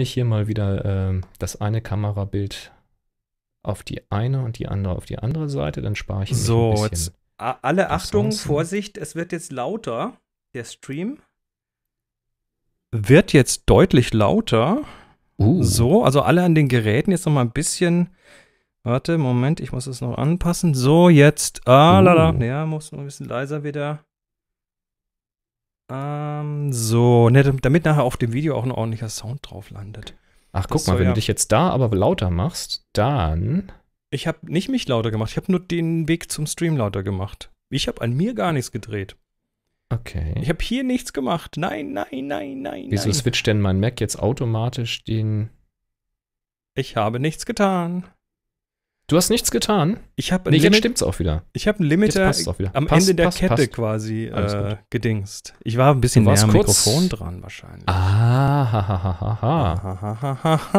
ich hier mal wieder äh, das eine Kamerabild auf die eine und die andere auf die andere Seite, dann spare ich so, ein bisschen. So, alle Achtung, Ganze. Vorsicht, es wird jetzt lauter, der Stream. Wird jetzt deutlich lauter. Uh. So, also alle an den Geräten jetzt noch mal ein bisschen. Warte, Moment, ich muss es noch anpassen. So, jetzt. Ah, uh. lala. Ja, muss noch ein bisschen leiser wieder. Ähm, so, ne, damit nachher auf dem Video auch ein ordentlicher Sound drauf landet. Ach, guck das mal, wenn ja. du dich jetzt da aber lauter machst, dann. Ich habe nicht mich lauter gemacht, ich habe nur den Weg zum Stream lauter gemacht. Ich habe an mir gar nichts gedreht. Okay. Ich habe hier nichts gemacht. Nein, nein, nein, nein. Wieso nein. switcht denn mein Mac jetzt automatisch den. Ich habe nichts getan. Du hast nichts getan. Ich habe nee, jetzt stimmt's auch wieder. Ich habe einen Limiter am passt, Ende der passt, Kette passt. quasi äh, gedingst. Ich war ein bisschen näher am Mikrofon dran wahrscheinlich. Ah, ha, ha, ha.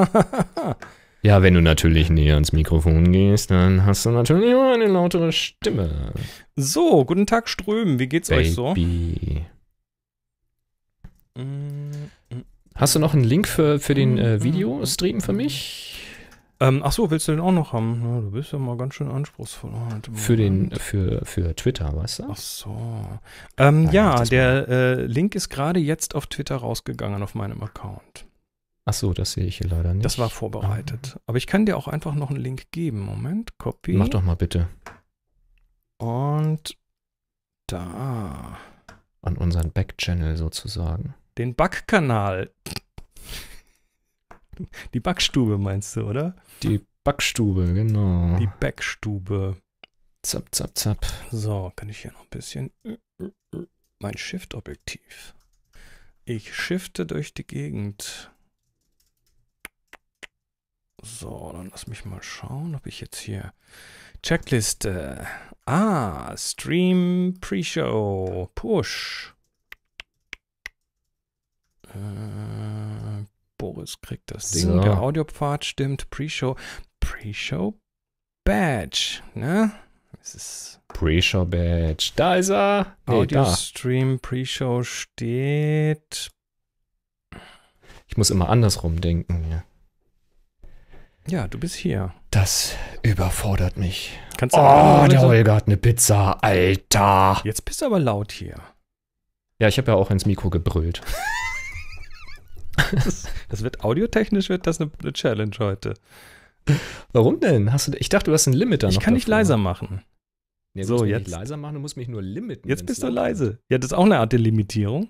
ha. Ja, wenn du natürlich näher ans Mikrofon gehst, dann hast du natürlich immer eine lautere Stimme. So, guten Tag Strömen, wie geht's Baby. euch so? Mm, mm. Hast du noch einen Link für, für den äh, mm, Videostream für mich? Ähm, ach so, willst du den auch noch haben? Ja, du bist ja mal ganz schön anspruchsvoll. Oh, halt für den, für, für Twitter, weißt du? Ach so. Ähm, ja, der äh, Link ist gerade jetzt auf Twitter rausgegangen auf meinem Account. Ach so, das sehe ich hier leider nicht. Das war vorbereitet. Ähm. Aber ich kann dir auch einfach noch einen Link geben. Moment, Copy. Mach doch mal bitte. Und da. An unseren Backchannel sozusagen. Den Backkanal. Die Backstube meinst du, oder? Die Backstube, genau. Die Backstube. Zap, zap, zap. So, kann ich hier noch ein bisschen. Mein Shift-Objektiv. Ich shifte durch die Gegend. So, dann lass mich mal schauen, ob ich jetzt hier. Checkliste. Ah, Stream Pre-Show. Push. Äh, Boris kriegt das Ding. So. Der Audiopfad stimmt. Pre-Show. Pre-Show Badge. Ne? Es ist. Pre-Show Badge. Da ist er. Nee, Audio-Stream Pre-Show steht. Ich muss immer andersrum denken. Ja. ja, du bist hier. Das überfordert mich. Kannst du oh, der Holger hat eine Pizza. Alter. Jetzt bist du aber laut hier. Ja, ich habe ja auch ins Mikro gebrüllt. Das wird audiotechnisch wird das eine, eine Challenge heute. Warum denn? Hast du, ich dachte, du hast einen Limiter ich noch. Ich kann dich leiser machen. Nee, so, jetzt. leiser machen, du musst mich nur limiten. Jetzt bist du leise. Ja, das ist auch eine Art der Limitierung.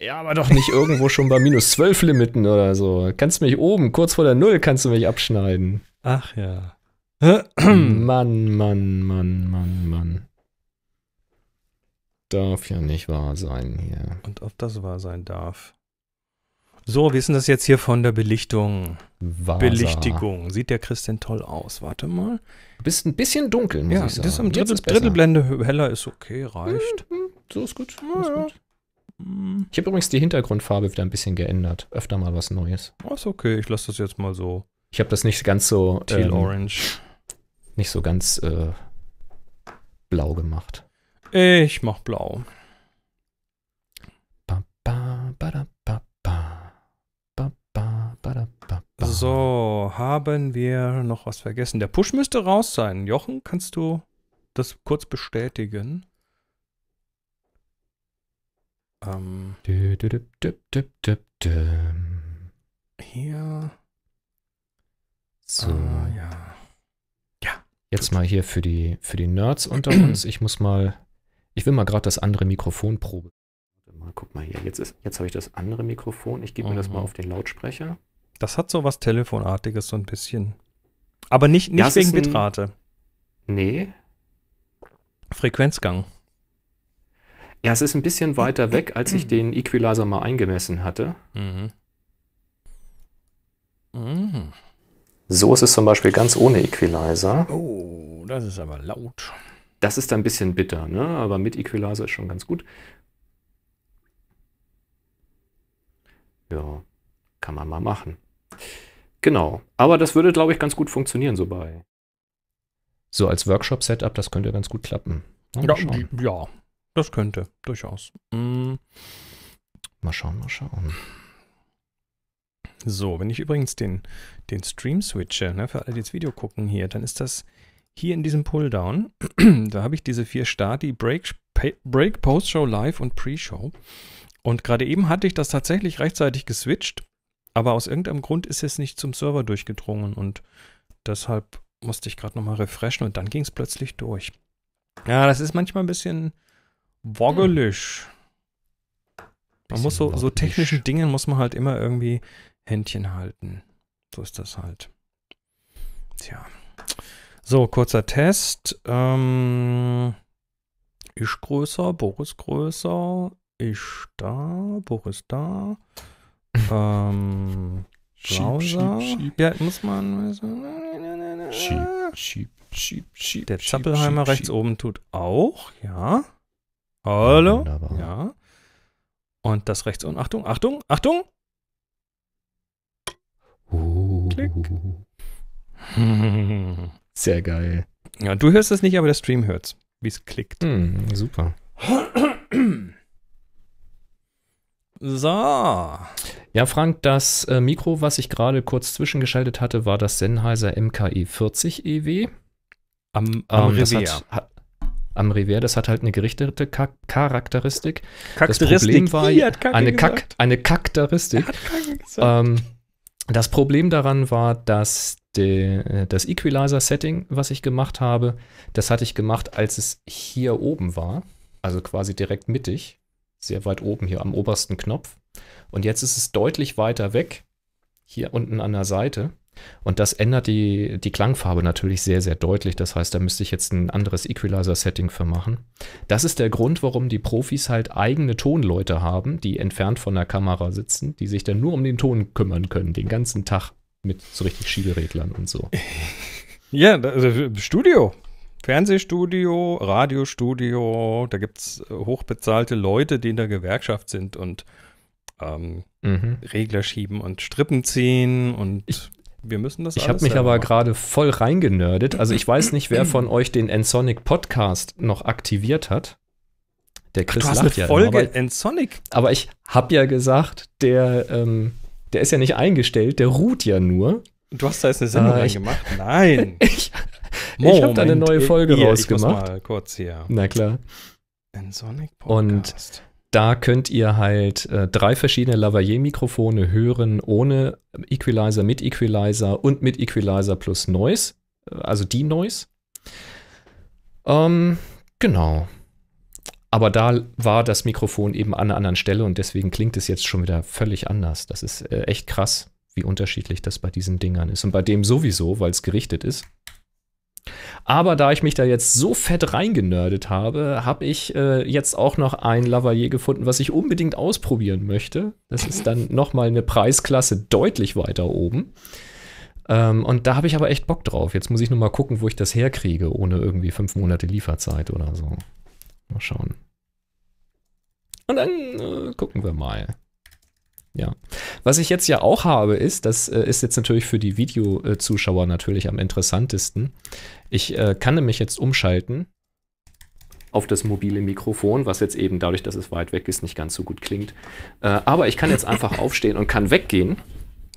Ja, aber doch nicht irgendwo schon bei minus 12 limiten oder so. Kannst mich oben, kurz vor der Null, kannst du mich abschneiden. Ach ja. Mann, Mann, Mann, Mann, Mann. Darf ja nicht wahr sein hier. Und ob das wahr sein darf. So, wir sind das jetzt hier von der Belichtung. Vasa. Belichtigung. Sieht der Christ denn toll aus? Warte mal. Du bist ein bisschen dunkel, muss ja, ich sagen. Das um Drittel, ist Drittelblende heller ist okay, reicht. Mhm, mhm. so ist gut. Ja, ist gut. Mhm. Ich habe übrigens die Hintergrundfarbe wieder ein bisschen geändert. Öfter mal was Neues. Oh, ist okay, ich lasse das jetzt mal so. Ich habe das nicht ganz so. Teal ähm, Orange. Nicht so ganz äh, blau gemacht. Ich mach blau. So, haben wir noch was vergessen? Der Push müsste raus sein. Jochen, kannst du das kurz bestätigen? Ähm. Hier. So. Ah, ja. Ja. Jetzt mal hier für die, für die Nerds unter uns. Ich muss mal. Ich will mal gerade das andere Mikrofon proben. Mal, guck mal hier. Jetzt, jetzt habe ich das andere Mikrofon. Ich gebe mir das mal mhm. auf den Lautsprecher. Das hat so was Telefonartiges so ein bisschen. Aber nicht, nicht das wegen Bitrate. Nee. Frequenzgang. Ja, es ist ein bisschen weiter weg, als ich den Equalizer mal eingemessen hatte. Mhm. Mhm. So ist es zum Beispiel ganz ohne Equalizer. Oh, das ist aber laut. Das ist ein bisschen bitter, ne? aber mit Equalizer ist schon ganz gut. Ja, kann man mal machen. Genau. Aber das würde, glaube ich, ganz gut funktionieren so bei. So als Workshop-Setup, das könnte ganz gut klappen. Ja, ja, das könnte, durchaus. Mhm. Mal schauen, mal schauen. So, wenn ich übrigens den, den Stream switche, ne, für alle, die jetzt Video gucken hier, dann ist das hier in diesem Pulldown. da habe ich diese vier Stati, Break, Break Post-Show, Live und Pre-Show. Und gerade eben hatte ich das tatsächlich rechtzeitig geswitcht aber aus irgendeinem Grund ist es nicht zum Server durchgedrungen und deshalb musste ich gerade nochmal refreshen und dann ging es plötzlich durch. Ja, das ist manchmal ein bisschen woggelisch. Man muss so, so technischen Dingen muss man halt immer irgendwie Händchen halten. So ist das halt. Tja. So, kurzer Test. Ähm, ich größer, Boris größer, ich da, Boris da. Ähm, Browser? Schieb, schieb, Ja, muss man. Schieb, schieb, schieb, schieb. Der Zappelheimer rechts oben tut auch, ja. Hallo? Wunderbar. Ja. Und das rechts unten. Achtung, Achtung, Achtung! Uh. Klick. Sehr geil. Ja, du hörst es nicht, aber der Stream hört's, wie es klickt. Mm, super. So. Ja, Frank, das äh, Mikro, was ich gerade kurz zwischengeschaltet hatte, war das Sennheiser MKE 40 EW. Am, am ähm, Revier. Hat, hat, am Revier, das hat halt eine gerichtete Ka Charakteristik. Kakteristik. Das Problem war eine, Kack, eine Kakteristik. Ähm, das Problem daran war, dass de, äh, das Equalizer-Setting, was ich gemacht habe, das hatte ich gemacht, als es hier oben war, also quasi direkt mittig sehr weit oben hier am obersten Knopf. Und jetzt ist es deutlich weiter weg, hier unten an der Seite. Und das ändert die, die Klangfarbe natürlich sehr, sehr deutlich. Das heißt, da müsste ich jetzt ein anderes Equalizer-Setting für machen. Das ist der Grund, warum die Profis halt eigene Tonleute haben, die entfernt von der Kamera sitzen, die sich dann nur um den Ton kümmern können, den ganzen Tag mit so richtig Schiebereglern und so. Ja, also Studio. Fernsehstudio, Radiostudio, da gibt es äh, hochbezahlte Leute, die in der Gewerkschaft sind und ähm, mhm. Regler schieben und Strippen ziehen und ich, wir müssen das Ich habe mich aber gerade voll reingenördet. Also ich weiß nicht, wer von euch den Ensonic Podcast noch aktiviert hat. Der Chris Ach, du hast lacht eine ja Folge aber, Ensonic. Aber ich habe ja gesagt, der, ähm, der ist ja nicht eingestellt, der ruht ja nur. Du hast da jetzt eine Sendung äh, reingemacht? Nein. ich, Moment, ich habe da eine neue Folge hier, rausgemacht. Ich muss mal kurz hier. Na klar. Ein Sonic Podcast. Und da könnt ihr halt äh, drei verschiedene Lavalier-Mikrofone hören, ohne Equalizer, mit Equalizer und mit Equalizer plus Noise, äh, also die Noise. Ähm, genau. Aber da war das Mikrofon eben an einer anderen Stelle und deswegen klingt es jetzt schon wieder völlig anders. Das ist äh, echt krass, wie unterschiedlich das bei diesen Dingern ist. Und bei dem sowieso, weil es gerichtet ist. Aber da ich mich da jetzt so fett reingenördet habe, habe ich äh, jetzt auch noch ein Lavalier gefunden, was ich unbedingt ausprobieren möchte. Das ist dann nochmal eine Preisklasse deutlich weiter oben. Ähm, und da habe ich aber echt Bock drauf. Jetzt muss ich nur mal gucken, wo ich das herkriege, ohne irgendwie fünf Monate Lieferzeit oder so. Mal schauen. Und dann äh, gucken wir mal. Ja. Was ich jetzt ja auch habe, ist, das äh, ist jetzt natürlich für die Videozuschauer natürlich am interessantesten. Ich äh, kann nämlich jetzt umschalten auf das mobile Mikrofon, was jetzt eben dadurch, dass es weit weg ist, nicht ganz so gut klingt. Äh, aber ich kann jetzt einfach aufstehen und kann weggehen.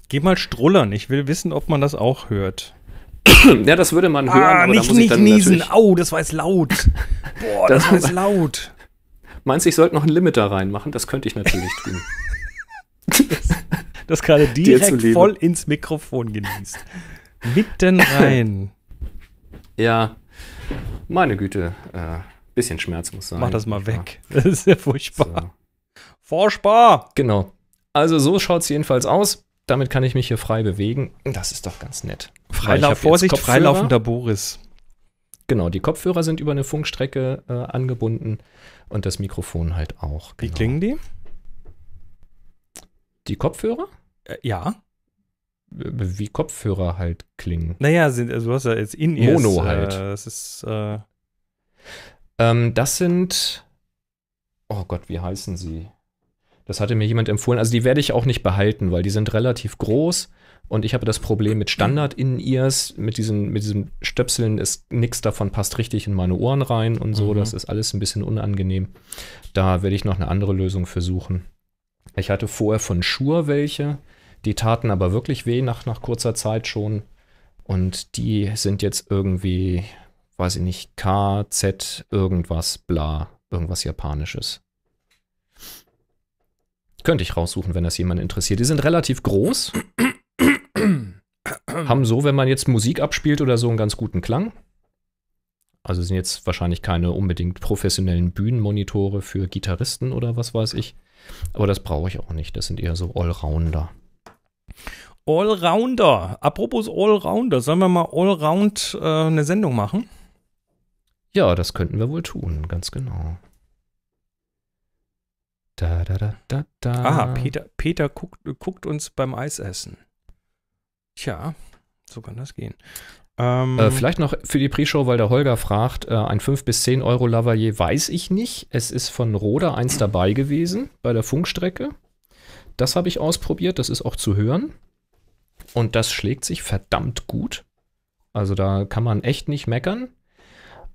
Geh mal strullern, ich will wissen, ob man das auch hört. ja, das würde man ah, hören. Ah, aber nicht, da muss nicht dann niesen. Au, das war jetzt laut. Boah, das, das war jetzt laut. Meinst du, ich sollte noch einen Limiter reinmachen? Das könnte ich natürlich tun das gerade direkt voll ins Mikrofon genießt. Mitten rein. Ja, meine Güte. Äh, bisschen Schmerz muss sein. Mach das mal weg. Das ist ja furchtbar. So. Genau. Also so schaut es jedenfalls aus. Damit kann ich mich hier frei bewegen. Das ist doch ganz nett. Freilauf, Vorsicht, freilaufender Boris. Genau, die Kopfhörer sind über eine Funkstrecke äh, angebunden und das Mikrofon halt auch. Genau. Wie klingen die? Die Kopfhörer? Äh, ja. Wie Kopfhörer halt klingen. Naja, sind, also du hast ja jetzt in ihr. Mono äh, halt. Äh, das ist. Äh ähm, das sind. Oh Gott, wie heißen sie? Das hatte mir jemand empfohlen. Also die werde ich auch nicht behalten, weil die sind relativ groß und ich habe das Problem mit Standard-In-Ears, mit diesen mit diesem Stöpseln ist nichts davon passt richtig in meine Ohren rein und so. Mhm. Das ist alles ein bisschen unangenehm. Da werde ich noch eine andere Lösung versuchen. Ich hatte vorher von Schur welche, die taten aber wirklich weh nach, nach kurzer Zeit schon. Und die sind jetzt irgendwie, weiß ich nicht, K, Z, irgendwas, bla, irgendwas Japanisches. Könnte ich raussuchen, wenn das jemand interessiert. Die sind relativ groß. haben so, wenn man jetzt Musik abspielt oder so, einen ganz guten Klang. Also sind jetzt wahrscheinlich keine unbedingt professionellen Bühnenmonitore für Gitarristen oder was weiß ich. Aber das brauche ich auch nicht. Das sind eher so Allrounder. Allrounder. Apropos Allrounder, sollen wir mal Allround äh, eine Sendung machen? Ja, das könnten wir wohl tun, ganz genau. Da, da, da, da, da. Aha, Peter, Peter guckt, guckt uns beim Eisessen. Tja, so kann das gehen. Ähm äh, vielleicht noch für die Pre-Show, weil der Holger fragt, äh, ein 5 bis 10 Euro Lavalier weiß ich nicht. Es ist von Roda eins dabei gewesen bei der Funkstrecke. Das habe ich ausprobiert, das ist auch zu hören. Und das schlägt sich verdammt gut. Also da kann man echt nicht meckern.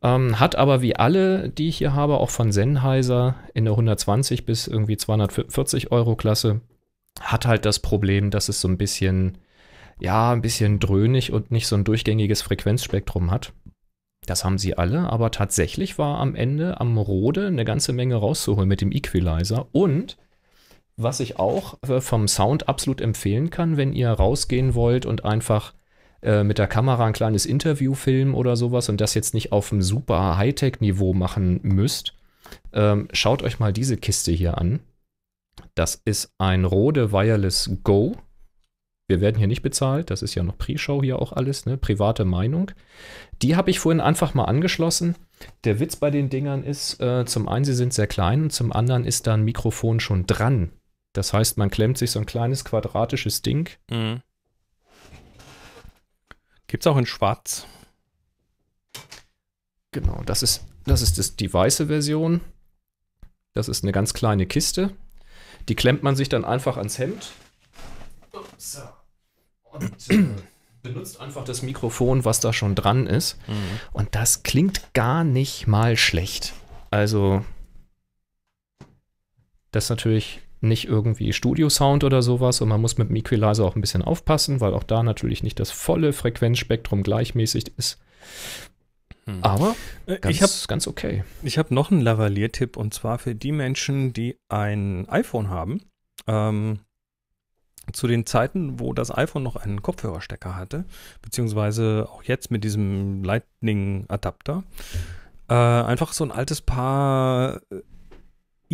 Ähm, hat aber wie alle, die ich hier habe, auch von Sennheiser in der 120 bis irgendwie 240 Euro Klasse, hat halt das Problem, dass es so ein bisschen ja, ein bisschen dröhnig und nicht so ein durchgängiges Frequenzspektrum hat. Das haben sie alle, aber tatsächlich war am Ende am Rode eine ganze Menge rauszuholen mit dem Equalizer. Und was ich auch äh, vom Sound absolut empfehlen kann, wenn ihr rausgehen wollt und einfach äh, mit der Kamera ein kleines Interview filmen oder sowas und das jetzt nicht auf einem super Hightech-Niveau machen müsst, ähm, schaut euch mal diese Kiste hier an. Das ist ein Rode Wireless Go wir werden hier nicht bezahlt, das ist ja noch Pre-Show hier auch alles, ne? private Meinung. Die habe ich vorhin einfach mal angeschlossen. Der Witz bei den Dingern ist, äh, zum einen, sie sind sehr klein und zum anderen ist da ein Mikrofon schon dran. Das heißt, man klemmt sich so ein kleines quadratisches Ding. Mhm. Gibt es auch in schwarz. Genau, das ist, das ist das, die weiße Version. Das ist eine ganz kleine Kiste. Die klemmt man sich dann einfach ans Hemd. So und äh, benutzt einfach das Mikrofon, was da schon dran ist. Mhm. Und das klingt gar nicht mal schlecht. Also, das ist natürlich nicht irgendwie Studio-Sound oder sowas und man muss mit dem Equalizer auch ein bisschen aufpassen, weil auch da natürlich nicht das volle Frequenzspektrum gleichmäßig ist. Hm. Aber äh, ganz, ich hab, ganz okay. Ich habe noch einen Lavalier-Tipp und zwar für die Menschen, die ein iPhone haben. Ähm, zu den Zeiten, wo das iPhone noch einen Kopfhörerstecker hatte, beziehungsweise auch jetzt mit diesem Lightning-Adapter, äh, einfach so ein altes Paar äh,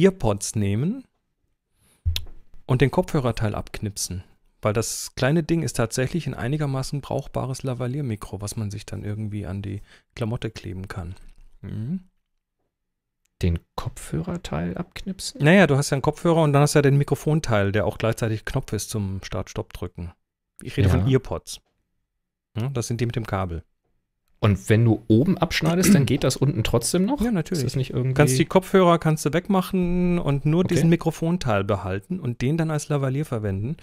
Earpods nehmen und den Kopfhörerteil abknipsen. Weil das kleine Ding ist tatsächlich ein einigermaßen brauchbares Lavalier-Mikro, was man sich dann irgendwie an die Klamotte kleben kann. Mhm den Kopfhörerteil abknipsen? Naja, du hast ja einen Kopfhörer und dann hast du ja den Mikrofonteil, der auch gleichzeitig Knopf ist zum Start-Stopp drücken. Ich rede ja. von Earpods. Hm, das sind die mit dem Kabel. Und wenn du oben abschneidest, dann geht das unten trotzdem noch? Ja, natürlich. Ist das nicht irgendwie kannst die Kopfhörer kannst du wegmachen und nur okay. diesen Mikrofonteil behalten und den dann als Lavalier verwenden.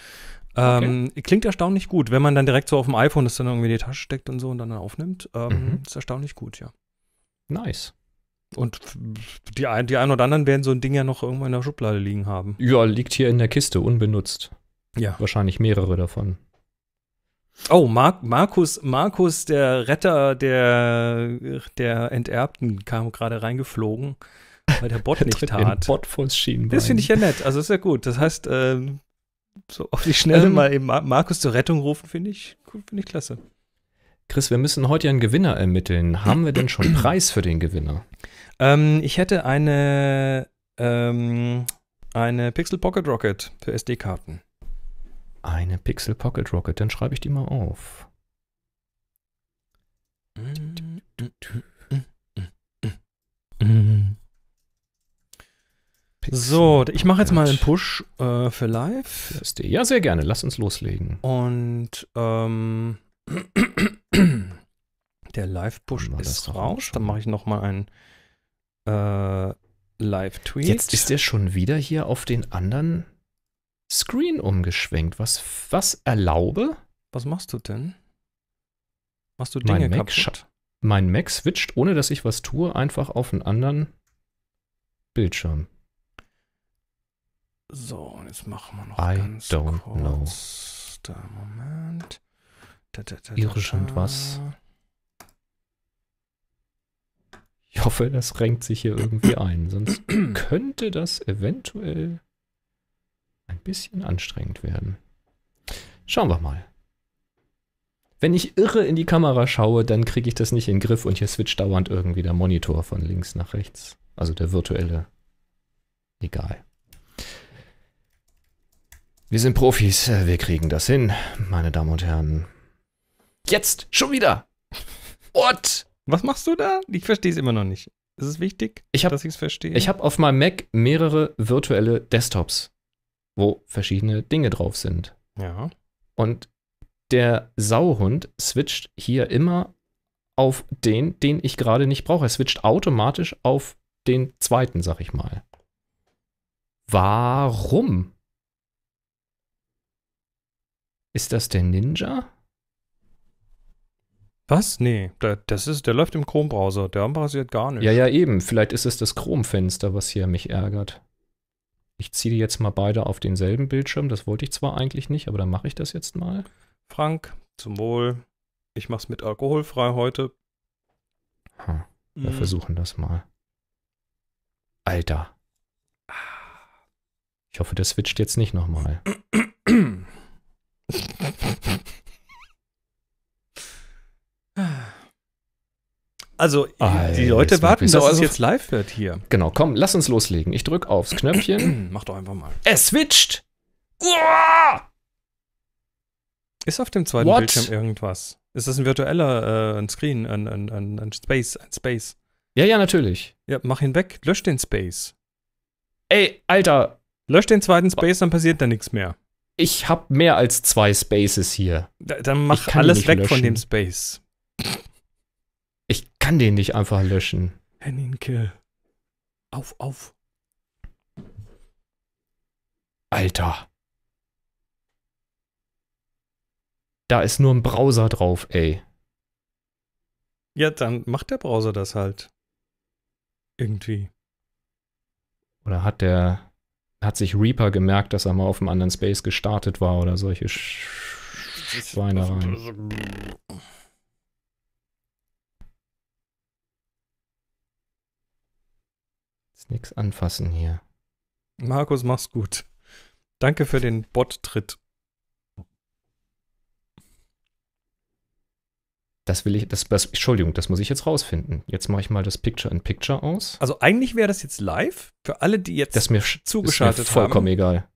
Ähm, Klingt erstaunlich gut, wenn man dann direkt so auf dem iPhone das dann irgendwie in die Tasche steckt und so und dann aufnimmt. Ähm, mhm. Ist erstaunlich gut, ja. Nice. Und die, ein, die einen oder anderen werden so ein Ding ja noch irgendwann in der Schublade liegen haben. Ja, liegt hier in der Kiste, unbenutzt. Ja. Wahrscheinlich mehrere davon. Oh, Mar Markus, Markus, der Retter der, der Enterbten, kam gerade reingeflogen, weil der Bot nicht tat. Den Bot vors Schienenbein. Das finde ich ja nett. Also ist ja gut. Das heißt, ähm, so auf die Schnelle ähm, mal eben Markus zur Rettung rufen, finde ich, find ich klasse. Chris, wir müssen heute einen Gewinner ermitteln. Haben wir denn schon Preis für den Gewinner? Ähm, ich hätte eine, ähm, eine Pixel Pocket Rocket für SD-Karten. Eine Pixel Pocket Rocket, dann schreibe ich die mal auf. So, ich mache jetzt mal einen Push äh, für live. Ja, sehr gerne. Lass uns loslegen. Und ähm, Der Live-Push ist raus. Dann mache ich nochmal einen äh, Live-Tweet. Jetzt ist er schon wieder hier auf den anderen Screen umgeschwenkt. Was, was erlaube? Was machst du denn? Machst du Dinge mein kaputt? Mein Mac switcht, ohne dass ich was tue, einfach auf einen anderen Bildschirm. So, und jetzt machen wir noch I ganz don't kurz. Know. Moment. Da, Irisch und was? Ich hoffe, das renkt sich hier irgendwie ein. Sonst könnte das eventuell ein bisschen anstrengend werden. Schauen wir mal. Wenn ich irre in die Kamera schaue, dann kriege ich das nicht in den Griff und hier switcht dauernd irgendwie der Monitor von links nach rechts. Also der virtuelle. Egal. Wir sind Profis, wir kriegen das hin, meine Damen und Herren. Jetzt schon wieder. What? Was machst du da? Ich verstehe es immer noch nicht. Ist es wichtig, ich hab, dass ich es verstehe? Ich habe auf meinem Mac mehrere virtuelle Desktops, wo verschiedene Dinge drauf sind. Ja. Und der Sauhund switcht hier immer auf den, den ich gerade nicht brauche. Er switcht automatisch auf den zweiten, sag ich mal. Warum? Ist das der Ninja? Was? Nee, das ist, der läuft im Chrome-Browser. Der passiert gar nichts. Ja, ja, eben. Vielleicht ist es das Chrome-Fenster, was hier mich ärgert. Ich ziehe die jetzt mal beide auf denselben Bildschirm. Das wollte ich zwar eigentlich nicht, aber dann mache ich das jetzt mal. Frank, zum Wohl. Ich mache es mit alkoholfrei heute. Hm. Wir mhm. versuchen das mal. Alter. Ah. Ich hoffe, das switcht jetzt nicht nochmal. Also Alter, die Leute warten, dass also, es jetzt live wird hier. Genau, komm, lass uns loslegen. Ich drück aufs Knöpfchen. Mach doch einfach mal. Es switcht! Uah! Ist auf dem zweiten What? Bildschirm irgendwas? Ist das ein virtueller äh, ein Screen, ein, ein, ein, ein Space, ein Space? Ja, ja, natürlich. Ja, mach ihn weg, lösch den Space. Ey, Alter! Lösch den zweiten Space, dann passiert da nichts mehr. Ich hab mehr als zwei Spaces hier. Da, dann mach alles weg löschen. von dem Space kann den nicht einfach löschen. Henninke. Auf, auf. Alter. Da ist nur ein Browser drauf, ey. Ja, dann macht der Browser das halt. Irgendwie. Oder hat der. Hat sich Reaper gemerkt, dass er mal auf einem anderen Space gestartet war oder solche Sch Schweinereien. Jetzt nichts anfassen hier. Markus, mach's gut. Danke für den Bot-Tritt. Das will ich, das, das, Entschuldigung, das muss ich jetzt rausfinden. Jetzt mache ich mal das Picture in Picture aus. Also eigentlich wäre das jetzt live für alle, die jetzt das mir, zugeschaltet ist mir vollkommen haben. egal.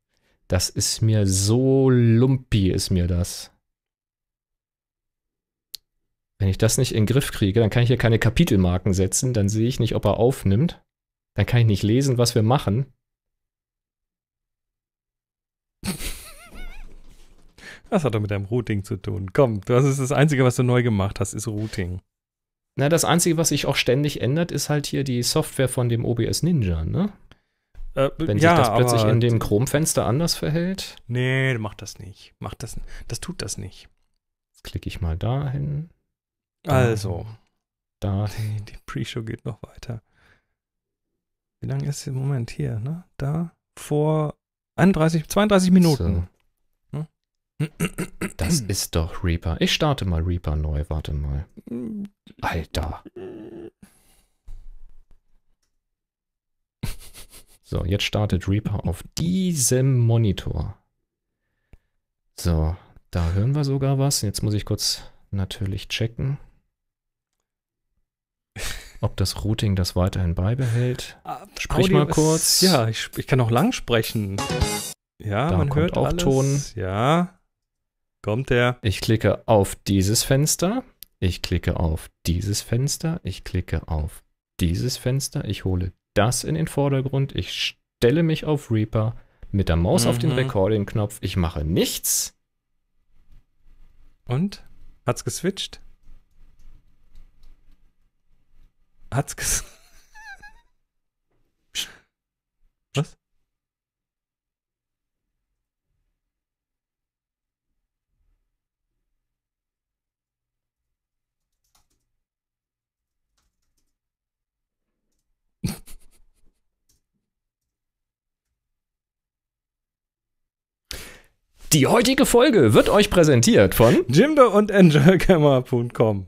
Das ist mir so lumpi, ist mir das. Wenn ich das nicht in den Griff kriege, dann kann ich hier keine Kapitelmarken setzen, dann sehe ich nicht, ob er aufnimmt. Dann kann ich nicht lesen, was wir machen. Was hat er mit deinem Routing zu tun? Komm, das ist das Einzige, was du neu gemacht hast, ist Routing. Na, das Einzige, was sich auch ständig ändert, ist halt hier die Software von dem OBS Ninja, ne? Äh, Wenn ja, sich das plötzlich in dem Chrome-Fenster anders verhält. Nee, mach das nicht. Mach das, das tut das nicht. Jetzt klicke ich mal dahin. Also. Da. Die, die Pre-Show geht noch weiter. Wie lange ist es im Moment hier? Ne? Da vor 31, 32 Minuten. So. Hm? Das ist doch Reaper. Ich starte mal Reaper neu. Warte mal. Alter. So, jetzt startet Reaper auf diesem Monitor. So, da hören wir sogar was. Jetzt muss ich kurz natürlich checken ob das Routing das weiterhin beibehält. Ah, Sprich Audio mal kurz. Ist, ja, ich, ich, kann auch lang sprechen. Ja, da man hört auch alles. Ton. Ja, kommt der. Ich klicke auf dieses Fenster. Ich klicke auf dieses Fenster. Ich klicke auf dieses Fenster. Ich hole das in den Vordergrund. Ich stelle mich auf Reaper mit der Maus mhm. auf den mhm. Recording-Knopf. Ich mache nichts. Und? Hat's geswitcht? hat's gesagt. Was? Die heutige Folge wird euch präsentiert von jimdo und angelgamma.com.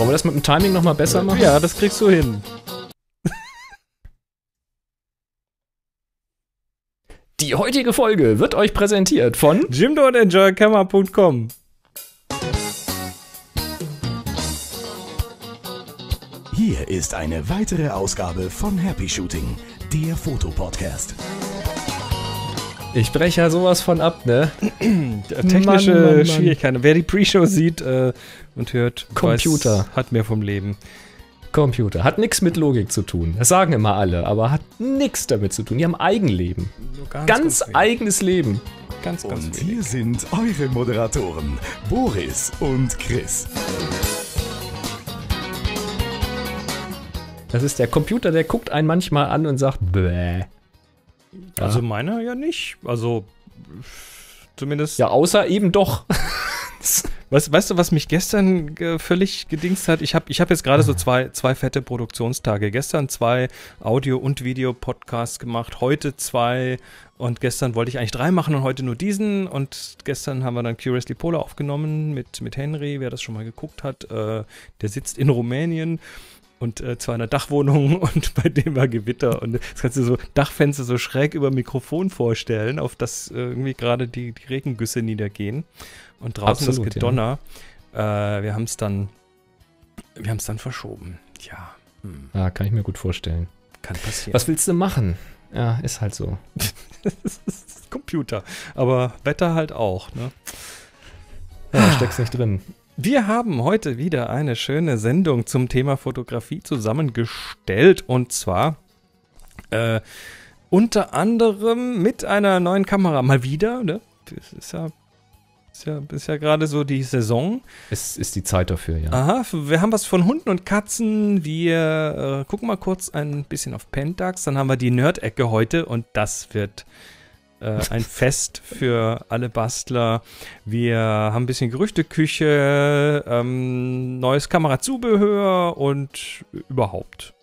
Wollen wir das mit dem Timing nochmal besser machen? Ja, das kriegst du hin. Die heutige Folge wird euch präsentiert von jim.enjoycamera.com Hier ist eine weitere Ausgabe von Happy Shooting, der Fotopodcast. Ich breche ja sowas von ab, ne? Technische Mann, Mann, Mann. Schwierigkeiten. Wer die Pre-Show sieht äh, und hört, Computer weiß, hat mehr vom Leben. Computer. Hat nichts mit Logik zu tun. Das sagen immer alle, aber hat nichts damit zu tun. Die haben Eigenleben. Ganz, ganz, ganz eigenes Leben. Ganz, ganz Und wenig. hier sind eure Moderatoren, Boris und Chris. Das ist der Computer, der guckt einen manchmal an und sagt, bäh. Ja. Also meiner ja nicht. Also zumindest. Ja, außer eben doch. weißt, weißt, du, was mich gestern äh, völlig gedingst hat? Ich habe ich hab jetzt gerade so zwei, zwei fette Produktionstage. Gestern zwei Audio- und Video-Podcasts gemacht, heute zwei und gestern wollte ich eigentlich drei machen und heute nur diesen. Und gestern haben wir dann Curiously Polar aufgenommen mit, mit Henry, wer das schon mal geguckt hat. Äh, der sitzt in Rumänien und äh, zwar einer Dachwohnung und bei dem war Gewitter und das kannst du so Dachfenster so schräg über Mikrofon vorstellen, auf das äh, irgendwie gerade die, die, Regengüsse niedergehen und draußen Absolut, das Gedonner. Ja. Äh, wir haben es dann, wir haben es dann verschoben. Hm. Ja. Hm. Ah, kann ich mir gut vorstellen. Kann passieren. Was willst du machen? Ja, ist halt so. das ist Computer, aber Wetter halt auch. Ne? Ja, steck's nicht drin. Wir haben heute wieder eine schöne Sendung zum Thema Fotografie zusammengestellt und zwar äh, unter anderem mit einer neuen Kamera. Mal wieder, ne? Das ist ja, ist ja, ist ja gerade so die Saison. Es ist die Zeit dafür, ja. Aha, wir haben was von Hunden und Katzen. Wir äh, gucken mal kurz ein bisschen auf Pentax. Dann haben wir die Nerd-Ecke heute und das wird äh, ein Fest für alle Bastler. Wir haben ein bisschen Gerüchteküche, ähm, neues Kamerazubehör und überhaupt.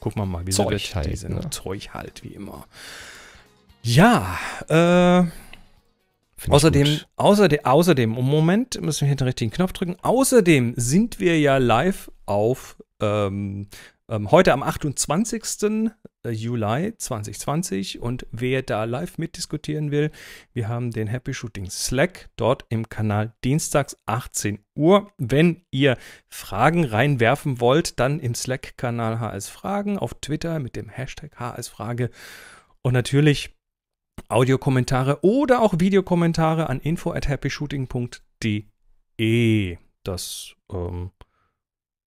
Gucken wir mal, wie Zeug wird halt, die Ne? Zeug halt, wie immer. Ja, äh, Außerdem, außerdem, außerdem, oh, im Moment müssen wir hier den richtigen Knopf drücken. Außerdem sind wir ja live auf ähm, ähm, heute am 28. Äh, Juli 2020 und wer da live mitdiskutieren will, wir haben den Happy Shooting Slack dort im Kanal dienstags 18 Uhr. Wenn ihr Fragen reinwerfen wollt, dann im Slack-Kanal HS Fragen, auf Twitter mit dem Hashtag HS Frage und natürlich Audiokommentare oder auch Videokommentare an info at happyshooting.de. Das ähm,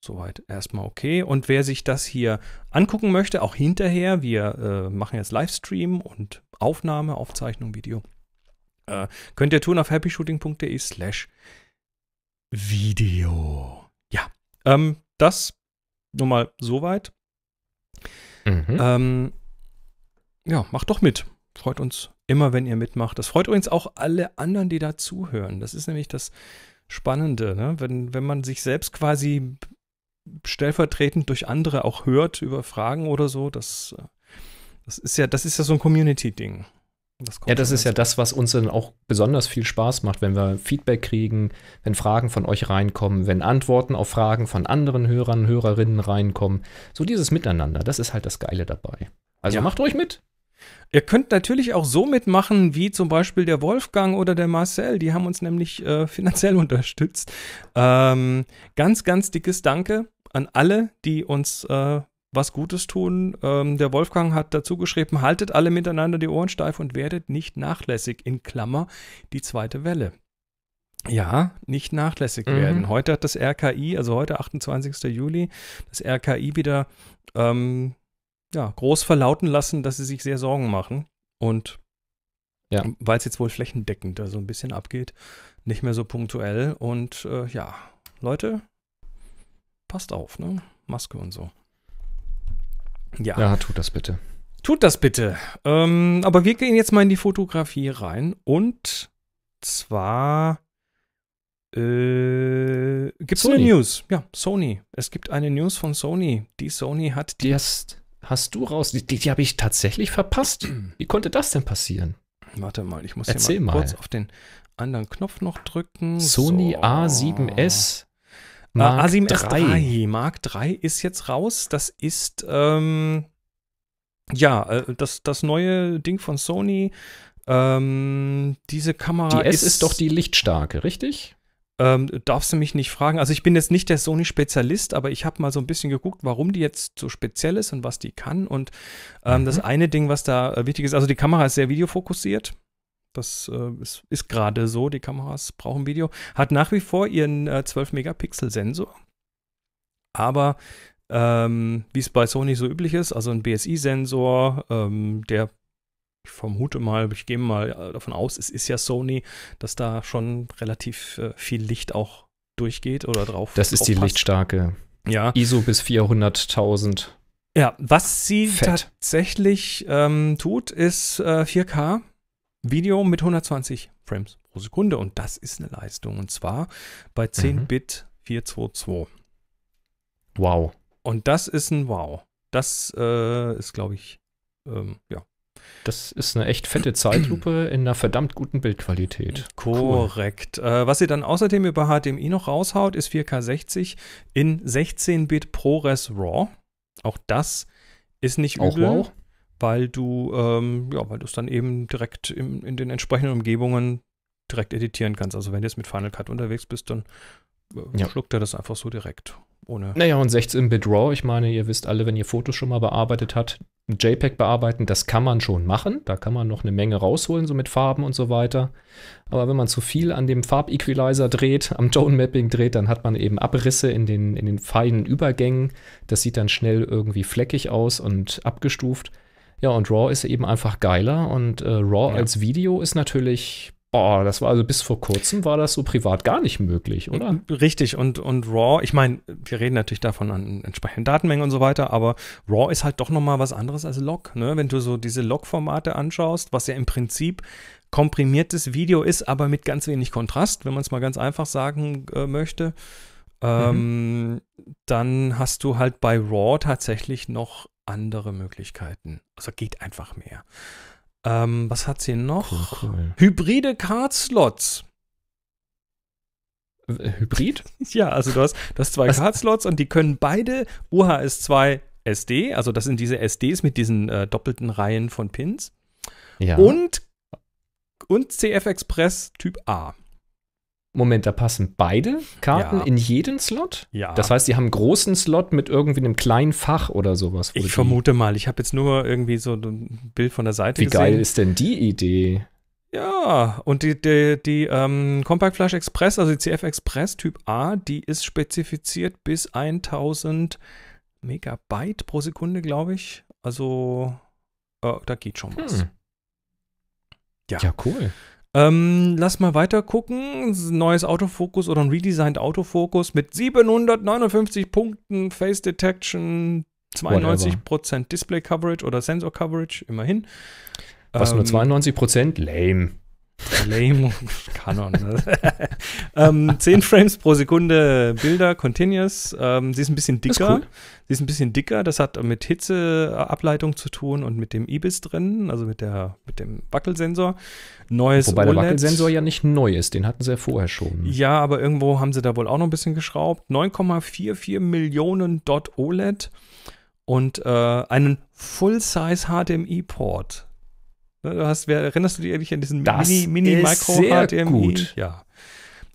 Soweit erstmal okay. Und wer sich das hier angucken möchte, auch hinterher, wir äh, machen jetzt Livestream und Aufnahme, Aufzeichnung, Video, äh, könnt ihr tun auf happyshooting.de slash Video. Ja, ähm, das nur mal soweit. Mhm. Ähm, ja, macht doch mit. Freut uns immer, wenn ihr mitmacht. Das freut übrigens auch alle anderen, die da zuhören. Das ist nämlich das Spannende, ne? wenn, wenn man sich selbst quasi stellvertretend durch andere auch hört über Fragen oder so, das, das ist ja, das ist ja so ein Community-Ding. ja, das ist ja das, was uns dann auch besonders viel Spaß macht, wenn wir Feedback kriegen, wenn Fragen von euch reinkommen, wenn Antworten auf Fragen von anderen Hörern, Hörerinnen reinkommen. So dieses Miteinander, das ist halt das Geile dabei. Also ja. macht euch mit. Ihr könnt natürlich auch so mitmachen, wie zum Beispiel der Wolfgang oder der Marcel. Die haben uns nämlich äh, finanziell unterstützt. Ähm, ganz, ganz dickes Danke an alle, die uns äh, was Gutes tun. Ähm, der Wolfgang hat dazu geschrieben, haltet alle miteinander die Ohren steif und werdet nicht nachlässig, in Klammer, die zweite Welle. Ja, nicht nachlässig mhm. werden. Heute hat das RKI, also heute 28. Juli, das RKI wieder ähm, ja, groß verlauten lassen, dass sie sich sehr Sorgen machen. Und ja. weil es jetzt wohl flächendeckend so ein bisschen abgeht, nicht mehr so punktuell. Und äh, ja, Leute, passt auf, ne? Maske und so. Ja. Ja, tut das bitte. Tut das bitte. Ähm, aber wir gehen jetzt mal in die Fotografie rein und zwar äh, gibt es eine News. Ja, Sony. Es gibt eine News von Sony. Die Sony hat die. die hast, hast, du raus. Die, die, die habe ich tatsächlich verpasst. Wie konnte das denn passieren? Warte mal, ich muss Erzähl hier mal, mal kurz auf den anderen Knopf noch drücken. Sony so. A7S äh, Mark Asim 3. S3. Mark 3 ist jetzt raus. Das ist ähm, ja äh, das, das neue Ding von Sony. Ähm, diese Kamera. Die S ist, ist doch die lichtstarke, richtig? Ähm, darfst du mich nicht fragen. Also ich bin jetzt nicht der Sony-Spezialist, aber ich habe mal so ein bisschen geguckt, warum die jetzt so speziell ist und was die kann. Und ähm, mhm. das eine Ding, was da äh, wichtig ist, also die Kamera ist sehr videofokussiert. Das äh, ist, ist gerade so, die Kameras brauchen Video. Hat nach wie vor ihren äh, 12-Megapixel-Sensor. Aber ähm, wie es bei Sony so üblich ist, also ein BSI-Sensor, ähm, der ich vermute mal, ich gehe mal äh, davon aus, es ist ja Sony, dass da schon relativ äh, viel Licht auch durchgeht oder drauf. Das ist die passt. lichtstarke. Ja. ISO bis 400.000. Ja, was sie Fett. tatsächlich ähm, tut, ist äh, 4K. Video mit 120 Frames pro Sekunde und das ist eine Leistung und zwar bei 10 mhm. Bit 422. Wow. Und das ist ein Wow. Das äh, ist, glaube ich, ähm, ja. Das ist eine echt fette Zeitlupe in einer verdammt guten Bildqualität. Korrekt. Cool. Äh, was ihr dann außerdem über HDMI noch raushaut, ist 4K60 in 16-Bit ProRes RAW. Auch das ist nicht Auch übel. Wow weil du ähm, ja, weil du es dann eben direkt im, in den entsprechenden Umgebungen direkt editieren kannst. Also wenn du jetzt mit Final Cut unterwegs bist, dann äh, ja. schluckt er das einfach so direkt. Ohne. Naja, und 16-Bit RAW, ich meine, ihr wisst alle, wenn ihr Fotos schon mal bearbeitet habt, JPEG bearbeiten, das kann man schon machen. Da kann man noch eine Menge rausholen, so mit Farben und so weiter. Aber wenn man zu viel an dem Farbequalizer dreht, am Tone Mapping dreht, dann hat man eben Abrisse in den, in den feinen Übergängen. Das sieht dann schnell irgendwie fleckig aus und abgestuft. Ja, und Raw ist eben einfach geiler und äh, Raw ja. als Video ist natürlich Oh, das war also bis vor kurzem war das so privat gar nicht möglich, oder? Äh, richtig, und, und RAW, ich meine, wir reden natürlich davon an entsprechenden Datenmengen und so weiter, aber RAW ist halt doch nochmal was anderes als Log. Ne? Wenn du so diese Log-Formate anschaust, was ja im Prinzip komprimiertes Video ist, aber mit ganz wenig Kontrast, wenn man es mal ganz einfach sagen äh, möchte, mhm. ähm, mhm. dann hast du halt bei RAW tatsächlich noch andere Möglichkeiten. Also geht einfach mehr. Ähm, was hat sie noch? Cool, cool. Hybride Card-Slots. Hybrid? ja, also du hast, du hast zwei Card-Slots und die können beide UHS2 SD, also das sind diese SDs mit diesen äh, doppelten Reihen von Pins. Ja. Und, und CF Express Typ A. Moment, da passen beide Karten ja. in jeden Slot? Ja. Das heißt, sie haben einen großen Slot mit irgendwie einem kleinen Fach oder sowas. Ich vermute mal, ich habe jetzt nur irgendwie so ein Bild von der Seite Wie gesehen. geil ist denn die Idee? Ja, und die, die, die ähm, Compact Flash Express, also die CF Express Typ A, die ist spezifiziert bis 1000 Megabyte pro Sekunde, glaube ich. Also, äh, da geht schon was. Hm. Ja. ja, cool. Ähm, lass mal weiter gucken. Neues Autofokus oder ein redesigned Autofokus mit 759 Punkten, Face Detection, 92% Whatever. Display Coverage oder Sensor Coverage, immerhin. Was ähm, nur 92%? Lame. Lame Canon. Ne? ähm, 10 Frames pro Sekunde Bilder, Continuous. Ähm, sie ist ein bisschen dicker. Cool. Sie ist ein bisschen dicker. Das hat mit Hitzeableitung zu tun und mit dem IBIS drin, also mit, der, mit dem Wackelsensor. Neues Wobei OLED. der e Wackelsensor ja nicht neu ist, den hatten sie ja vorher schon. Ja, aber irgendwo haben sie da wohl auch noch ein bisschen geschraubt. 9,44 Millionen Dot OLED und äh, einen Full-Size HDMI-Port. Ne, du hast, erinnerst du dich eigentlich an diesen das Mini, Mini Micro sehr HDMI? Gut. Ja.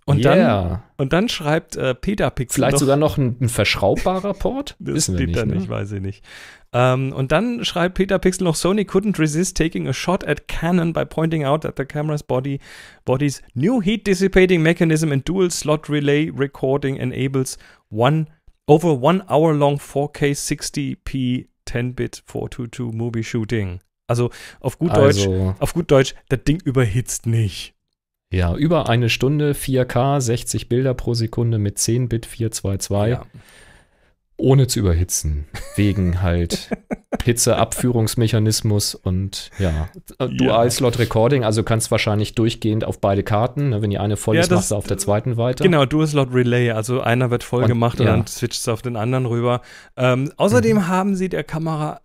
Und, yeah. dann, und dann schreibt äh, Petapixel. Vielleicht noch, sogar noch ein, ein verschraubbarer Port? das Wissen steht wir nicht, da ne? nicht, weiß ich nicht. Ähm, und dann schreibt Petapixel noch: Sony couldn't resist taking a shot at Canon by pointing out that the camera's body, body's new heat dissipating mechanism and dual slot relay recording enables one over one hour long 4K 60p 10-bit 422 movie shooting. Also auf gut Deutsch, also. auf gut Deutsch, das Ding überhitzt nicht. Ja, über eine Stunde, 4K, 60 Bilder pro Sekunde mit 10 Bit 422. Ja. Ohne zu überhitzen. Wegen halt Hitzeabführungsmechanismus und ja, äh, Dual-Slot-Recording. Also kannst wahrscheinlich durchgehend auf beide Karten. Ne, wenn die eine voll ja, ist, machst du auf der zweiten weiter. Genau, Dual-Slot-Relay. Also einer wird voll und, gemacht ja. und dann switcht es auf den anderen rüber. Ähm, außerdem mhm. haben sie der Kamera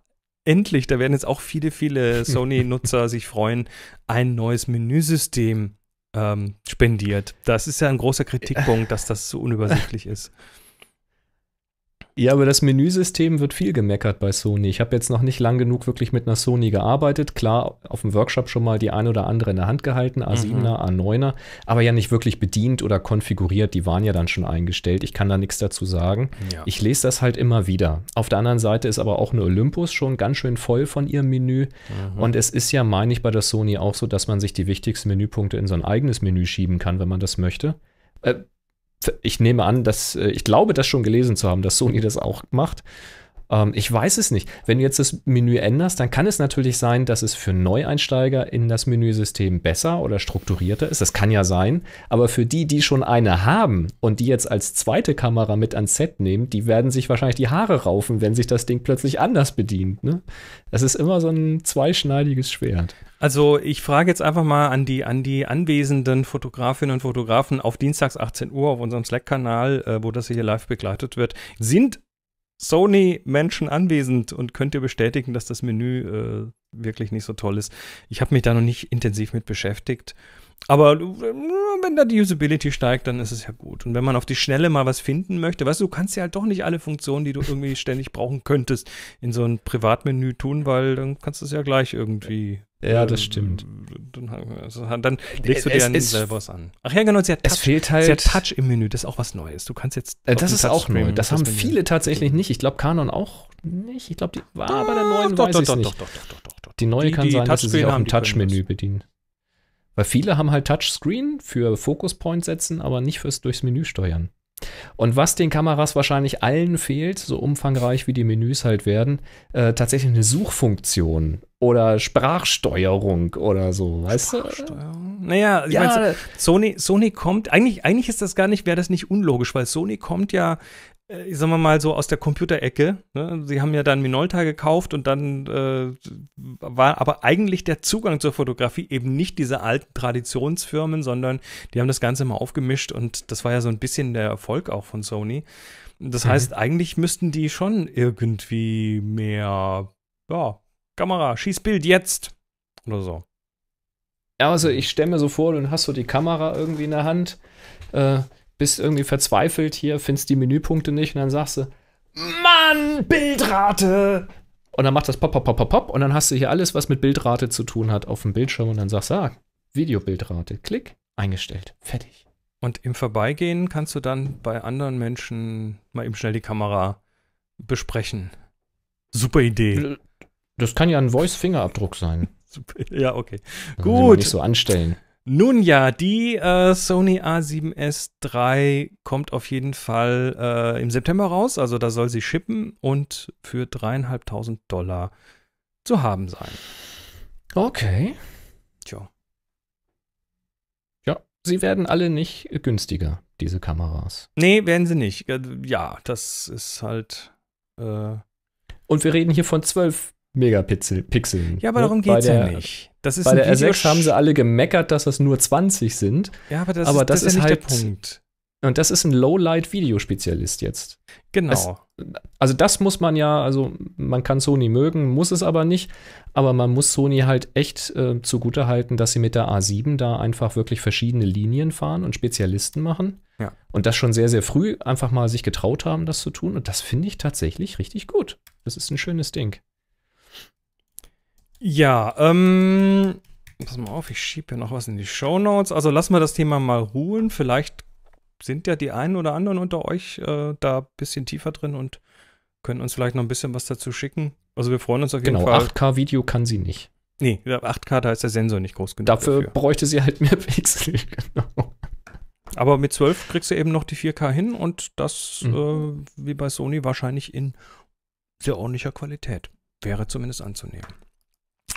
endlich, da werden jetzt auch viele, viele Sony-Nutzer sich freuen, ein neues Menüsystem ähm, spendiert. Das ist ja ein großer Kritikpunkt, dass das so unübersichtlich ist. Ja, aber das Menüsystem wird viel gemeckert bei Sony. Ich habe jetzt noch nicht lang genug wirklich mit einer Sony gearbeitet. Klar, auf dem Workshop schon mal die ein oder andere in der Hand gehalten, A7er, mhm. A9er, aber ja nicht wirklich bedient oder konfiguriert. Die waren ja dann schon eingestellt. Ich kann da nichts dazu sagen. Ja. Ich lese das halt immer wieder. Auf der anderen Seite ist aber auch eine Olympus schon ganz schön voll von ihrem Menü. Mhm. Und es ist ja, meine ich, bei der Sony auch so, dass man sich die wichtigsten Menüpunkte in so ein eigenes Menü schieben kann, wenn man das möchte. Äh, ich nehme an, dass äh, ich glaube, das schon gelesen zu haben, dass Sony das auch macht. Ähm, ich weiß es nicht. Wenn du jetzt das Menü änderst, dann kann es natürlich sein, dass es für Neueinsteiger in das Menüsystem besser oder strukturierter ist. Das kann ja sein. Aber für die, die schon eine haben und die jetzt als zweite Kamera mit ans Set nehmen, die werden sich wahrscheinlich die Haare raufen, wenn sich das Ding plötzlich anders bedient. Ne? Das ist immer so ein zweischneidiges Schwert. Also ich frage jetzt einfach mal an die, an die anwesenden Fotografinnen und Fotografen auf Dienstags 18 Uhr auf unserem Slack-Kanal, äh, wo das hier live begleitet wird. Sind Sony-Menschen anwesend und könnt ihr bestätigen, dass das Menü äh, wirklich nicht so toll ist. Ich habe mich da noch nicht intensiv mit beschäftigt. Aber äh, wenn da die Usability steigt, dann ist es ja gut. Und wenn man auf die Schnelle mal was finden möchte, weißt du, du kannst ja halt doch nicht alle Funktionen, die du irgendwie ständig brauchen könntest, in so ein Privatmenü tun, weil dann kannst du es ja gleich irgendwie. Ja, das ähm, stimmt. Dann, also, dann legst du dir es, ja selber was an. Ach ja, genau, sie hat Touch, es fehlt halt, sie hat halt- Touch im Menü, das ist auch was Neues. Du kannst jetzt. Äh, das ist Touch auch neu. Das, das haben viele tatsächlich nicht. Ich glaube, Canon auch nicht. Ich glaube, die war doch, bei der neuen doch, weiß doch, doch, doch, doch, doch, doch, doch, Die neue die, kann die sein, dass sie sich auch im Touch-Menü bedienen. Weil viele haben halt Touchscreen für Focus Point setzen, aber nicht fürs durchs Menü steuern. Und was den Kameras wahrscheinlich allen fehlt, so umfangreich wie die Menüs halt werden, äh, tatsächlich eine Suchfunktion oder Sprachsteuerung oder so, weißt du? Naja, ich ja. meine, Sony, Sony kommt, eigentlich, eigentlich ist das gar nicht, wäre das nicht unlogisch, weil Sony kommt ja äh, sagen wir mal so aus der Computerecke. Ne? Sie haben ja dann Minolta gekauft und dann äh, war aber eigentlich der Zugang zur Fotografie eben nicht diese alten Traditionsfirmen, sondern die haben das Ganze mal aufgemischt und das war ja so ein bisschen der Erfolg auch von Sony. Das mhm. heißt, eigentlich müssten die schon irgendwie mehr, ja, Kamera, Schießbild jetzt oder so. Ja, also ich stelle mir so vor, du hast so die Kamera irgendwie in der Hand. Äh, bist irgendwie verzweifelt hier, findest die Menüpunkte nicht und dann sagst du, Mann, Bildrate! Und dann macht das pop, pop, pop, pop, pop und dann hast du hier alles, was mit Bildrate zu tun hat, auf dem Bildschirm und dann sagst du, ah, Videobildrate, klick, eingestellt, fertig. Und im Vorbeigehen kannst du dann bei anderen Menschen mal eben schnell die Kamera besprechen. Super Idee. Das kann ja ein Voice-Fingerabdruck sein. ja, okay. Dann Gut. Nicht so anstellen. Nun ja, die äh, Sony A7S III kommt auf jeden Fall äh, im September raus, also da soll sie shippen und für dreieinhalbtausend Dollar zu haben sein. Okay. Tja. Ja, sie werden alle nicht günstiger, diese Kameras. Nee, werden sie nicht. Äh, ja, das ist halt. Äh und wir reden hier von 12 Megapixeln. Ja, aber ne? darum geht es ja nicht. Das ist Bei der Video R6 haben sie alle gemeckert, dass das nur 20 sind. Ja, aber das, aber ist, das das ist ja halt, der Punkt. Und das ist ein Lowlight-Videospezialist jetzt. Genau. Es, also das muss man ja, also man kann Sony mögen, muss es aber nicht. Aber man muss Sony halt echt äh, zugute halten, dass sie mit der A7 da einfach wirklich verschiedene Linien fahren und Spezialisten machen. Ja. Und das schon sehr, sehr früh einfach mal sich getraut haben, das zu tun. Und das finde ich tatsächlich richtig gut. Das ist ein schönes Ding. Ja, ähm, pass mal auf, ich schiebe hier noch was in die Show Notes. Also lassen wir das Thema mal ruhen. Vielleicht sind ja die einen oder anderen unter euch äh, da ein bisschen tiefer drin und können uns vielleicht noch ein bisschen was dazu schicken. Also wir freuen uns auf jeden genau, Fall. Genau, 8K-Video kann sie nicht. Nee, 8K, da ist der Sensor nicht groß genug. Dafür, dafür. bräuchte sie halt mehr Pixel, genau. Aber mit 12 kriegst du eben noch die 4K hin und das, mhm. äh, wie bei Sony, wahrscheinlich in sehr ordentlicher Qualität. Wäre zumindest anzunehmen.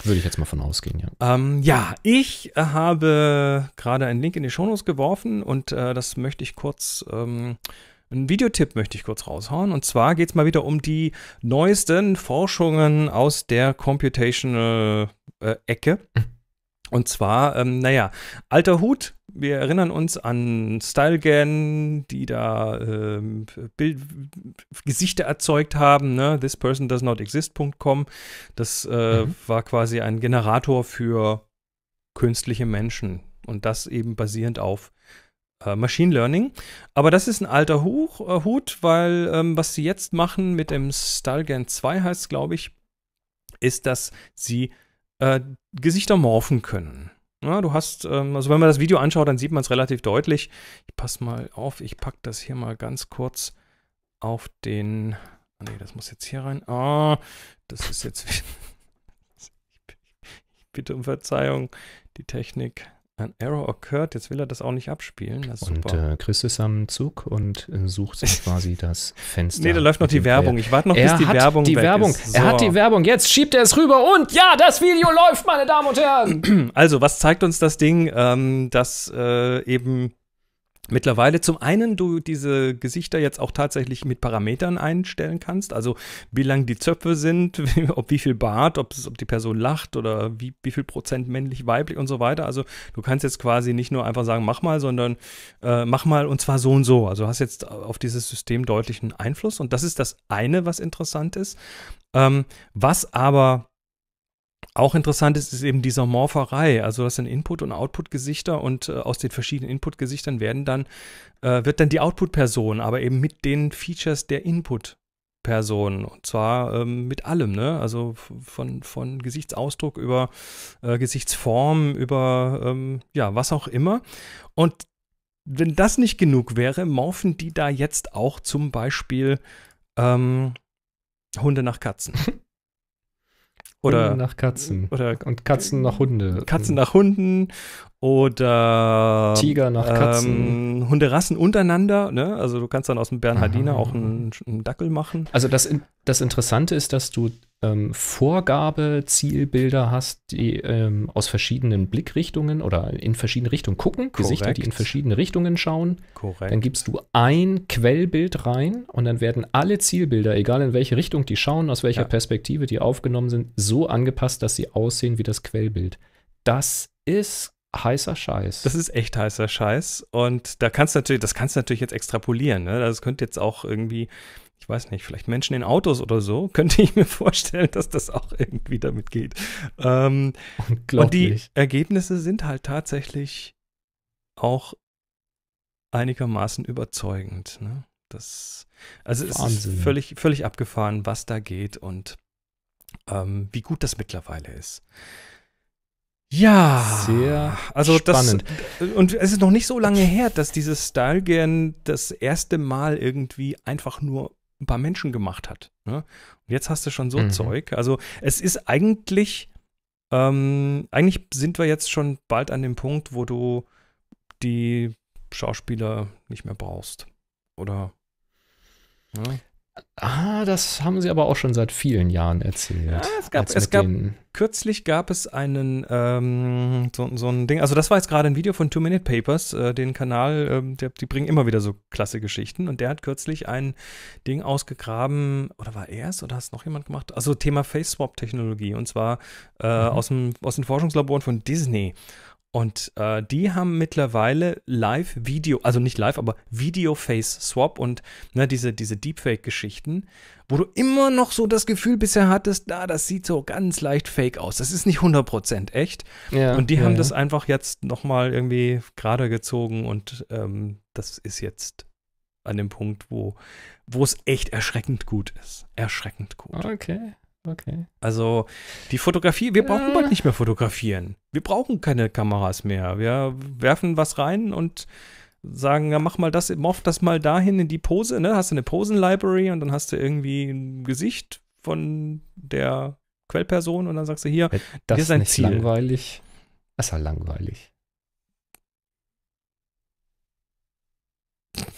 Würde ich jetzt mal von ausgehen, ja. Ähm, ja, ich äh, habe gerade einen Link in die Shownotes geworfen und äh, das möchte ich kurz, ähm, einen Videotipp möchte ich kurz raushauen. Und zwar geht es mal wieder um die neuesten Forschungen aus der Computational äh, Ecke. Und zwar, ähm, naja, alter Hut. Wir erinnern uns an StyleGen, die da ähm, Bild, Gesichter erzeugt haben. Ne? This person does not exist.com. Das äh, mhm. war quasi ein Generator für künstliche Menschen. Und das eben basierend auf äh, Machine Learning. Aber das ist ein alter Huch, äh, Hut, weil ähm, was sie jetzt machen mit dem StyleGen 2 heißt, glaube ich, ist, dass sie äh, Gesichter morphen können. Ja, du hast, ähm, also wenn man das Video anschaut, dann sieht man es relativ deutlich. Ich passe mal auf, ich packe das hier mal ganz kurz auf den. Ah, nee, das muss jetzt hier rein. Ah, das ist jetzt. ich bitte um Verzeihung, die Technik. An Arrow occurred, jetzt will er das auch nicht abspielen. Das ist und super. Äh, Chris ist am Zug und äh, sucht sich quasi das Fenster. Nee, da läuft noch die Werbung. Ich warte noch, er bis die Werbung die weg Werbung. ist. So. Er hat die Werbung. Jetzt schiebt er es rüber und ja, das Video läuft, meine Damen und Herren. Also, was zeigt uns das Ding? Ähm, dass äh, eben Mittlerweile zum einen du diese Gesichter jetzt auch tatsächlich mit Parametern einstellen kannst, also wie lang die Zöpfe sind, ob wie viel Bart, ob, ob die Person lacht oder wie, wie viel Prozent männlich, weiblich und so weiter. Also du kannst jetzt quasi nicht nur einfach sagen, mach mal, sondern äh, mach mal und zwar so und so. Also hast jetzt auf dieses System deutlichen Einfluss und das ist das eine, was interessant ist. Ähm, was aber auch interessant ist, ist eben dieser Morpherei. Also das sind Input- und Output-Gesichter und äh, aus den verschiedenen Input-Gesichtern werden dann, äh, wird dann die Output-Person, aber eben mit den Features der Input-Person. Und zwar ähm, mit allem, ne? Also von, von Gesichtsausdruck über äh, Gesichtsform, über ähm, ja, was auch immer. Und wenn das nicht genug wäre, morphen die da jetzt auch zum Beispiel ähm, Hunde nach Katzen. Oder Hunde nach Katzen. Oder und Katzen nach Hunde. Katzen nach Hunden oder Tiger nach ähm, Katzen. Ähm, Hunderassen untereinander, ne? Also du kannst dann aus dem Bernhardiner Aha. auch einen, einen, Dackel machen. Also das, das Interessante ist, dass du ähm, Vorgabe-Zielbilder hast, die ähm, aus verschiedenen Blickrichtungen oder in verschiedene Richtungen gucken, Korrekt. Gesichter, die in verschiedene Richtungen schauen. Korrekt. Dann gibst du ein Quellbild rein und dann werden alle Zielbilder, egal in welche Richtung die schauen, aus welcher ja. Perspektive die aufgenommen sind, so angepasst, dass sie aussehen wie das Quellbild. Das ist heißer Scheiß. Das ist echt heißer Scheiß. Und da kannst du natürlich, das kannst du natürlich jetzt extrapolieren. Ne? Das also könnte jetzt auch irgendwie ich weiß nicht, vielleicht Menschen in Autos oder so, könnte ich mir vorstellen, dass das auch irgendwie damit geht. Ähm, und die Ergebnisse sind halt tatsächlich auch einigermaßen überzeugend. Ne? Das, also Wahnsinn. es ist völlig, völlig abgefahren, was da geht und ähm, wie gut das mittlerweile ist. Ja, sehr also spannend. Das, und es ist noch nicht so lange her, dass dieses Style Gen das erste Mal irgendwie einfach nur ein paar Menschen gemacht hat. Ne? Und jetzt hast du schon so mhm. Zeug. Also es ist eigentlich, ähm, eigentlich sind wir jetzt schon bald an dem Punkt, wo du die Schauspieler nicht mehr brauchst. Oder? Ne? Ah, das haben sie aber auch schon seit vielen Jahren erzählt. Ja, ah, es gab, es gab kürzlich gab es einen ähm, so, so, ein Ding. Also das war jetzt gerade ein Video von Two Minute Papers, äh, den Kanal, ähm, der, die bringen immer wieder so klasse Geschichten und der hat kürzlich ein Ding ausgegraben oder war er es oder hat es noch jemand gemacht? Also Thema Face Swap Technologie und zwar äh, mhm. aus, dem, aus den Forschungslaboren von Disney. Und äh, die haben mittlerweile Live-Video, also nicht live, aber Video-Face-Swap und ne, diese, diese Deepfake-Geschichten, wo du immer noch so das Gefühl bisher hattest, na, das sieht so ganz leicht fake aus. Das ist nicht 100% echt. Ja, und die ja, haben ja. das einfach jetzt nochmal irgendwie gerade gezogen und ähm, das ist jetzt an dem Punkt, wo, wo es echt erschreckend gut ist. Erschreckend gut. Okay. Okay. Also die Fotografie, wir brauchen bald äh. nicht mehr fotografieren. Wir brauchen keine Kameras mehr. Wir werfen was rein und sagen, ja, mach mal das, morph das mal dahin in die Pose, ne? Hast du eine Posen-Library und dann hast du irgendwie ein Gesicht von der Quellperson und dann sagst du hier, das hier ist ein nicht Ziel. langweilig. Das ist ja langweilig.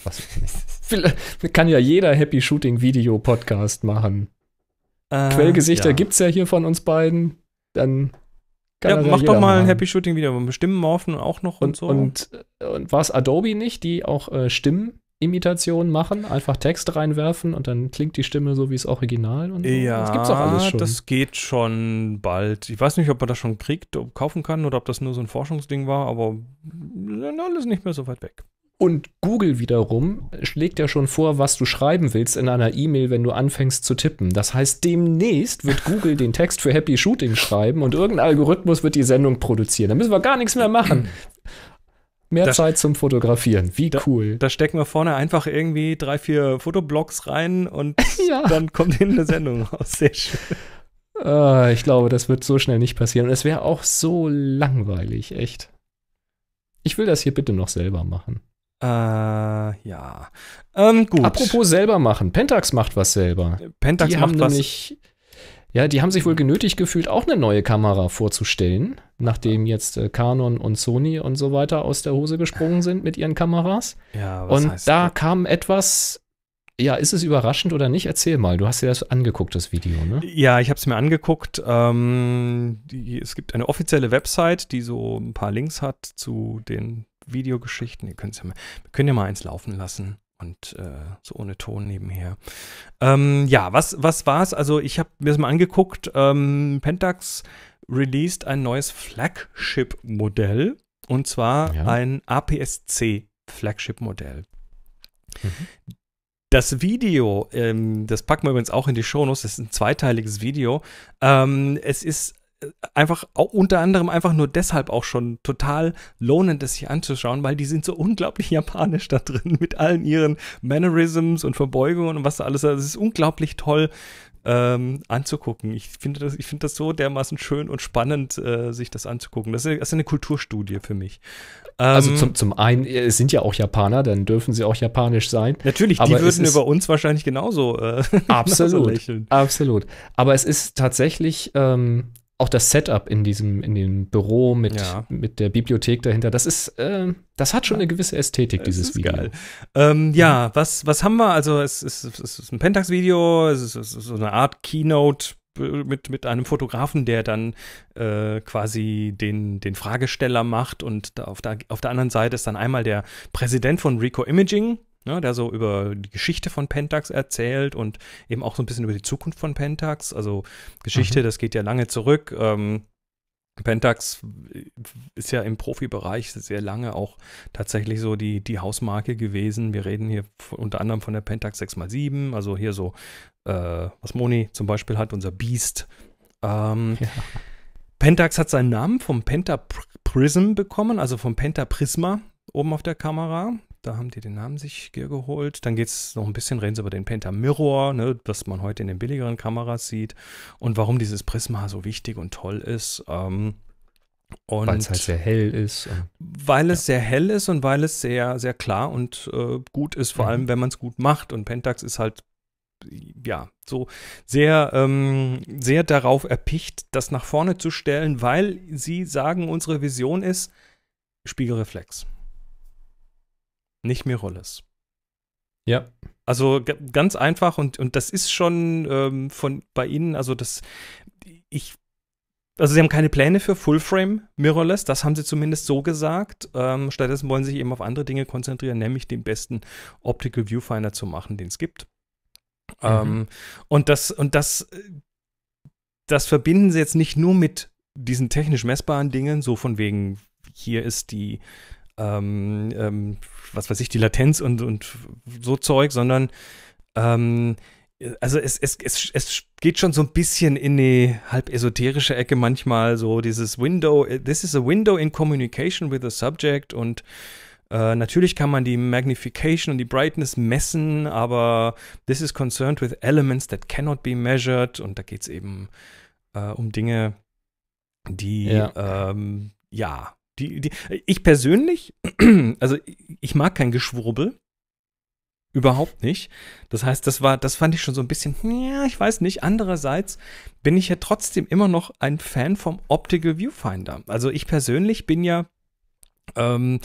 Was nicht. Kann ja jeder Happy Shooting Video Podcast machen. Äh, Quellgesichter ja. es ja hier von uns beiden. Dann ja, mach doch mal ein Happy Shooting wieder. Stimmen morphen auch noch und, und so. Und, und war es Adobe nicht, die auch äh, Stimmenimitationen machen? Einfach Text reinwerfen und dann klingt die Stimme so wie das Original. Und so. Ja, das gibt's auch alles schon. das geht schon bald. Ich weiß nicht, ob man das schon kriegt, kaufen kann oder ob das nur so ein Forschungsding war, aber äh, alles nicht mehr so weit weg. Und Google wiederum schlägt ja schon vor, was du schreiben willst in einer E-Mail, wenn du anfängst zu tippen. Das heißt, demnächst wird Google den Text für Happy Shooting schreiben und irgendein Algorithmus wird die Sendung produzieren. Da müssen wir gar nichts mehr machen. Mehr das, Zeit zum Fotografieren. Wie da, cool. Da stecken wir vorne einfach irgendwie drei, vier Fotoblogs rein und ja. dann kommt hinten eine Sendung raus. Sehr schön. Ah, ich glaube, das wird so schnell nicht passieren. Und es wäre auch so langweilig, echt. Ich will das hier bitte noch selber machen. Äh, ja. Ähm, gut. Apropos selber machen. Pentax macht was selber. Pentax die macht haben was. Nämlich, ja, die haben sich wohl genötigt gefühlt, auch eine neue Kamera vorzustellen, nachdem jetzt äh, Canon und Sony und so weiter aus der Hose gesprungen sind mit ihren Kameras. Ja, was Und heißt da das? kam etwas, ja, ist es überraschend oder nicht? Erzähl mal, du hast dir das angeguckt, das Video, ne? Ja, ich habe es mir angeguckt. Ähm, die, es gibt eine offizielle Website, die so ein paar Links hat zu den Videogeschichten. Ihr könnt ja mal, wir ja mal eins laufen lassen und äh, so ohne Ton nebenher. Ähm, ja, was, was war's? Also ich habe mir das mal angeguckt. Ähm, Pentax released ein neues Flagship-Modell und zwar ja. ein APS-C Flagship-Modell. Mhm. Das Video, ähm, das packen wir übrigens auch in die Shownotes, das ist ein zweiteiliges Video. Ähm, es ist einfach unter anderem einfach nur deshalb auch schon total lohnend, das sich anzuschauen, weil die sind so unglaublich japanisch da drin mit allen ihren Mannerisms und Verbeugungen und was da alles. Also es ist unglaublich toll ähm, anzugucken. Ich finde das, ich finde das so dermaßen schön und spannend, äh, sich das anzugucken. Das ist, das ist eine Kulturstudie für mich. also ähm, zum, zum einen, äh, es sind ja auch Japaner, dann dürfen sie auch japanisch sein. Natürlich, die würden über uns wahrscheinlich genauso äh, absolut, genauso Absolut. Aber es ist tatsächlich ähm, auch das Setup in diesem, in dem Büro mit, ja. mit der Bibliothek dahinter, das ist, äh, das hat schon eine gewisse Ästhetik, dieses ist Video. Geil. Ähm, mhm. ja, was, was haben wir? Also, es ist, es ist ein Pentax-Video, es ist, es ist so eine Art Keynote mit, mit einem Fotografen, der dann äh, quasi den, den Fragesteller macht und da auf, der, auf der anderen Seite ist dann einmal der Präsident von Rico Imaging, ne, der so über die Geschichte von Pentax erzählt und eben auch so ein bisschen über die Zukunft von Pentax. Also Geschichte, mhm. das geht ja lange zurück. Ähm, Pentax ist ja im Profibereich sehr lange auch tatsächlich so die, die Hausmarke gewesen. Wir reden hier unter anderem von der Pentax 6x7, also hier so, äh, was Moni zum Beispiel hat, unser Beast. Ähm, ja. Pentax hat seinen Namen vom Penta Prism bekommen, also vom Penta Prisma oben auf der Kamera. Da haben die den Namen sich geholt. Dann geht es noch ein bisschen, reden sie über den Penta Mirror, ne, was man heute in den billigeren Kameras sieht und warum dieses Prisma so wichtig und toll ist. Ähm, weil es halt sehr hell ist. Äh, weil es ja. sehr hell ist und weil es sehr, sehr klar und äh, gut ist, vor mhm. allem wenn man es gut macht. Und Pentax ist halt, ja, so sehr, ähm, sehr darauf erpicht, das nach vorne zu stellen, weil sie sagen, unsere Vision ist Spiegelreflex nicht Mirolles. Ja. Also ganz einfach und, und das ist schon ähm, von bei Ihnen, also das, ich, also Sie haben keine Pläne für Fullframe Mirrorless, das haben Sie zumindest so gesagt. Ähm, stattdessen wollen Sie sich eben auf andere Dinge konzentrieren, nämlich den besten Optical Viewfinder zu machen, den es gibt. Mhm. Ähm, und das, und das, das verbinden Sie jetzt nicht nur mit diesen technisch messbaren Dingen, so von wegen, hier ist die ähm, ähm, was weiß ich, die Latenz und, und so Zeug, sondern ähm, also es, es, es, es geht schon so ein bisschen in die halb esoterische Ecke manchmal, so dieses Window, this is a window in communication with the subject und äh, natürlich kann man die Magnification und die Brightness messen, aber this is concerned with elements that cannot be measured und da geht es eben äh, um Dinge, die ja, ähm, ja die, die, ich persönlich, also ich mag kein Geschwurbel. Überhaupt nicht. Das heißt, das war, das fand ich schon so ein bisschen, ja, ich weiß nicht. Andererseits bin ich ja trotzdem immer noch ein Fan vom Optical Viewfinder. Also ich persönlich bin ja ähm,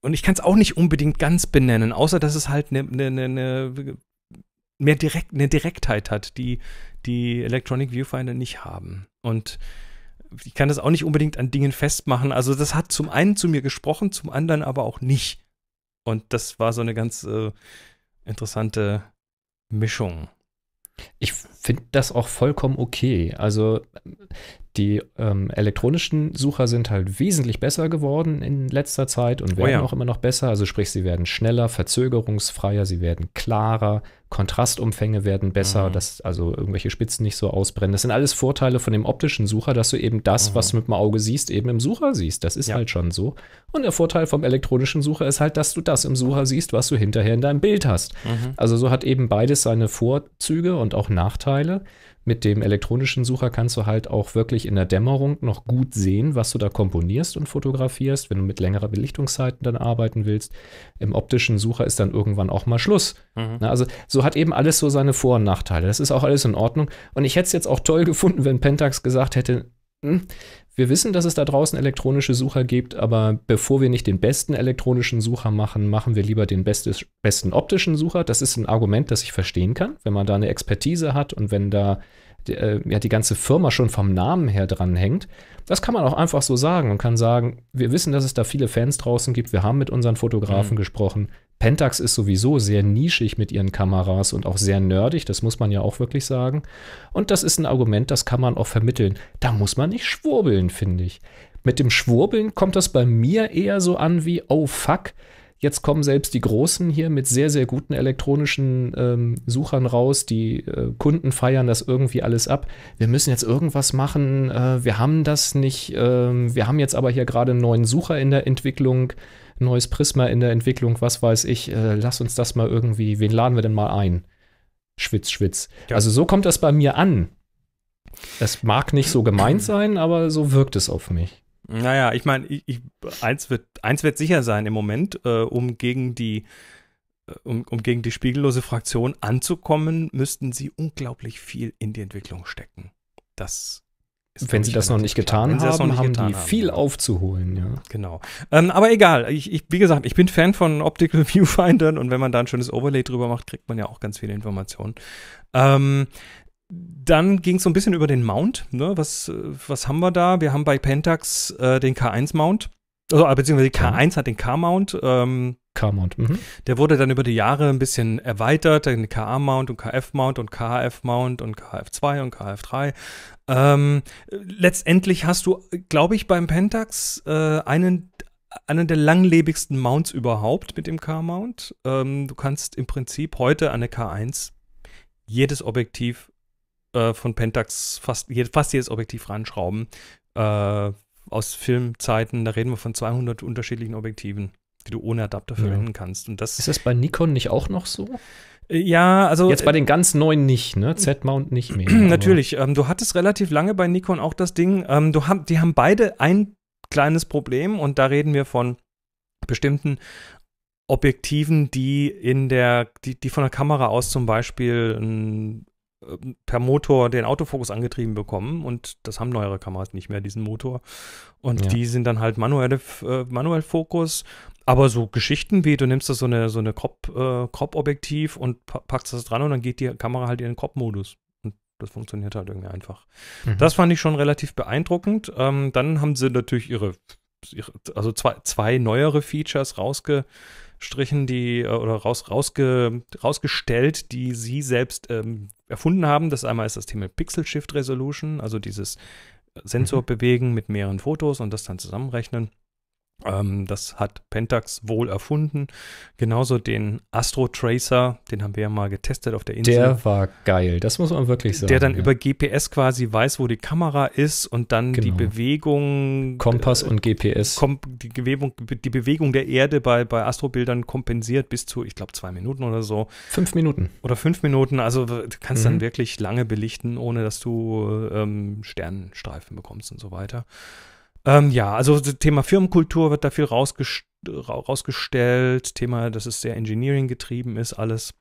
und ich kann es auch nicht unbedingt ganz benennen, außer dass es halt eine ne, ne, ne, mehr direkt, eine Direktheit hat, die die Electronic Viewfinder nicht haben. Und ich kann das auch nicht unbedingt an Dingen festmachen. Also das hat zum einen zu mir gesprochen, zum anderen aber auch nicht. Und das war so eine ganz äh, interessante Mischung. Ich finde das auch vollkommen okay. Also die ähm, elektronischen Sucher sind halt wesentlich besser geworden in letzter Zeit und oh werden oh ja. auch immer noch besser. Also sprich, sie werden schneller, verzögerungsfreier, sie werden klarer, Kontrastumfänge werden besser, mhm. dass also irgendwelche Spitzen nicht so ausbrennen. Das sind alles Vorteile von dem optischen Sucher, dass du eben das, mhm. was du mit dem Auge siehst, eben im Sucher siehst. Das ist ja. halt schon so. Und der Vorteil vom elektronischen Sucher ist halt, dass du das im Sucher siehst, was du hinterher in deinem Bild hast. Mhm. Also so hat eben beides seine Vorzüge und auch Nachteile. Mit dem elektronischen Sucher kannst du halt auch wirklich in der Dämmerung noch gut sehen, was du da komponierst und fotografierst, wenn du mit längerer Belichtungszeiten dann arbeiten willst. Im optischen Sucher ist dann irgendwann auch mal Schluss. Mhm. Na, also so hat eben alles so seine Vor- und Nachteile. Das ist auch alles in Ordnung. Und ich hätte es jetzt auch toll gefunden, wenn Pentax gesagt hätte, hm? wir wissen, dass es da draußen elektronische Sucher gibt, aber bevor wir nicht den besten elektronischen Sucher machen, machen wir lieber den bestes, besten optischen Sucher. Das ist ein Argument, das ich verstehen kann, wenn man da eine Expertise hat und wenn da die, äh, ja, die ganze Firma schon vom Namen her dranhängt. Das kann man auch einfach so sagen und kann sagen, wir wissen, dass es da viele Fans draußen gibt, wir haben mit unseren Fotografen mhm. gesprochen. Pentax ist sowieso sehr nischig mit ihren Kameras und auch sehr nerdig, das muss man ja auch wirklich sagen. Und das ist ein Argument, das kann man auch vermitteln. Da muss man nicht schwurbeln, finde ich. Mit dem Schwurbeln kommt das bei mir eher so an wie, oh fuck, Jetzt kommen selbst die Großen hier mit sehr, sehr guten elektronischen ähm, Suchern raus. Die äh, Kunden feiern das irgendwie alles ab. Wir müssen jetzt irgendwas machen. Äh, wir haben das nicht. Äh, wir haben jetzt aber hier gerade einen neuen Sucher in der Entwicklung, ein neues Prisma in der Entwicklung. Was weiß ich. Äh, lass uns das mal irgendwie. Wen laden wir denn mal ein? Schwitz, schwitz. Ja. Also so kommt das bei mir an. Es mag nicht so gemeint sein, aber so wirkt es auf mich. Naja, ich meine, eins, wird, eins wird sicher sein im Moment, äh, um gegen die äh, um, um, gegen die spiegellose Fraktion anzukommen, müssten sie unglaublich viel in die Entwicklung stecken. Das wenn sie das noch nicht getan haben, haben getan die haben. viel aufzuholen, ja. Genau. Ähm, aber egal, ich, ich, wie gesagt, ich bin Fan von Optical Viewfindern und wenn man da ein schönes Overlay drüber macht, kriegt man ja auch ganz viele Informationen. Ähm, dann ging es so ein bisschen über den Mount. Ne? Was, was haben wir da? Wir haben bei Pentax äh, den K1-Mount. Also, äh, beziehungsweise K1 hat den K-Mount. Ähm, K-Mount. Mhm. Der wurde dann über die Jahre ein bisschen erweitert. Dann KA-Mount und KF-Mount und KF-Mount und KF2 und KF3. Ähm, letztendlich hast du, glaube ich, beim Pentax äh, einen, einen der langlebigsten Mounts überhaupt mit dem K-Mount. Ähm, du kannst im Prinzip heute an der K1 jedes Objektiv äh, von Pentax fast, fast jedes Objektiv reinschrauben. Äh, aus Filmzeiten, da reden wir von 200 unterschiedlichen Objektiven, die du ohne Adapter verwenden ja. kannst. Und das ist das bei Nikon nicht auch noch so? Äh, ja, also. Jetzt bei äh, den ganz neuen nicht, ne? Z-Mount nicht mehr. Natürlich. Ähm, du hattest relativ lange bei Nikon auch das Ding. Ähm, du hab, die haben beide ein kleines Problem und da reden wir von bestimmten Objektiven, die in der, die, die von der Kamera aus zum Beispiel ein ähm, per Motor den Autofokus angetrieben bekommen und das haben neuere Kameras nicht mehr, diesen Motor. Und ja. die sind dann halt manuelle, äh, manuell Fokus. Aber so Geschichten wie, du nimmst das so eine, so eine äh, Crop-Objektiv äh, und pa packst das dran und dann geht die Kamera halt in den Crop-Modus. Und das funktioniert halt irgendwie einfach. Mhm. Das fand ich schon relativ beeindruckend. Ähm, dann haben sie natürlich ihre, ihre also zwei, zwei neuere Features rausge Strichen, die äh, oder raus, rausge, rausgestellt, die sie selbst ähm, erfunden haben. Das einmal ist das Thema Pixel Shift Resolution, also dieses äh, Sensor bewegen mhm. mit mehreren Fotos und das dann zusammenrechnen. Ähm, das hat Pentax wohl erfunden. Genauso den Astro Tracer, den haben wir ja mal getestet auf der Insel. Der war geil, das muss man wirklich sagen. Der dann ja. über GPS quasi weiß, wo die Kamera ist und dann genau. die Bewegung. Kompass äh, und GPS. Kom die, Bewegung, die Bewegung der Erde bei, bei Astrobildern kompensiert bis zu, ich glaube, zwei Minuten oder so. Fünf Minuten. Oder fünf Minuten. Also du kannst mhm. dann wirklich lange belichten, ohne dass du ähm, Sternenstreifen bekommst und so weiter. Ähm, ja, also Thema Firmenkultur wird da viel rausgest rausgestellt, Thema, dass es sehr Engineering getrieben ist, alles.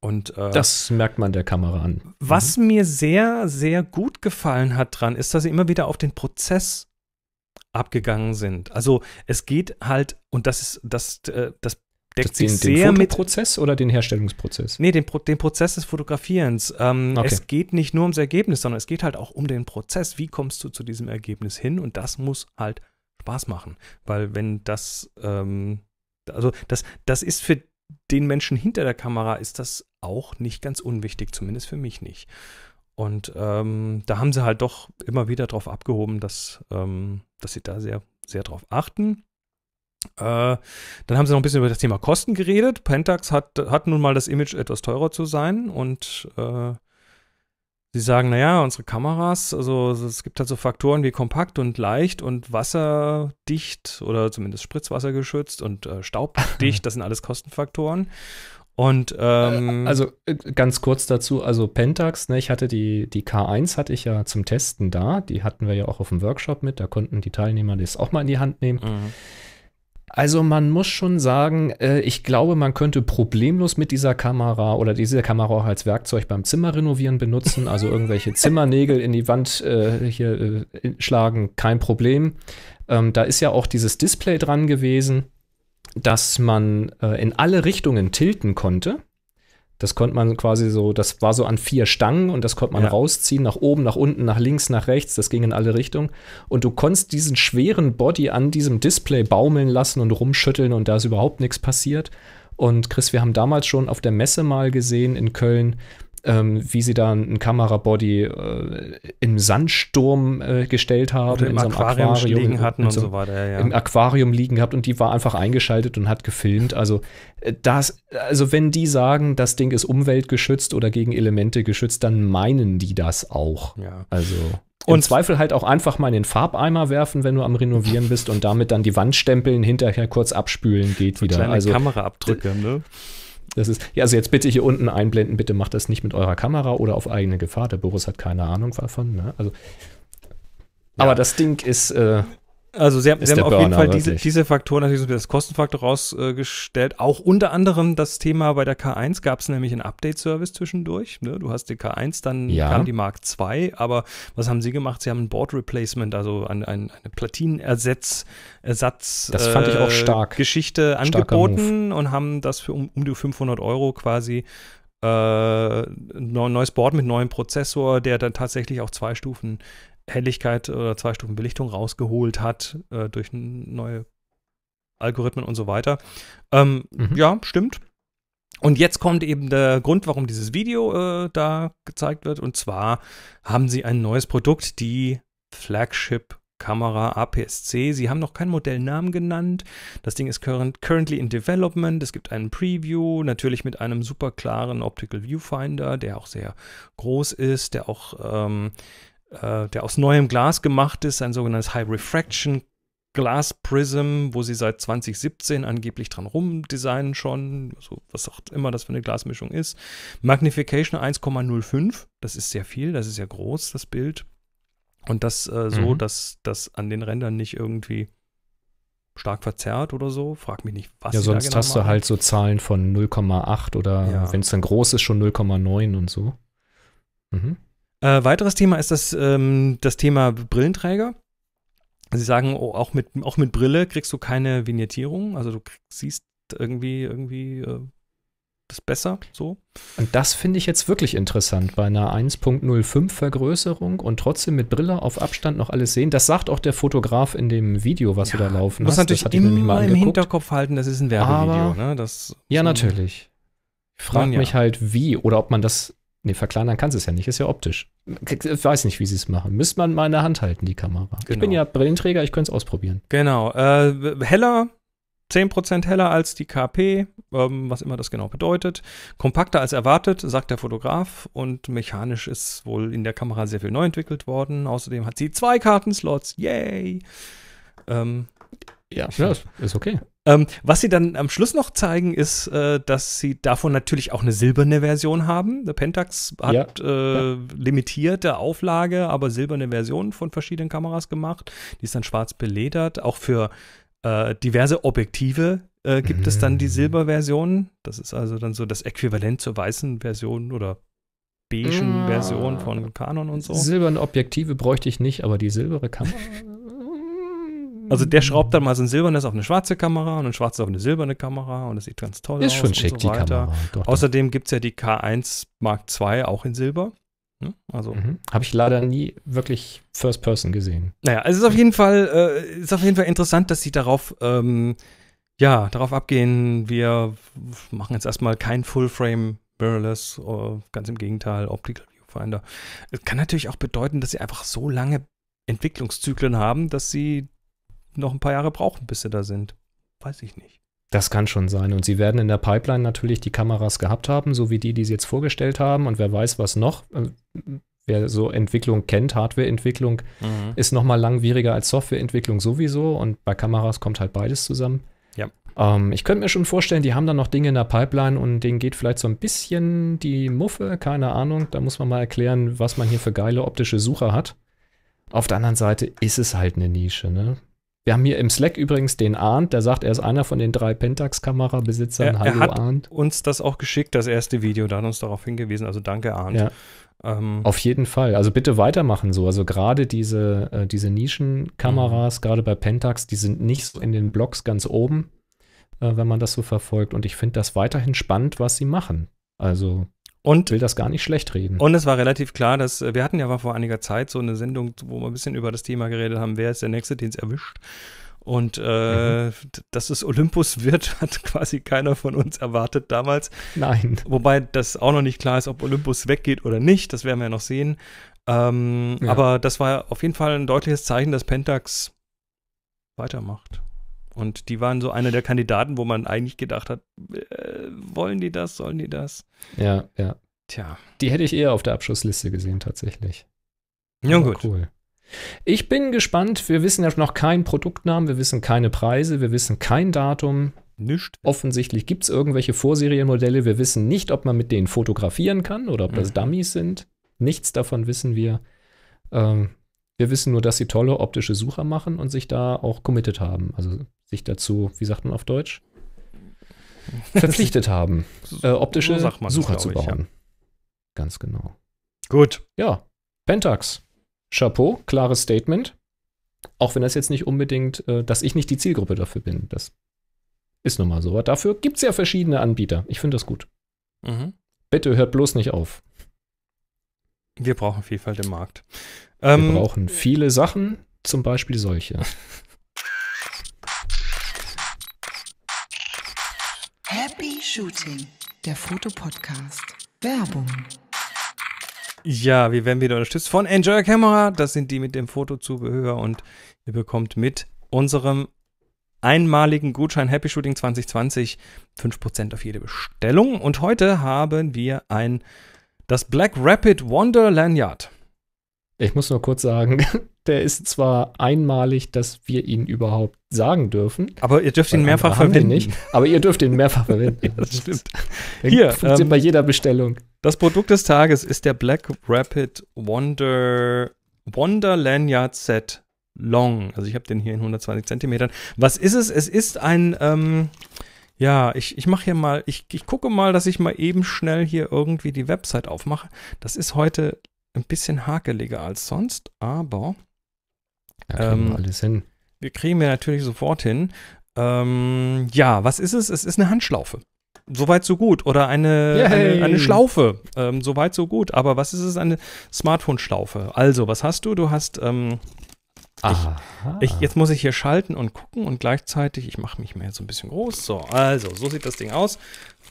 Und, äh, das merkt man der Kamera an. Was mhm. mir sehr, sehr gut gefallen hat dran, ist, dass sie immer wieder auf den Prozess abgegangen sind. Also es geht halt, und das ist das, äh, das deckt den, sich den sehr mit. Den Prozess oder den Herstellungsprozess? Nee, den, Pro den Prozess des Fotografierens. Ähm, okay. Es geht nicht nur ums Ergebnis, sondern es geht halt auch um den Prozess. Wie kommst du zu diesem Ergebnis hin? Und das muss halt Spaß machen. Weil wenn das, ähm, also das, das ist für den Menschen hinter der Kamera ist das auch nicht ganz unwichtig, zumindest für mich nicht. Und ähm, da haben sie halt doch immer wieder darauf abgehoben, dass, ähm, dass sie da sehr, sehr drauf achten. Äh, dann haben sie noch ein bisschen über das Thema Kosten geredet. Pentax hat, hat nun mal das Image, etwas teurer zu sein und äh, sie sagen, naja, unsere Kameras, also es gibt halt so Faktoren wie kompakt und leicht und wasserdicht oder zumindest spritzwassergeschützt und äh, staubdicht, das sind alles Kostenfaktoren. Und ähm, äh, also äh, ganz kurz dazu, also Pentax, ne, ich hatte die, die K1 hatte ich ja zum Testen da, die hatten wir ja auch auf dem Workshop mit, da konnten die Teilnehmer das auch mal in die Hand nehmen. Mhm. Also man muss schon sagen, äh, ich glaube, man könnte problemlos mit dieser Kamera oder diese Kamera auch als Werkzeug beim Zimmerrenovieren benutzen. Also irgendwelche Zimmernägel in die Wand äh, hier äh, schlagen, kein Problem. Ähm, da ist ja auch dieses Display dran gewesen, dass man in alle Richtungen tilten konnte. Das konnte man quasi so, das war so an vier Stangen und das konnte man ja. rausziehen, nach oben, nach unten, nach links, nach rechts, das ging in alle Richtungen. Und du konntest diesen schweren Body an diesem Display baumeln lassen und rumschütteln und da ist überhaupt nichts passiert. Und Chris, wir haben damals schon auf der Messe mal gesehen in Köln, ähm, wie sie da einen Kamerabody äh, im Sandsturm äh, gestellt haben. Oder im Aquarium, Aquarium, liegen hatten und, und so, so, weiter. Ja. Im Aquarium liegen gehabt und die war einfach eingeschaltet und hat gefilmt. Also, äh, das, also wenn die sagen, das Ding ist umweltgeschützt oder gegen Elemente geschützt, dann meinen die das auch. Ja. Also. Im und Zweifel halt auch einfach mal in den Farbeimer werfen, wenn du am Renovieren bist und damit dann die Wandstempeln hinterher kurz abspülen geht so wieder. Kleine also Kameraabdrücke, ne? Das ist, ja, also jetzt bitte hier unten einblenden, bitte macht das nicht mit eurer Kamera oder auf eigene Gefahr. Der Boris hat keine Ahnung davon. Ne? Also, ja. Aber das Ding ist äh, also sie haben, sie haben auf jeden Fall diese, diese Faktoren, natürlich das Kostenfaktor rausgestellt. Auch unter anderem das Thema bei der K1 gab es nämlich einen Update-Service zwischendurch. Ne? Du hast die K1, dann ja. kam die Mark II, aber was haben sie gemacht? Sie haben ein Board-Replacement, also ein, ein, eine Platinenersatz Ersatz, das fand ich äh, Geschichte angeboten und haben das für um, um die 500 Euro quasi äh, neues Board mit neuem Prozessor, der dann tatsächlich auch zwei Stufen Helligkeit oder zwei Stufen Belichtung rausgeholt hat äh, durch neue Algorithmen und so weiter. Ähm, mhm. Ja, stimmt. Und jetzt kommt eben der Grund, warum dieses Video äh, da gezeigt wird. Und zwar haben sie ein neues Produkt, die Flagship Kamera APS-C. Sie haben noch keinen Modellnamen genannt. Das Ding ist current, currently in development. Es gibt einen Preview, natürlich mit einem super klaren Optical Viewfinder, der auch sehr groß ist, der auch ähm, äh, der aus neuem Glas gemacht ist, ein sogenanntes High Refraction Glass Prism, wo sie seit 2017 angeblich dran rumdesignen schon, so also was auch immer das für eine Glasmischung ist. Magnification 1,05, das ist sehr viel, das ist ja groß, das Bild. Und das äh, so, mhm. dass das an den Rändern nicht irgendwie stark verzerrt oder so. Frag mich nicht, was. Ja, sonst genau hast machen. du halt so Zahlen von 0,8 oder ja. wenn es dann groß ist, schon 0,9 und so. Mhm. Äh, weiteres Thema ist das, ähm, das Thema Brillenträger. Sie sagen, oh, auch, mit, auch mit Brille kriegst du keine Vignettierung. Also du kriegst, siehst irgendwie, irgendwie äh, das besser so. Und das finde ich jetzt wirklich interessant bei einer 1.05 Vergrößerung und trotzdem mit Brille auf Abstand noch alles sehen. Das sagt auch der Fotograf in dem Video, was ja, wir da laufen muss hast. natürlich das immer im Hinterkopf halten, das ist ein Werbevideo. Aber, ne? das, ja, so natürlich. Ich frage ja. mich halt, wie oder ob man das Nee, verkleinern kannst du es ja nicht, ist ja optisch. Ich äh, weiß nicht, wie sie es machen. Müsste man mal in der Hand halten, die Kamera. Genau. Ich bin genau. ja Brillenträger, ich könnte es ausprobieren. Genau. Äh, heller, 10% heller als die KP, ähm, was immer das genau bedeutet. Kompakter als erwartet, sagt der Fotograf. Und mechanisch ist wohl in der Kamera sehr viel neu entwickelt worden. Außerdem hat sie zwei Kartenslots. Yay! Ähm, ja, ja, ist okay. Ähm, was sie dann am Schluss noch zeigen, ist, äh, dass sie davon natürlich auch eine silberne Version haben. Der Pentax hat ja, äh, ja. limitierte Auflage, aber silberne Versionen von verschiedenen Kameras gemacht. Die ist dann schwarz beledert. Auch für äh, diverse Objektive äh, gibt mhm. es dann die mhm. Silberversion. Das ist also dann so das Äquivalent zur weißen Version oder beigen ah. Version von Canon und so. Silberne Objektive bräuchte ich nicht, aber die silberne Kamera Also der schraubt dann mal so ein silbernes auf eine schwarze Kamera und ein schwarzes auf eine silberne Kamera und das sieht ganz toll ist aus. Ist schon schick, so die Kamera. Doch, Außerdem gibt es ja die K1 Mark II auch in Silber. Ne? Also mhm. habe ich leider nie wirklich First Person gesehen. Naja, es ist auf jeden Fall, äh, ist auf jeden Fall interessant, dass sie darauf, ähm, ja, darauf abgehen. Wir machen jetzt erstmal kein Full Frame Mirrorless, äh, ganz im Gegenteil, Optical Viewfinder. Es kann natürlich auch bedeuten, dass sie einfach so lange Entwicklungszyklen haben, dass sie noch ein paar Jahre brauchen, bis sie da sind. Weiß ich nicht. Das kann schon sein. Und sie werden in der Pipeline natürlich die Kameras gehabt haben, so wie die, die sie jetzt vorgestellt haben. Und wer weiß, was noch. Äh, wer so Entwicklung kennt, Hardwareentwicklung, mhm. ist nochmal langwieriger als Softwareentwicklung sowieso. Und bei Kameras kommt halt beides zusammen. Ja. Ähm, ich könnte mir schon vorstellen, die haben da noch Dinge in der Pipeline und denen geht vielleicht so ein bisschen die Muffe, keine Ahnung. Da muss man mal erklären, was man hier für geile optische Sucher hat. Auf der anderen Seite ist es halt eine Nische, ne? Wir haben hier im Slack übrigens den Arndt, der sagt, er ist einer von den drei Pentax-Kamerabesitzern. Hallo er hat Arndt. uns das auch geschickt, das erste Video, da hat uns darauf hingewiesen. Also danke, Arndt. Ja. Ähm. Auf jeden Fall. Also bitte weitermachen so. Also gerade diese, äh, diese Nischenkameras, mhm. gerade bei Pentax, die sind nicht so in den Blogs ganz oben, äh, wenn man das so verfolgt. Und ich finde das weiterhin spannend, was sie machen. Also und ich will das gar nicht schlecht reden. Und es war relativ klar, dass äh, wir hatten ja vor einiger Zeit so eine Sendung, wo wir ein bisschen über das Thema geredet haben, wer ist der Nächste, den es erwischt. Und äh, mhm. dass es Olympus wird, hat quasi keiner von uns erwartet damals. Nein. Wobei das auch noch nicht klar ist, ob Olympus weggeht oder nicht. Das werden wir ja noch sehen. Ähm, ja. Aber das war auf jeden Fall ein deutliches Zeichen, dass Pentax weitermacht. Und die waren so einer der Kandidaten, wo man eigentlich gedacht hat, äh, wollen die das, sollen die das? Ja, ja. Tja. Die hätte ich eher auf der Abschlussliste gesehen, tatsächlich. Ja, gut. Cool. Ich bin gespannt. Wir wissen ja noch keinen Produktnamen, wir wissen keine Preise, wir wissen kein Datum. Nicht. Offensichtlich gibt es irgendwelche Vorserienmodelle. Wir wissen nicht, ob man mit denen fotografieren kann oder ob das mhm. Dummies sind. Nichts davon wissen wir. Ähm, wir wissen nur, dass sie tolle optische Sucher machen und sich da auch committed haben. Also sich dazu, wie sagt man auf Deutsch? Verpflichtet haben, äh, optische man, Sucher zu bauen. Ich, ja. Ganz genau. Gut. Ja, Pentax. Chapeau, klares Statement. Auch wenn das jetzt nicht unbedingt, äh, dass ich nicht die Zielgruppe dafür bin. Das ist nun mal so. Aber dafür gibt es ja verschiedene Anbieter. Ich finde das gut. Mhm. Bitte hört bloß nicht auf. Wir brauchen Vielfalt im Markt. Ähm, wir brauchen viele Sachen, zum Beispiel solche. Happy Shooting, der Fotopodcast. Werbung. Ja, wir werden wieder unterstützt von Enjoy Camera. Das sind die mit dem Fotozubehör und ihr bekommt mit unserem einmaligen Gutschein Happy Shooting 2020 5% auf jede Bestellung. Und heute haben wir ein das Black Rapid Wonder Lanyard. Ich muss nur kurz sagen, der ist zwar einmalig, dass wir ihn überhaupt sagen dürfen. Aber ihr dürft ihn mehrfach verwenden. Nicht, aber ihr dürft ihn mehrfach verwenden. das stimmt. Hier funktioniert ähm, bei jeder Bestellung. Das Produkt des Tages ist der Black Rapid Wonder Wonder Lanyard Set Long. Also ich habe den hier in 120 Zentimetern. Was ist es? Es ist ein ähm, ja, ich, ich mache hier mal, ich, ich gucke mal, dass ich mal eben schnell hier irgendwie die Website aufmache. Das ist heute ein bisschen hakeliger als sonst, aber da kriegen ähm, wir alles hin. Wir kriegen wir natürlich sofort hin. Ähm, ja, was ist es? Es ist eine Handschlaufe. Soweit so gut. Oder eine, eine, eine, Schlaufe. Ähm, Soweit so gut. Aber was ist es? Eine Smartphone-Schlaufe. Also, was hast du? Du hast ähm, ich, ich, jetzt muss ich hier schalten und gucken und gleichzeitig, ich mache mich mal jetzt so ein bisschen groß. So, also, so sieht das Ding aus.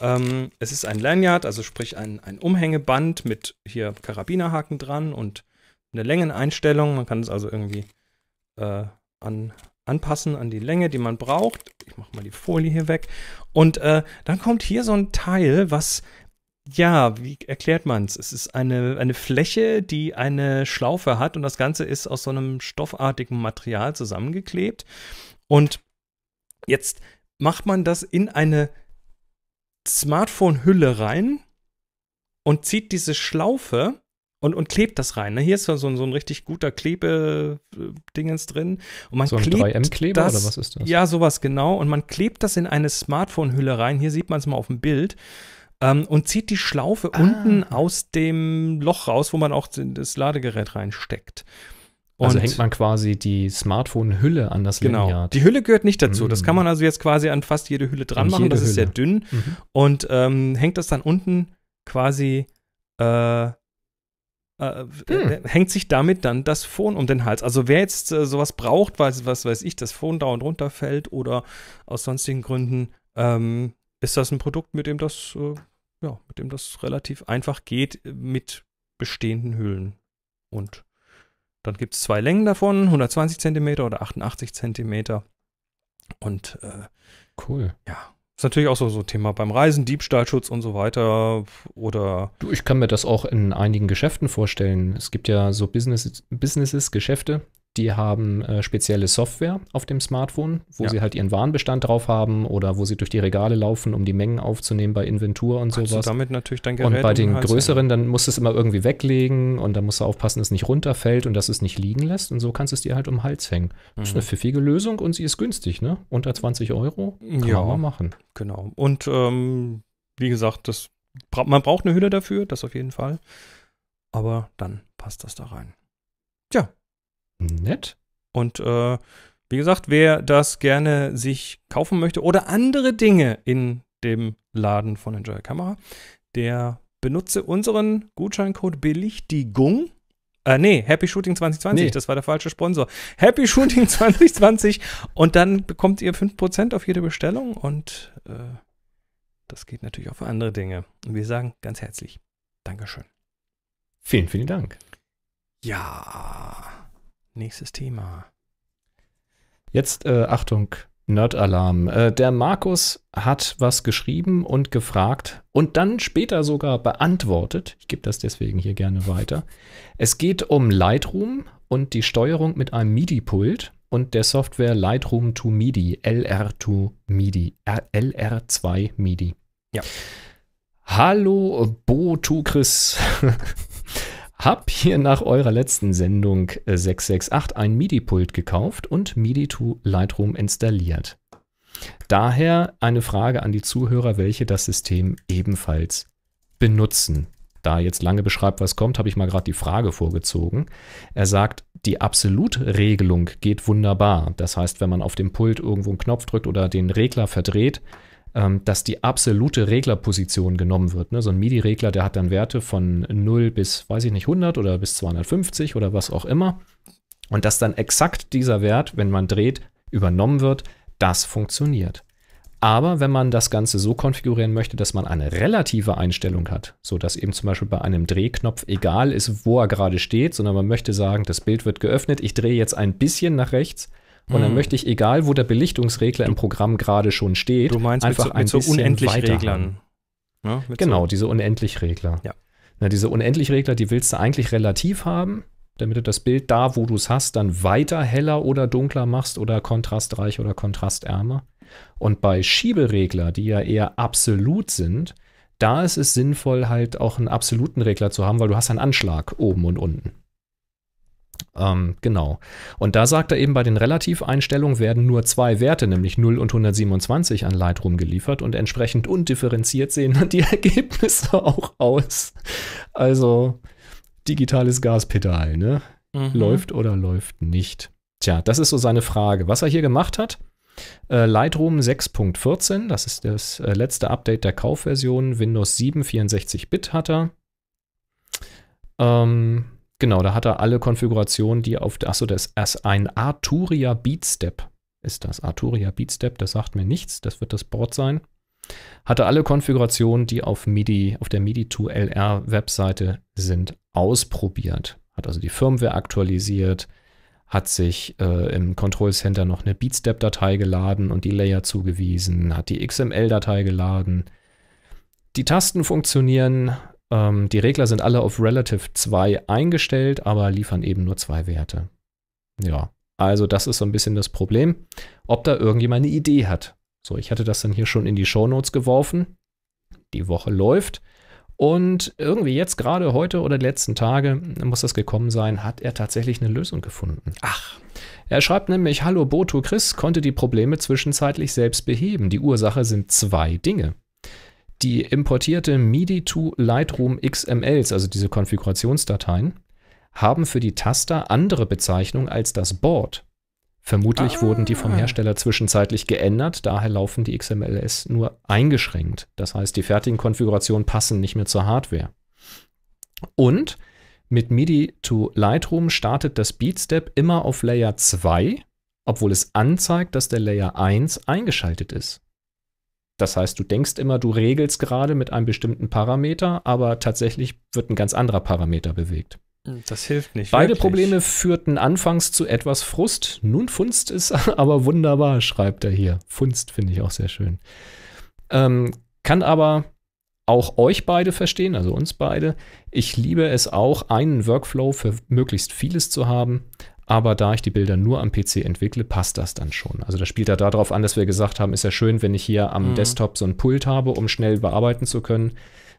Ähm, es ist ein Lanyard, also sprich ein, ein Umhängeband mit hier Karabinerhaken dran und eine Längeneinstellung. Man kann es also irgendwie äh, an, anpassen an die Länge, die man braucht. Ich mache mal die Folie hier weg. Und äh, dann kommt hier so ein Teil, was ja, wie erklärt man es? Es ist eine, eine Fläche, die eine Schlaufe hat und das Ganze ist aus so einem stoffartigen Material zusammengeklebt. Und jetzt macht man das in eine Smartphone-Hülle rein und zieht diese Schlaufe und, und klebt das rein. Hier ist so, so ein richtig guter Klebedingens drin. Und man so ein 3M-Kleber oder was ist das? Ja, sowas genau. Und man klebt das in eine Smartphone-Hülle rein. Hier sieht man es mal auf dem Bild ähm, und zieht die Schlaufe ah. unten aus dem Loch raus, wo man auch das Ladegerät reinsteckt. Also und also hängt man quasi die Smartphone-Hülle an das genau. Lineard. Die Hülle gehört nicht dazu. Mm. Das kann man also jetzt quasi an fast jede Hülle dran an machen. Das Hülle. ist sehr dünn. Mhm. Und ähm, hängt das dann unten quasi äh, äh, hm. hängt sich damit dann das Phone um den Hals. Also wer jetzt äh, sowas braucht, weil, was weiß ich, das Phone dauernd runterfällt oder aus sonstigen Gründen, ähm, ist das ein Produkt, mit dem das äh, ja, mit dem das relativ einfach geht äh, mit bestehenden Hüllen. Und dann gibt es zwei Längen davon, 120 Zentimeter oder 88 Zentimeter. Und äh, cool. Ja, ist natürlich auch so so ein Thema beim Reisen, Diebstahlschutz und so weiter oder. Du, ich kann mir das auch in einigen Geschäften vorstellen. Es gibt ja so Business, Businesses, Geschäfte, die haben äh, spezielle Software auf dem Smartphone, wo ja. sie halt ihren Warenbestand drauf haben oder wo sie durch die Regale laufen, um die Mengen aufzunehmen bei Inventur und Kannst sowas. Du damit natürlich dann Gerät und bei den größeren, dann musst du es immer irgendwie weglegen und dann musst du aufpassen, dass es nicht runterfällt und dass es nicht liegen lässt. Und so kannst du es dir halt um den Hals hängen. Das ist eine mhm. pfiffige Lösung und sie ist günstig, ne? Unter 20 Euro kann ja, man machen. Genau. Und ähm, wie gesagt, das, man braucht eine Hülle dafür, das auf jeden Fall. Aber dann passt das da rein. Tja, Nett. Und äh, wie gesagt, wer das gerne sich kaufen möchte oder andere Dinge in dem Laden von Enjoy Kamera, der benutze unseren Gutscheincode Belichtigung. Äh, nee, Happy Shooting 2020, nee. das war der falsche Sponsor. Happy Shooting 2020 und dann bekommt ihr 5% auf jede Bestellung und äh, das geht natürlich auch für andere Dinge. Und wir sagen ganz herzlich Dankeschön. Vielen, vielen Dank. Ja. Nächstes Thema. Jetzt äh, Achtung, Nerd-Alarm. Äh, der Markus hat was geschrieben und gefragt und dann später sogar beantwortet. Ich gebe das deswegen hier gerne weiter. Es geht um Lightroom und die Steuerung mit einem MIDI-Pult und der Software Lightroom to MIDI, LR2 MIDI, LR2 MIDI. Ja. Hallo Bo to Chris. Hab hier nach eurer letzten Sendung 668 äh, ein MIDI-Pult gekauft und MIDI to Lightroom installiert. Daher eine Frage an die Zuhörer, welche das System ebenfalls benutzen. Da er jetzt lange beschreibt, was kommt, habe ich mal gerade die Frage vorgezogen. Er sagt, die Absolutregelung geht wunderbar. Das heißt, wenn man auf dem Pult irgendwo einen Knopf drückt oder den Regler verdreht, ähm, dass die absolute Reglerposition genommen wird. Ne? So ein MIDI-Regler, der hat dann Werte von 0 bis, weiß ich nicht, 100 oder bis 250 oder was auch immer. Und dass dann exakt dieser Wert, wenn man dreht, übernommen wird, das funktioniert. Aber wenn man das Ganze so konfigurieren möchte, dass man eine relative Einstellung hat, so dass eben zum Beispiel bei einem Drehknopf egal ist, wo er gerade steht, sondern man möchte sagen, das Bild wird geöffnet, ich drehe jetzt ein bisschen nach rechts und mhm. dann hm. möchte ich, egal wo der Belichtungsregler du, im Programm gerade schon steht, meinst, einfach mit so, ne? mit ein so unendlich Reglern. Ja, genau, so. diese unendlich Regler. Ja. Na, diese unendlich Regler, die willst du eigentlich relativ haben, damit du das Bild da, wo du es hast, dann weiter heller oder dunkler machst oder kontrastreich oder kontrastärmer. Und bei Schieberegler, die ja eher absolut sind, da ist es sinnvoll, halt auch einen absoluten Regler zu haben, weil du hast einen Anschlag oben und unten. Ähm, genau. Und da sagt er eben, bei den Relativeinstellungen werden nur zwei Werte, nämlich 0 und 127 an Lightroom geliefert und entsprechend undifferenziert sehen dann die Ergebnisse auch aus. Also digitales Gaspedal, ne? Mhm. Läuft oder läuft nicht. Tja, das ist so seine Frage. Was er hier gemacht hat, äh, Lightroom 6.14, das ist das äh, letzte Update der Kaufversion, Windows 7 64-Bit hat er. Ähm, Genau, da hat er alle Konfigurationen, die auf, achso, das ist ein Arturia Beatstep. Ist das Arturia Beatstep? Das sagt mir nichts, das wird das Board sein. Hatte alle Konfigurationen, die auf MIDI, auf der MIDI2LR Webseite sind, ausprobiert. Hat also die Firmware aktualisiert, hat sich äh, im Control Center noch eine Beatstep-Datei geladen und die Layer zugewiesen, hat die XML-Datei geladen. Die Tasten funktionieren, ähm, die Regler sind alle auf Relative 2 eingestellt, aber liefern eben nur zwei Werte. Ja, also das ist so ein bisschen das Problem, ob da irgendjemand eine Idee hat. So, ich hatte das dann hier schon in die Shownotes geworfen. Die Woche läuft. Und irgendwie jetzt gerade heute oder die letzten Tage, muss das gekommen sein, hat er tatsächlich eine Lösung gefunden. Ach. Er schreibt nämlich, hallo Boto Chris, konnte die Probleme zwischenzeitlich selbst beheben. Die Ursache sind zwei Dinge die importierte MIDI to Lightroom XMLs, also diese Konfigurationsdateien, haben für die Taster andere Bezeichnungen als das Board. Vermutlich ah. wurden die vom ah. Hersteller zwischenzeitlich geändert, daher laufen die XMLs nur eingeschränkt. Das heißt, die fertigen Konfigurationen passen nicht mehr zur Hardware. Und mit MIDI to Lightroom startet das Beatstep immer auf Layer 2, obwohl es anzeigt, dass der Layer 1 eingeschaltet ist. Das heißt, du denkst immer, du regelst gerade mit einem bestimmten Parameter, aber tatsächlich wird ein ganz anderer Parameter bewegt. Das hilft nicht. Beide wirklich. Probleme führten anfangs zu etwas Frust. Nun funzt es aber wunderbar, schreibt er hier. Funzt finde ich auch sehr schön. Ähm, kann aber auch euch beide verstehen, also uns beide. Ich liebe es auch, einen Workflow für möglichst vieles zu haben. Aber da ich die Bilder nur am PC entwickle, passt das dann schon. Also das spielt er darauf an, dass wir gesagt haben, ist ja schön, wenn ich hier am mhm. Desktop so ein Pult habe, um schnell bearbeiten zu können.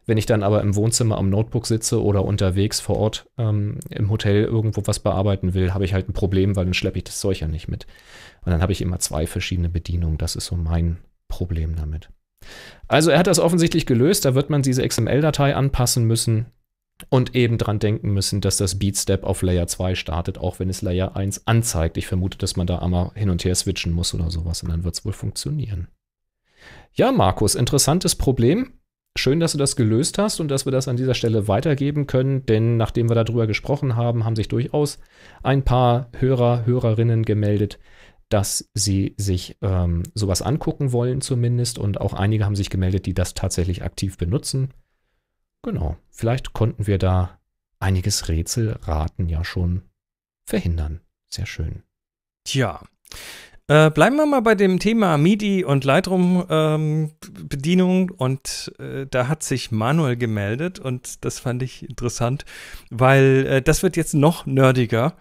Wenn ich dann aber im Wohnzimmer am Notebook sitze oder unterwegs vor Ort ähm, im Hotel irgendwo was bearbeiten will, habe ich halt ein Problem, weil dann schleppe ich das Zeug ja nicht mit. Und dann habe ich immer zwei verschiedene Bedienungen. Das ist so mein Problem damit. Also er hat das offensichtlich gelöst. Da wird man diese XML-Datei anpassen müssen und eben dran denken müssen, dass das Beatstep auf Layer 2 startet, auch wenn es Layer 1 anzeigt. Ich vermute, dass man da einmal hin und her switchen muss oder sowas und dann wird es wohl funktionieren. Ja, Markus, interessantes Problem. Schön, dass du das gelöst hast und dass wir das an dieser Stelle weitergeben können, denn nachdem wir darüber gesprochen haben, haben sich durchaus ein paar Hörer, Hörerinnen gemeldet, dass sie sich ähm, sowas angucken wollen zumindest und auch einige haben sich gemeldet, die das tatsächlich aktiv benutzen. Genau, vielleicht konnten wir da einiges Rätselraten ja schon verhindern. Sehr schön. Tja, äh, bleiben wir mal bei dem Thema MIDI und Lightroom-Bedienung. Ähm, und äh, da hat sich Manuel gemeldet und das fand ich interessant, weil äh, das wird jetzt noch nerdiger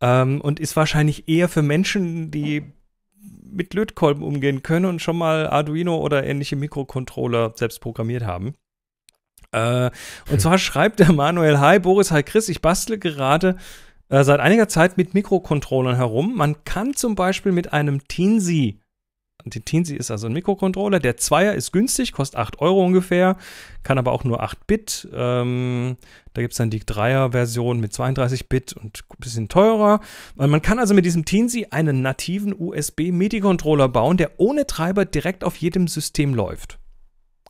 ähm, und ist wahrscheinlich eher für Menschen, die mit Lötkolben umgehen können und schon mal Arduino oder ähnliche Mikrocontroller selbst programmiert haben. Äh, und zwar schreibt der Manuel, hi Boris, hi Chris, ich bastle gerade äh, seit einiger Zeit mit Mikrocontrollern herum. Man kann zum Beispiel mit einem Teensy die Teensy ist also ein Mikrocontroller. Der Zweier ist günstig, kostet 8 Euro ungefähr, kann aber auch nur 8-Bit. Ähm, da gibt es dann die Dreier-Version mit 32-Bit und ein bisschen teurer. Man kann also mit diesem Teensy einen nativen USB-MIDI-Controller bauen, der ohne Treiber direkt auf jedem System läuft.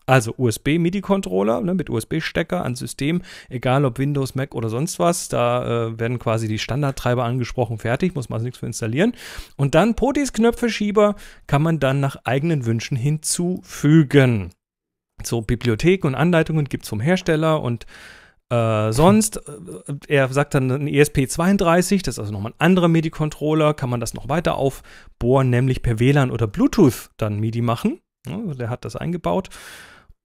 Also USB-MIDI-Controller ne, mit USB-Stecker an System, egal ob Windows, Mac oder sonst was. Da äh, werden quasi die Standardtreiber angesprochen, fertig, muss man also nichts für installieren. Und dann Potis schieber kann man dann nach eigenen Wünschen hinzufügen. So Bibliotheken und Anleitungen gibt es vom Hersteller und äh, sonst, äh, er sagt dann ein ESP32, das ist also nochmal ein anderer MIDI-Controller, kann man das noch weiter aufbohren, nämlich per WLAN oder Bluetooth dann MIDI machen. Ja, der hat das eingebaut.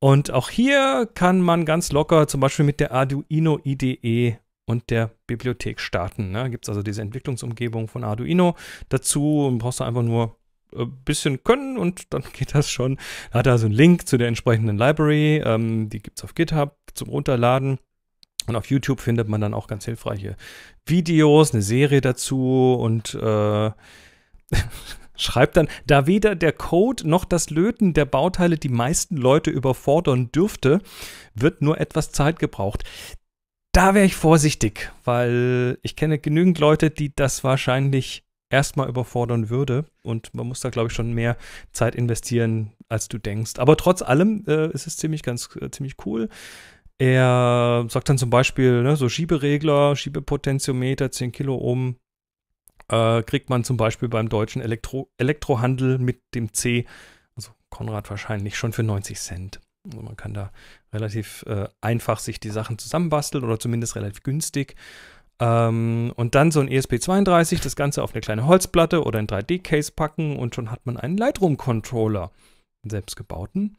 Und auch hier kann man ganz locker zum Beispiel mit der Arduino IDE und der Bibliothek starten. Da ne? gibt es also diese Entwicklungsumgebung von Arduino dazu und brauchst du einfach nur ein äh, bisschen können und dann geht das schon. Da hat er also einen Link zu der entsprechenden Library, ähm, die gibt es auf GitHub zum Runterladen. Und auf YouTube findet man dann auch ganz hilfreiche Videos, eine Serie dazu und äh, schreibt dann, da weder der Code noch das Löten der Bauteile die meisten Leute überfordern dürfte, wird nur etwas Zeit gebraucht. Da wäre ich vorsichtig, weil ich kenne genügend Leute, die das wahrscheinlich erstmal überfordern würde. Und man muss da, glaube ich, schon mehr Zeit investieren, als du denkst. Aber trotz allem äh, ist es ziemlich, ganz, äh, ziemlich cool. Er sagt dann zum Beispiel, ne, so Schieberegler, Schiebepotentiometer, 10 Kilo Ohm, äh, kriegt man zum Beispiel beim deutschen Elektro Elektrohandel mit dem C, also Konrad wahrscheinlich schon für 90 Cent. Also man kann da relativ äh, einfach sich die Sachen zusammenbasteln oder zumindest relativ günstig. Ähm, und dann so ein ESP32, das Ganze auf eine kleine Holzplatte oder ein 3D-Case packen und schon hat man einen Lightroom-Controller, einen selbstgebauten.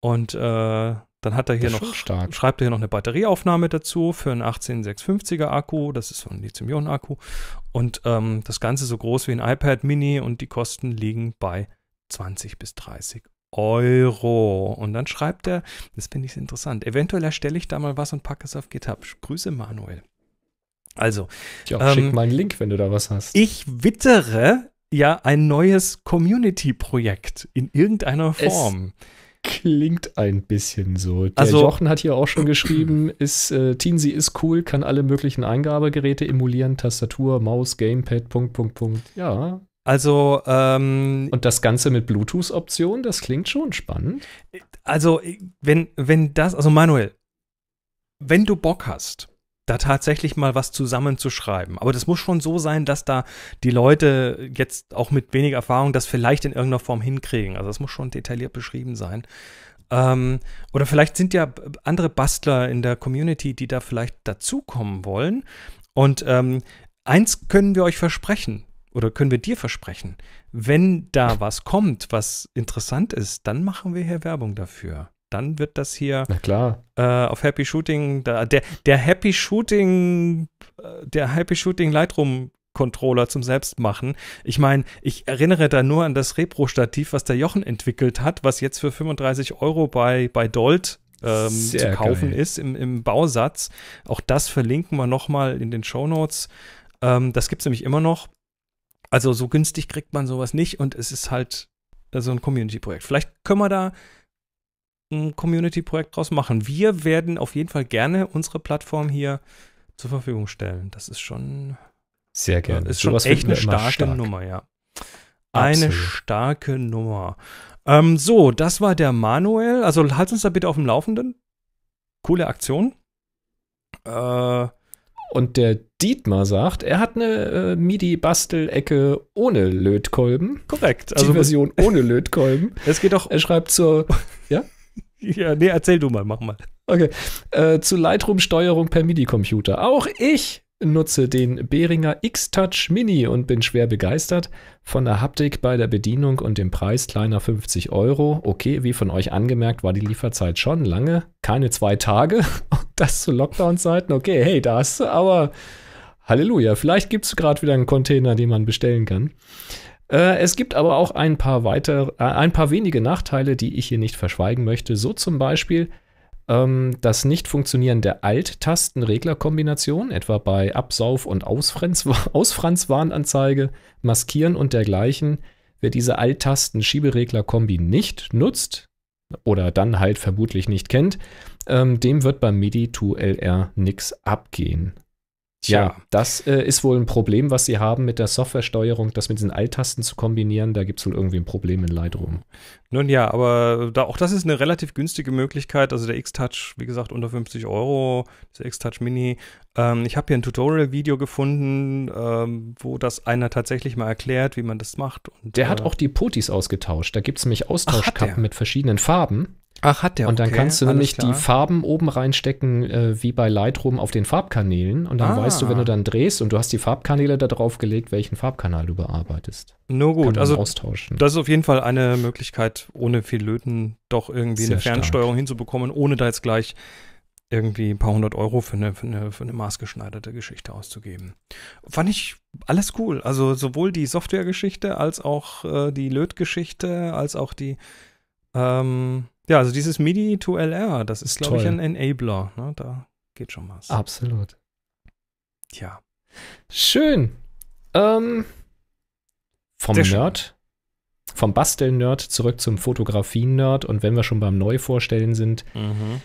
Und äh, dann hat er hier noch, schreibt er hier noch eine Batterieaufnahme dazu für einen 18650er Akku. Das ist so ein Lithium-Ionen-Akku. Und ähm, das Ganze so groß wie ein iPad Mini und die Kosten liegen bei 20 bis 30 Euro. Und dann schreibt er, das finde ich interessant, eventuell erstelle ich da mal was und packe es auf GitHub. Grüße Manuel. Also, ja, ähm, schick mal einen Link, wenn du da was hast. Ich wittere ja ein neues Community-Projekt in irgendeiner Form. Es klingt ein bisschen so. Der also, Jochen hat hier auch schon geschrieben, ist, äh, Teensy ist cool, kann alle möglichen Eingabegeräte emulieren, Tastatur, Maus, Gamepad, Punkt, Punkt, Punkt. Ja. Also, ähm, Und das Ganze mit Bluetooth-Option, das klingt schon spannend. Also, wenn, wenn das, also Manuel, wenn du Bock hast, da tatsächlich mal was zusammenzuschreiben. Aber das muss schon so sein, dass da die Leute jetzt auch mit wenig Erfahrung das vielleicht in irgendeiner Form hinkriegen. Also das muss schon detailliert beschrieben sein. Ähm, oder vielleicht sind ja andere Bastler in der Community, die da vielleicht dazukommen wollen. Und ähm, eins können wir euch versprechen oder können wir dir versprechen, wenn da was kommt, was interessant ist, dann machen wir hier Werbung dafür dann wird das hier äh, auf Happy Shooting, da, der, der Happy Shooting, äh, der Happy Shooting Lightroom Controller zum Selbstmachen. Ich meine, ich erinnere da nur an das Repro-Stativ, was der Jochen entwickelt hat, was jetzt für 35 Euro bei, bei Dolt ähm, zu kaufen geil. ist im, im Bausatz. Auch das verlinken wir nochmal in den Show Notes. Ähm, das gibt es nämlich immer noch. Also so günstig kriegt man sowas nicht und es ist halt äh, so ein Community-Projekt. Vielleicht können wir da ein Community-Projekt draus machen. Wir werden auf jeden Fall gerne unsere Plattform hier zur Verfügung stellen. Das ist schon sehr gerne. Ist schon so echt eine starke stark. Nummer, ja. Eine Absolut. starke Nummer. Ähm, so, das war der Manuel. Also halt uns da bitte auf dem Laufenden. Coole Aktion. Äh, und der Dietmar sagt, er hat eine äh, MIDI-Bastelecke ohne Lötkolben. Korrekt. Also die Version ohne Lötkolben. Es geht auch. Er schreibt zur. ja? Ja, nee, erzähl du mal, mach mal. Okay. Äh, zu Lightroom-Steuerung per MIDI-Computer. Auch ich nutze den Behringer X-Touch Mini und bin schwer begeistert von der Haptik bei der Bedienung und dem Preis kleiner 50 Euro. Okay, wie von euch angemerkt, war die Lieferzeit schon lange, keine zwei Tage. Und das zu Lockdown-Zeiten. Okay, hey, da hast du aber Halleluja. Vielleicht gibt es gerade wieder einen Container, den man bestellen kann. Äh, es gibt aber auch ein paar weitere, äh, ein paar wenige Nachteile, die ich hier nicht verschweigen möchte. So zum Beispiel ähm, das Nicht-Funktionieren der Alt-Tasten-Reglerkombination, etwa bei Absauf- und Ausfranzwarnanzeige, Maskieren und dergleichen. Wer diese Alt-Tasten-Schieberegler-Kombi nicht nutzt oder dann halt vermutlich nicht kennt, ähm, dem wird beim MIDI 2LR nichts abgehen. Tja. Ja, das äh, ist wohl ein Problem, was sie haben mit der Softwaresteuerung, das mit diesen Alt-Tasten zu kombinieren. Da gibt es wohl irgendwie ein Problem in Lightroom. Nun ja, aber da, auch das ist eine relativ günstige Möglichkeit. Also der X-Touch, wie gesagt, unter 50 Euro, der X-Touch Mini. Ähm, ich habe hier ein Tutorial-Video gefunden, ähm, wo das einer tatsächlich mal erklärt, wie man das macht. Und, der äh, hat auch die Potis ausgetauscht. Da gibt es nämlich Austauschkappen mit verschiedenen Farben. Ach, hat der. Und dann okay, kannst du nämlich klar. die Farben oben reinstecken, äh, wie bei Lightroom auf den Farbkanälen. Und dann ah. weißt du, wenn du dann drehst und du hast die Farbkanäle da drauf gelegt, welchen Farbkanal du bearbeitest. No gut, also austauschen. das ist auf jeden Fall eine Möglichkeit, ohne viel Löten doch irgendwie Sehr eine Fernsteuerung stark. hinzubekommen, ohne da jetzt gleich irgendwie ein paar hundert Euro für eine, für eine, für eine maßgeschneiderte Geschichte auszugeben. Fand ich alles cool. Also sowohl die Softwaregeschichte als auch äh, die Lötgeschichte, als auch die ähm, ja, also dieses MIDI to LR, das ist, glaube ich, ein Enabler. Ne? Da geht schon was. Absolut. Tja. Schön. Ähm, vom Sehr Nerd, schön. vom Basteln-Nerd zurück zum Fotografien-Nerd. Und wenn wir schon beim Neuvorstellen sind, mhm.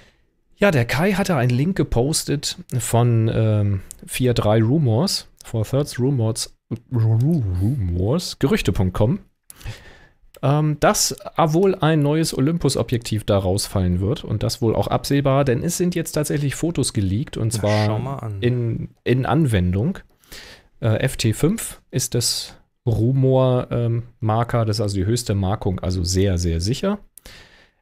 ja, der Kai hatte einen Link gepostet von ähm, 4.3 Rumors, 4 Thirds Rumors, Rumors, Gerüchte.com ähm, dass wohl ein neues Olympus-Objektiv da rausfallen wird und das wohl auch absehbar, denn es sind jetzt tatsächlich Fotos geleakt und zwar Na, in, in Anwendung. Äh, FT5 ist das Rumor-Marker, ähm, das ist also die höchste Markung, also sehr, sehr sicher.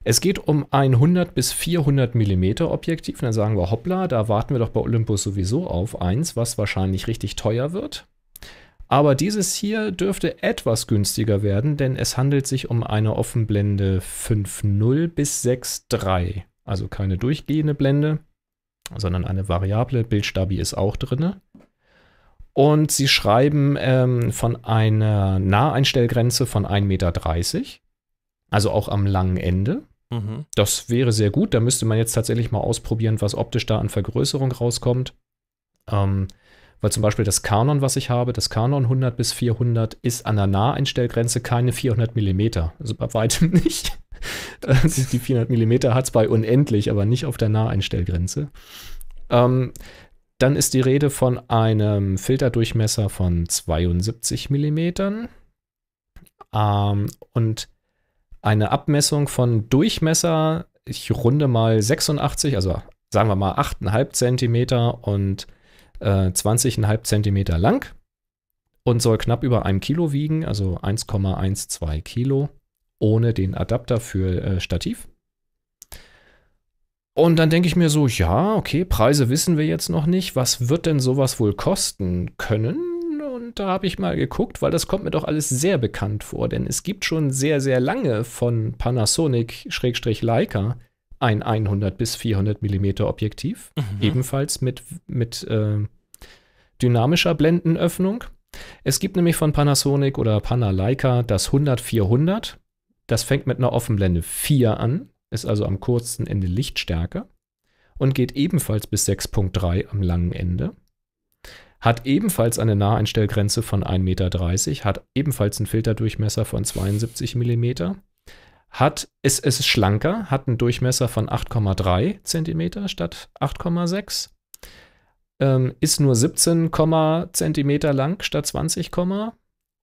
Es geht um ein 100 bis 400 Millimeter Objektiv. Und dann sagen wir, hoppla, da warten wir doch bei Olympus sowieso auf eins, was wahrscheinlich richtig teuer wird. Aber dieses hier dürfte etwas günstiger werden, denn es handelt sich um eine Offenblende 5.0 bis 6.3. Also keine durchgehende Blende, sondern eine variable. Bildstabi ist auch drin. Und sie schreiben ähm, von einer Naheinstellgrenze von 1,30 Meter, also auch am langen Ende. Mhm. Das wäre sehr gut. Da müsste man jetzt tatsächlich mal ausprobieren, was optisch da an Vergrößerung rauskommt. Ähm, weil zum Beispiel das Canon, was ich habe, das Canon 100 bis 400 ist an der Naheinstellgrenze keine 400 mm. Also bei weitem nicht. Die 400 mm hat es bei unendlich, aber nicht auf der Naheinstellgrenze. Ähm, dann ist die Rede von einem Filterdurchmesser von 72 mm. ähm, und eine Abmessung von Durchmesser, ich runde mal 86, also sagen wir mal 8,5 cm und äh, 20,5 cm lang und soll knapp über einem Kilo wiegen, also 1,12 Kilo, ohne den Adapter für äh, Stativ. Und dann denke ich mir so, ja, okay, Preise wissen wir jetzt noch nicht. Was wird denn sowas wohl kosten können? Und da habe ich mal geguckt, weil das kommt mir doch alles sehr bekannt vor, denn es gibt schon sehr, sehr lange von Panasonic-Leica ein 100 bis 400 Millimeter Objektiv, mhm. ebenfalls mit, mit äh, dynamischer Blendenöffnung. Es gibt nämlich von Panasonic oder Panaleica das 100-400. Das fängt mit einer Offenblende 4 an, ist also am kurzen Ende Lichtstärke und geht ebenfalls bis 6.3 am langen Ende. Hat ebenfalls eine Naheinstellgrenze von 1,30 Meter, hat ebenfalls einen Filterdurchmesser von 72 mm hat, ist, ist schlanker, hat einen Durchmesser von 8,3 cm statt 8,6, ähm, ist nur 17, cm lang statt 20,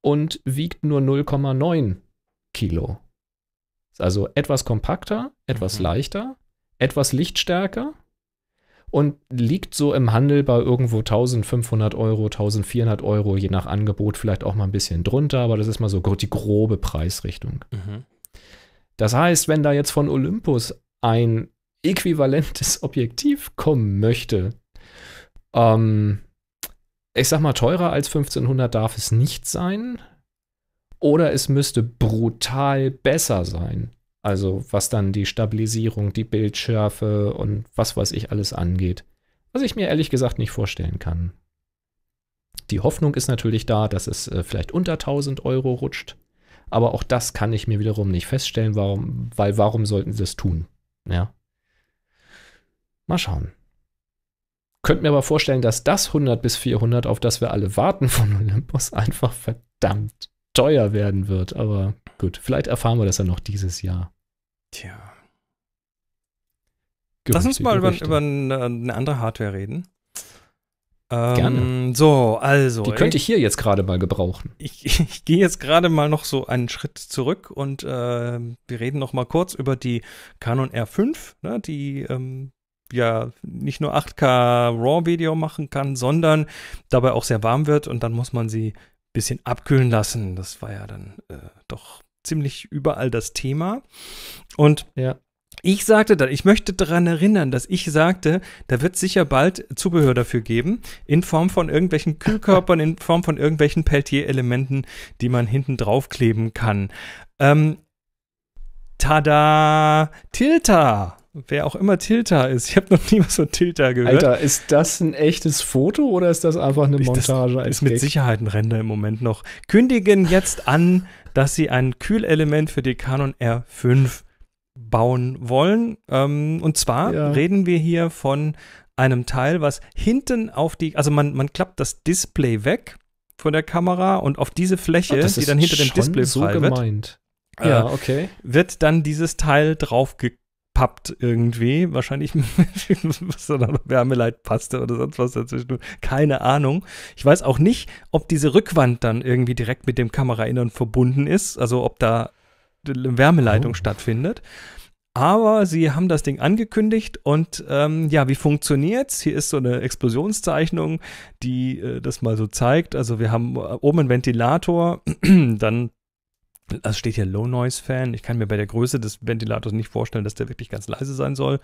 und wiegt nur 0,9 Kilo. Also etwas kompakter, etwas mhm. leichter, etwas lichtstärker und liegt so im Handel bei irgendwo 1500 Euro, 1400 Euro, je nach Angebot, vielleicht auch mal ein bisschen drunter, aber das ist mal so die grobe Preisrichtung. Mhm. Das heißt, wenn da jetzt von Olympus ein äquivalentes Objektiv kommen möchte, ähm, ich sag mal, teurer als 1500 darf es nicht sein. Oder es müsste brutal besser sein. Also was dann die Stabilisierung, die Bildschärfe und was weiß ich alles angeht. Was ich mir ehrlich gesagt nicht vorstellen kann. Die Hoffnung ist natürlich da, dass es äh, vielleicht unter 1000 Euro rutscht. Aber auch das kann ich mir wiederum nicht feststellen, warum, weil warum sollten sie das tun? Ja. Mal schauen. Könnt mir aber vorstellen, dass das 100 bis 400, auf das wir alle warten von Olympus, einfach verdammt teuer werden wird. Aber gut, vielleicht erfahren wir das ja noch dieses Jahr. Tja. Gerüchte, Lass uns mal über, über, äh, eine andere Hardware reden. Gerne. Ähm, so, also. Die könnte ey, ich hier jetzt gerade mal gebrauchen. Ich, ich gehe jetzt gerade mal noch so einen Schritt zurück und äh, wir reden noch mal kurz über die Canon R5, ne, die ähm, ja nicht nur 8K RAW-Video machen kann, sondern dabei auch sehr warm wird und dann muss man sie ein bisschen abkühlen lassen. Das war ja dann äh, doch ziemlich überall das Thema. Und ja ich sagte dann, ich möchte daran erinnern, dass ich sagte, da wird sicher bald Zubehör dafür geben, in Form von irgendwelchen Kühlkörpern, in Form von irgendwelchen Peltier-Elementen, die man hinten draufkleben kann. Ähm, tada! Tilta! Wer auch immer Tilta ist. Ich habe noch nie was von Tilta gehört. Alter, ist das ein echtes Foto oder ist das einfach eine Montage? Das ist mit Sicherheit ein Render im Moment noch. Kündigen jetzt an, dass sie ein Kühlelement für die Canon R5 bauen wollen. Ähm, und zwar ja. reden wir hier von einem Teil, was hinten auf die, also man, man klappt das Display weg von der Kamera und auf diese Fläche, Ach, die dann hinter dem Display so frei gemeint. wird, ja, äh, okay. wird dann dieses Teil draufgepappt irgendwie. Wahrscheinlich was da noch Wärmeleitpaste oder sonst was dazwischen. Keine Ahnung. Ich weiß auch nicht, ob diese Rückwand dann irgendwie direkt mit dem Kamerainnern verbunden ist. Also ob da Wärmeleitung oh. stattfindet. Aber sie haben das Ding angekündigt und ähm, ja, wie funktioniert's? Hier ist so eine Explosionszeichnung, die äh, das mal so zeigt. Also wir haben äh, oben einen Ventilator, dann das steht hier Low Noise Fan. Ich kann mir bei der Größe des Ventilators nicht vorstellen, dass der wirklich ganz leise sein soll.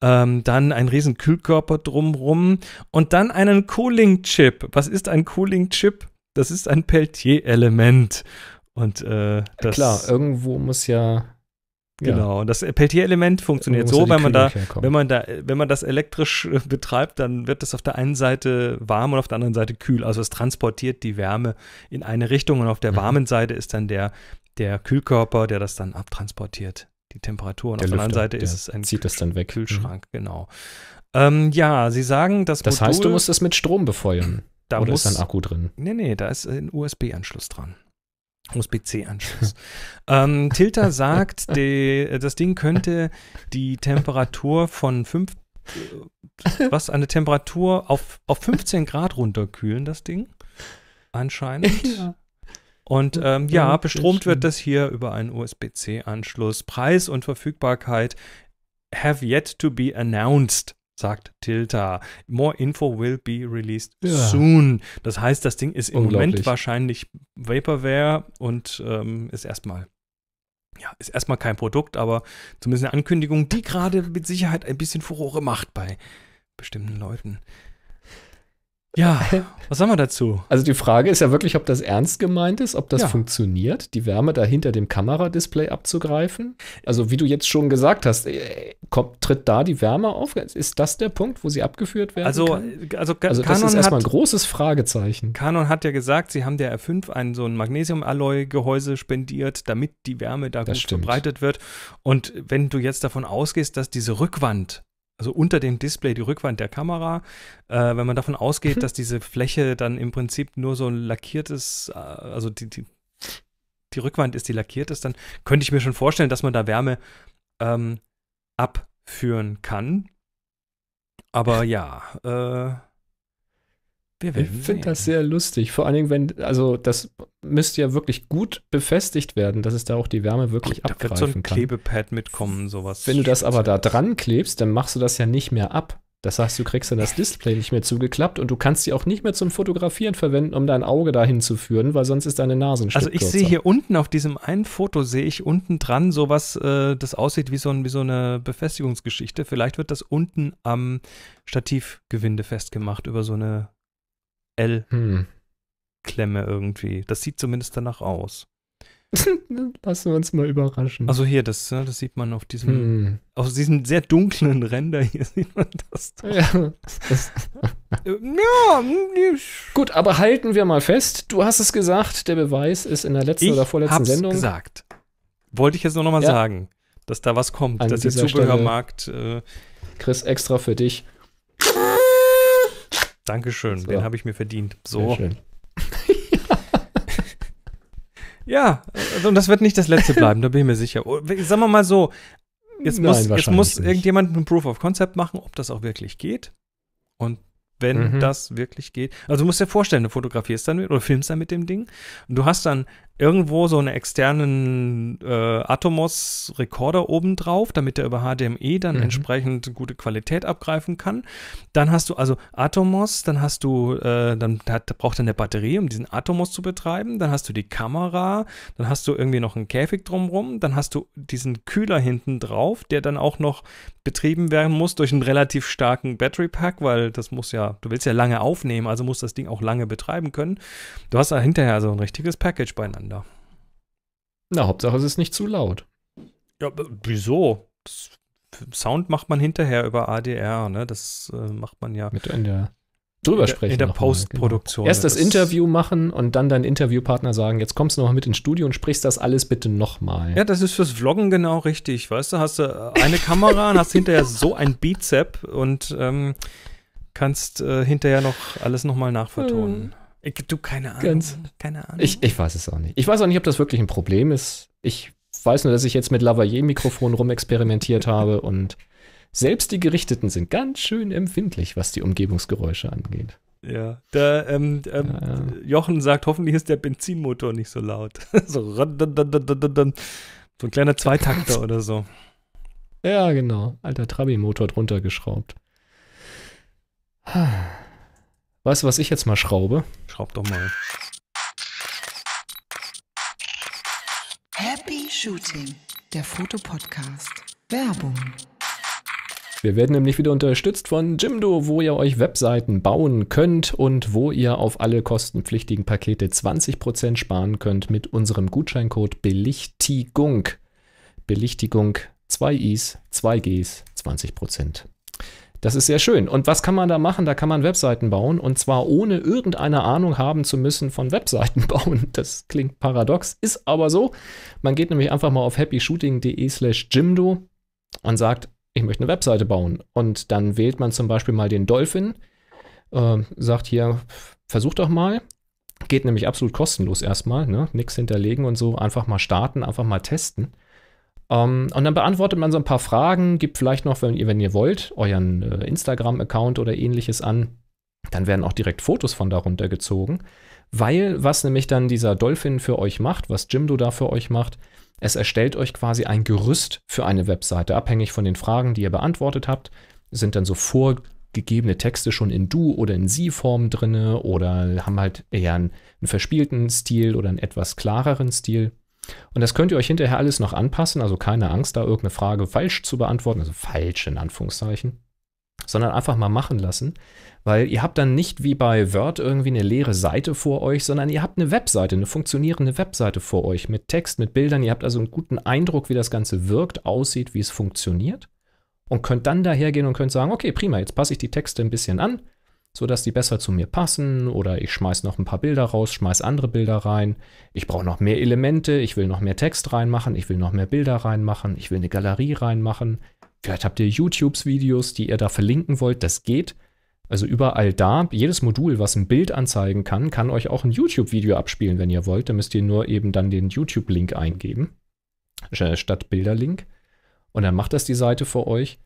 Ähm, dann ein riesen Kühlkörper drumrum und dann einen Cooling Chip. Was ist ein Cooling Chip? Das ist ein Peltier-Element. Und äh, das. Klar, irgendwo muss ja. Genau, ja. Und das Peltier-Element funktioniert so, wenn man, da, herkommen. wenn, man da, wenn man das elektrisch äh, betreibt, dann wird es auf der einen Seite warm und auf der anderen Seite kühl. Also es transportiert die Wärme in eine Richtung und auf der mhm. warmen Seite ist dann der, der Kühlkörper, der das dann abtransportiert, die Temperatur. Und der auf der anderen Seite ist es ein zieht Kühl das dann weg. Kühlschrank, mhm. genau. Ähm, ja, Sie sagen, das Das Modul heißt, du musst es mit Strom befeuern. Da Oder muss, ist ein Akku drin? Nee, nee, da ist ein USB-Anschluss dran. USB-C-Anschluss. ähm, Tilter sagt, die, das Ding könnte die Temperatur von 5, äh, was, eine Temperatur auf, auf 15 Grad runterkühlen, das Ding. Anscheinend. Ja. Und ähm, ja, bestromt wird das hier über einen USB-C-Anschluss. Preis und Verfügbarkeit have yet to be announced sagt Tilta. More info will be released ja. soon. Das heißt, das Ding ist im Moment wahrscheinlich Vaporware und ähm, ist erstmal. Ja, ist erstmal kein Produkt, aber zumindest eine Ankündigung, die gerade mit Sicherheit ein bisschen Furore macht bei bestimmten Leuten. Ja, was sagen wir dazu? Also die Frage ist ja wirklich, ob das ernst gemeint ist, ob das ja. funktioniert, die Wärme da hinter dem Kameradisplay abzugreifen. Also wie du jetzt schon gesagt hast, äh, kommt, tritt da die Wärme auf? Ist das der Punkt, wo sie abgeführt werden also, kann? Äh, also, also das ist erstmal ein großes Fragezeichen. Canon hat ja gesagt, sie haben der R5 ein so ein Magnesium-Alloy-Gehäuse spendiert, damit die Wärme da das gut stimmt. verbreitet wird. Und wenn du jetzt davon ausgehst, dass diese Rückwand also unter dem Display die Rückwand der Kamera. Äh, wenn man davon ausgeht, mhm. dass diese Fläche dann im Prinzip nur so ein lackiertes, äh, also die, die, die Rückwand ist, die lackiert ist, dann könnte ich mir schon vorstellen, dass man da Wärme ähm, abführen kann. Aber ja, äh, wir ich finde das sehr lustig. Vor allen Dingen, wenn, also das müsste ja wirklich gut befestigt werden, dass es da auch die Wärme wirklich da abgreifen Da wird so ein kann. Klebepad mitkommen, sowas. Wenn du das aber da dran klebst, dann machst du das ja nicht mehr ab. Das heißt, du kriegst dann das Display nicht mehr zugeklappt und du kannst sie auch nicht mehr zum Fotografieren verwenden, um dein Auge dahin zu führen, weil sonst ist deine Nase ein Also ich sehe hier unten auf diesem einen Foto, sehe ich unten dran sowas, äh, das aussieht wie so, ein, wie so eine Befestigungsgeschichte. Vielleicht wird das unten am Stativgewinde festgemacht über so eine L-Klemme hm. irgendwie. Das sieht zumindest danach aus. Lassen wir uns mal überraschen. Also hier, das, ne, das sieht man auf diesem, hm. auf diesem sehr dunklen Ränder hier sieht man das. Doch. Ja, ja, gut, aber halten wir mal fest. Du hast es gesagt, der Beweis ist in der letzten ich oder vorletzten hab's Sendung. gesagt. Wollte ich jetzt nur noch mal ja. sagen, dass da was kommt, An dass der Zubehörmarkt. Äh, Chris, extra für dich. Dankeschön, so. den habe ich mir verdient. So. ja. ja, und das wird nicht das letzte bleiben, da bin ich mir sicher. Oh, sagen wir mal so, jetzt Nein, muss, jetzt muss irgendjemand ein Proof of Concept machen, ob das auch wirklich geht. Und wenn mhm. das wirklich geht. Also du musst dir vorstellen, du fotografierst dann mit oder filmst dann mit dem Ding und du hast dann irgendwo so einen externen äh, Atomos-Rekorder oben drauf, damit er über HDMI dann mhm. entsprechend gute Qualität abgreifen kann. Dann hast du also Atomos, dann hast du, äh, dann hat, braucht er eine Batterie, um diesen Atomos zu betreiben. Dann hast du die Kamera, dann hast du irgendwie noch einen Käfig drumrum, dann hast du diesen Kühler hinten drauf, der dann auch noch betrieben werden muss durch einen relativ starken Battery Pack, weil das muss ja, du willst ja lange aufnehmen, also muss das Ding auch lange betreiben können. Du hast da hinterher also ein richtiges Package beieinander. Radiosender. Na, Hauptsache es ist nicht zu laut. Ja, wieso? Das Sound macht man hinterher über ADR, ne? Das äh, macht man ja. Mit in der drüber sprechen. in der genau. Postproduktion. Genau. Erst ne? das, das, Interview machen und dann deinen Interviewpartner sagen, jetzt kommst du nochmal mit ins Studio und sprichst das alles bitte nochmal. Ja, das ist fürs Vloggen genau richtig, weißt du? Hast du eine Kamera und hast hinterher so ein Bizep und ähm, kannst äh, hinterher noch alles nochmal nachvertonen. Hm. Ich, äh, du, keine Ahnung. Ganz, keine Ahnung. Ich, ich weiß es auch nicht. Ich weiß auch nicht, ob das wirklich ein Problem ist. Ich weiß nur, dass ich jetzt mit Lavalier-Mikrofonen rumexperimentiert habe und selbst die Gerichteten sind ganz schön empfindlich, was die Umgebungsgeräusche angeht. Ja, da, ähm, ähm, ja, ja. Jochen sagt, hoffentlich ist der Benzinmotor nicht so laut. so, so ein kleiner Zweitakter oder so. Ja, genau. Alter Trabi-Motor drunter geschraubt. Weißt du, was ich jetzt mal schraube? Schraub doch mal. Happy Shooting, der Fotopodcast. Werbung. Wir werden nämlich wieder unterstützt von Jimdo, wo ihr euch Webseiten bauen könnt und wo ihr auf alle kostenpflichtigen Pakete 20% sparen könnt mit unserem Gutscheincode Belichtigung. Belichtigung 2 Is, 2 Gs, 20%. Das ist sehr schön. Und was kann man da machen? Da kann man Webseiten bauen und zwar ohne irgendeine Ahnung haben zu müssen von Webseiten bauen. Das klingt paradox, ist aber so. Man geht nämlich einfach mal auf happyshooting.de/slash Jimdo und sagt, ich möchte eine Webseite bauen. Und dann wählt man zum Beispiel mal den Dolphin, äh, sagt hier, versuch doch mal. Geht nämlich absolut kostenlos erstmal, ne? nichts hinterlegen und so. Einfach mal starten, einfach mal testen. Um, ähm, und dann beantwortet man so ein paar Fragen, gibt vielleicht noch, wenn ihr, wenn ihr wollt, euren äh, Instagram-Account oder ähnliches an. Dann werden auch direkt Fotos von darunter gezogen, weil was nämlich dann dieser Dolphin für euch macht, was Jimdo da für euch macht, es erstellt euch quasi ein Gerüst für eine Webseite. Abhängig von den Fragen, die ihr beantwortet habt, sind dann so vorgegebene Texte schon in Du- oder in Sie-Form drinne oder haben halt eher einen, einen verspielten Stil oder einen etwas klareren Stil. Und das könnt ihr euch hinterher alles noch anpassen, also keine Angst, da irgendeine Frage falsch zu beantworten, also falsch in Anführungszeichen, sondern einfach mal machen lassen, weil ihr habt dann nicht wie bei Word irgendwie eine leere Seite vor euch, sondern ihr habt eine Webseite, eine funktionierende Webseite vor euch mit Text, mit Bildern, ihr habt also einen guten Eindruck, wie das Ganze wirkt, aussieht, wie es funktioniert und könnt dann dahergehen und könnt sagen, okay, prima, jetzt passe ich die Texte ein bisschen an, sodass die besser zu mir passen oder ich schmeiß noch ein paar Bilder raus, schmeiß andere Bilder rein. Ich brauche noch mehr Elemente, ich will noch mehr Text reinmachen, ich will noch mehr Bilder reinmachen, ich will eine Galerie reinmachen. Vielleicht habt ihr YouTubes Videos, die ihr da verlinken wollt, das geht. Also überall da, jedes Modul, was ein Bild anzeigen kann, kann euch auch ein YouTube-Video abspielen, wenn ihr wollt. Da müsst ihr nur eben dann den YouTube-Link eingeben, äh, statt Bilderlink. Und dann macht das die Seite für euch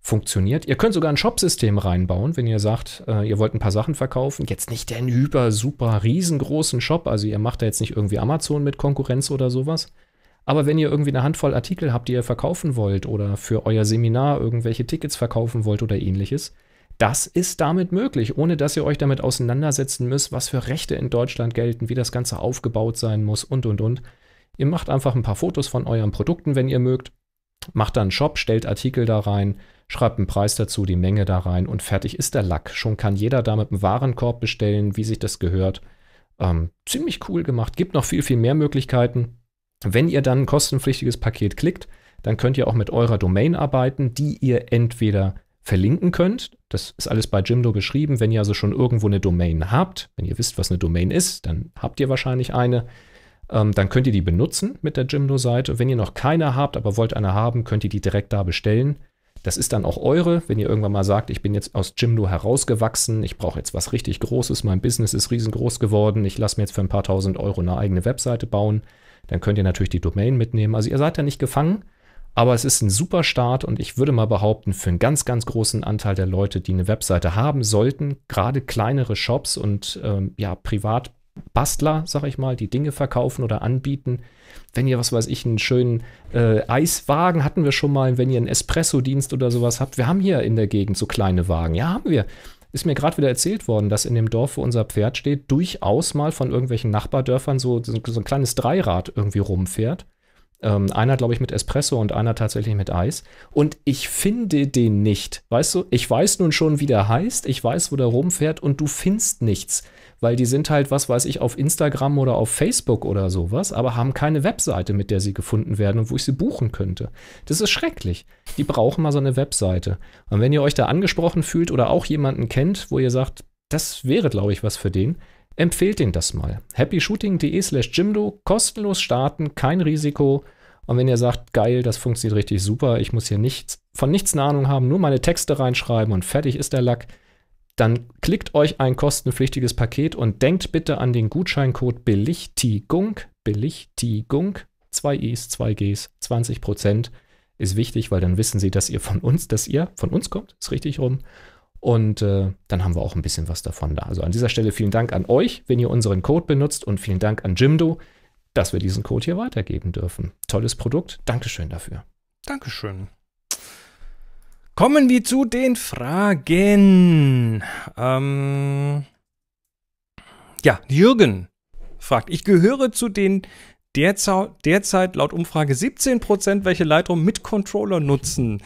funktioniert. Ihr könnt sogar ein Shop-System reinbauen, wenn ihr sagt, äh, ihr wollt ein paar Sachen verkaufen. Jetzt nicht den über super riesengroßen Shop, also ihr macht da jetzt nicht irgendwie Amazon mit Konkurrenz oder sowas. Aber wenn ihr irgendwie eine Handvoll Artikel habt, die ihr verkaufen wollt oder für euer Seminar irgendwelche Tickets verkaufen wollt oder ähnliches, das ist damit möglich, ohne dass ihr euch damit auseinandersetzen müsst, was für Rechte in Deutschland gelten, wie das Ganze aufgebaut sein muss und und und. Ihr macht einfach ein paar Fotos von euren Produkten, wenn ihr mögt, macht dann einen Shop, stellt Artikel da rein, schreibt einen Preis dazu, die Menge da rein und fertig ist der Lack. Schon kann jeder da mit einem Warenkorb bestellen, wie sich das gehört. Ähm, ziemlich cool gemacht. Gibt noch viel, viel mehr Möglichkeiten. Wenn ihr dann ein kostenpflichtiges Paket klickt, dann könnt ihr auch mit eurer Domain arbeiten, die ihr entweder verlinken könnt. Das ist alles bei Jimdo beschrieben. Wenn ihr also schon irgendwo eine Domain habt, wenn ihr wisst, was eine Domain ist, dann habt ihr wahrscheinlich eine. Ähm, dann könnt ihr die benutzen mit der Jimdo-Seite. Wenn ihr noch keine habt, aber wollt eine haben, könnt ihr die direkt da bestellen. Das ist dann auch eure, wenn ihr irgendwann mal sagt, ich bin jetzt aus Jimdo herausgewachsen, ich brauche jetzt was richtig Großes, mein Business ist riesengroß geworden, ich lasse mir jetzt für ein paar tausend Euro eine eigene Webseite bauen, dann könnt ihr natürlich die Domain mitnehmen. Also ihr seid da nicht gefangen, aber es ist ein super Start und ich würde mal behaupten, für einen ganz, ganz großen Anteil der Leute, die eine Webseite haben sollten, gerade kleinere Shops und ähm, ja, Privatbastler, sag ich mal, die Dinge verkaufen oder anbieten, wenn ihr, was weiß ich, einen schönen äh, Eiswagen hatten wir schon mal, wenn ihr einen Espresso-Dienst oder sowas habt. Wir haben hier in der Gegend so kleine Wagen. Ja, haben wir. Ist mir gerade wieder erzählt worden, dass in dem Dorf, wo unser Pferd steht, durchaus mal von irgendwelchen Nachbardörfern so, so ein kleines Dreirad irgendwie rumfährt. Ähm, einer, glaube ich, mit Espresso und einer tatsächlich mit Eis. Und ich finde den nicht. Weißt du, ich weiß nun schon, wie der heißt, ich weiß, wo der rumfährt und du findest nichts weil die sind halt, was weiß ich, auf Instagram oder auf Facebook oder sowas, aber haben keine Webseite, mit der sie gefunden werden und wo ich sie buchen könnte. Das ist schrecklich. Die brauchen mal so eine Webseite. Und wenn ihr euch da angesprochen fühlt oder auch jemanden kennt, wo ihr sagt, das wäre, glaube ich, was für den, empfehlt den das mal. happyshooting.de slash Jimdo, kostenlos starten, kein Risiko. Und wenn ihr sagt, geil, das funktioniert richtig super, ich muss hier nichts, von nichts eine Ahnung haben, nur meine Texte reinschreiben und fertig ist der Lack, dann klickt euch ein kostenpflichtiges Paket und denkt bitte an den Gutscheincode Belichtigung, Belichtigung, 2 I's, 2 G's, 20 Prozent ist wichtig, weil dann wissen sie, dass ihr von uns, dass ihr von uns kommt, ist richtig rum. Und äh, dann haben wir auch ein bisschen was davon da. Also an dieser Stelle vielen Dank an euch, wenn ihr unseren Code benutzt und vielen Dank an Jimdo, dass wir diesen Code hier weitergeben dürfen. Tolles Produkt. Dankeschön dafür. Dankeschön. Kommen wir zu den Fragen. Ähm, ja, Jürgen fragt, ich gehöre zu den derzeit, laut Umfrage 17%, welche Lightroom mit Controller nutzen.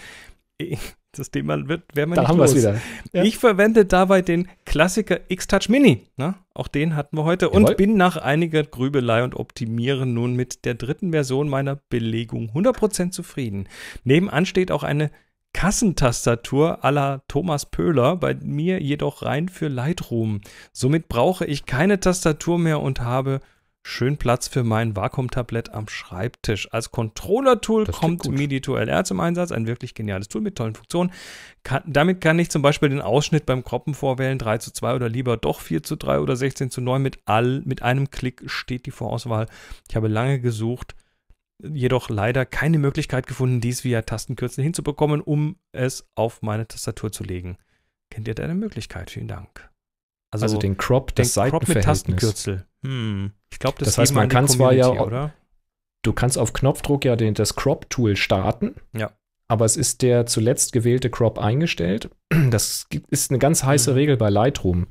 Das Thema wird, werden wir da nicht haben los. Wieder. Ja. Ich verwende dabei den Klassiker X-Touch Mini. Ne? Auch den hatten wir heute. Und bin nach einiger Grübelei und Optimieren nun mit der dritten Version meiner Belegung 100% zufrieden. Nebenan steht auch eine Kassentastatur aller Thomas Pöhler, bei mir jedoch rein für Lightroom. Somit brauche ich keine Tastatur mehr und habe schön Platz für mein Vakuumtablett am Schreibtisch. Als Controller-Tool kommt MIDI 2 LR zum Einsatz, ein wirklich geniales Tool mit tollen Funktionen. Kann, damit kann ich zum Beispiel den Ausschnitt beim Kroppen vorwählen, 3 zu 2 oder lieber doch 4 zu 3 oder 16 zu 9 mit all, mit einem Klick steht die Vorauswahl. Ich habe lange gesucht, jedoch leider keine Möglichkeit gefunden, dies via Tastenkürzel hinzubekommen, um es auf meine Tastatur zu legen. Kennt ihr da eine Möglichkeit? Vielen Dank. Also, also den Crop, das den Crop mit Tastenkürzel. Hm. Ich glaube, das, das heißt, man kann zwar ja, oder? du kannst auf Knopfdruck ja den, das Crop-Tool starten. Ja. Aber es ist der zuletzt gewählte Crop eingestellt. Das ist eine ganz heiße hm. Regel bei Lightroom.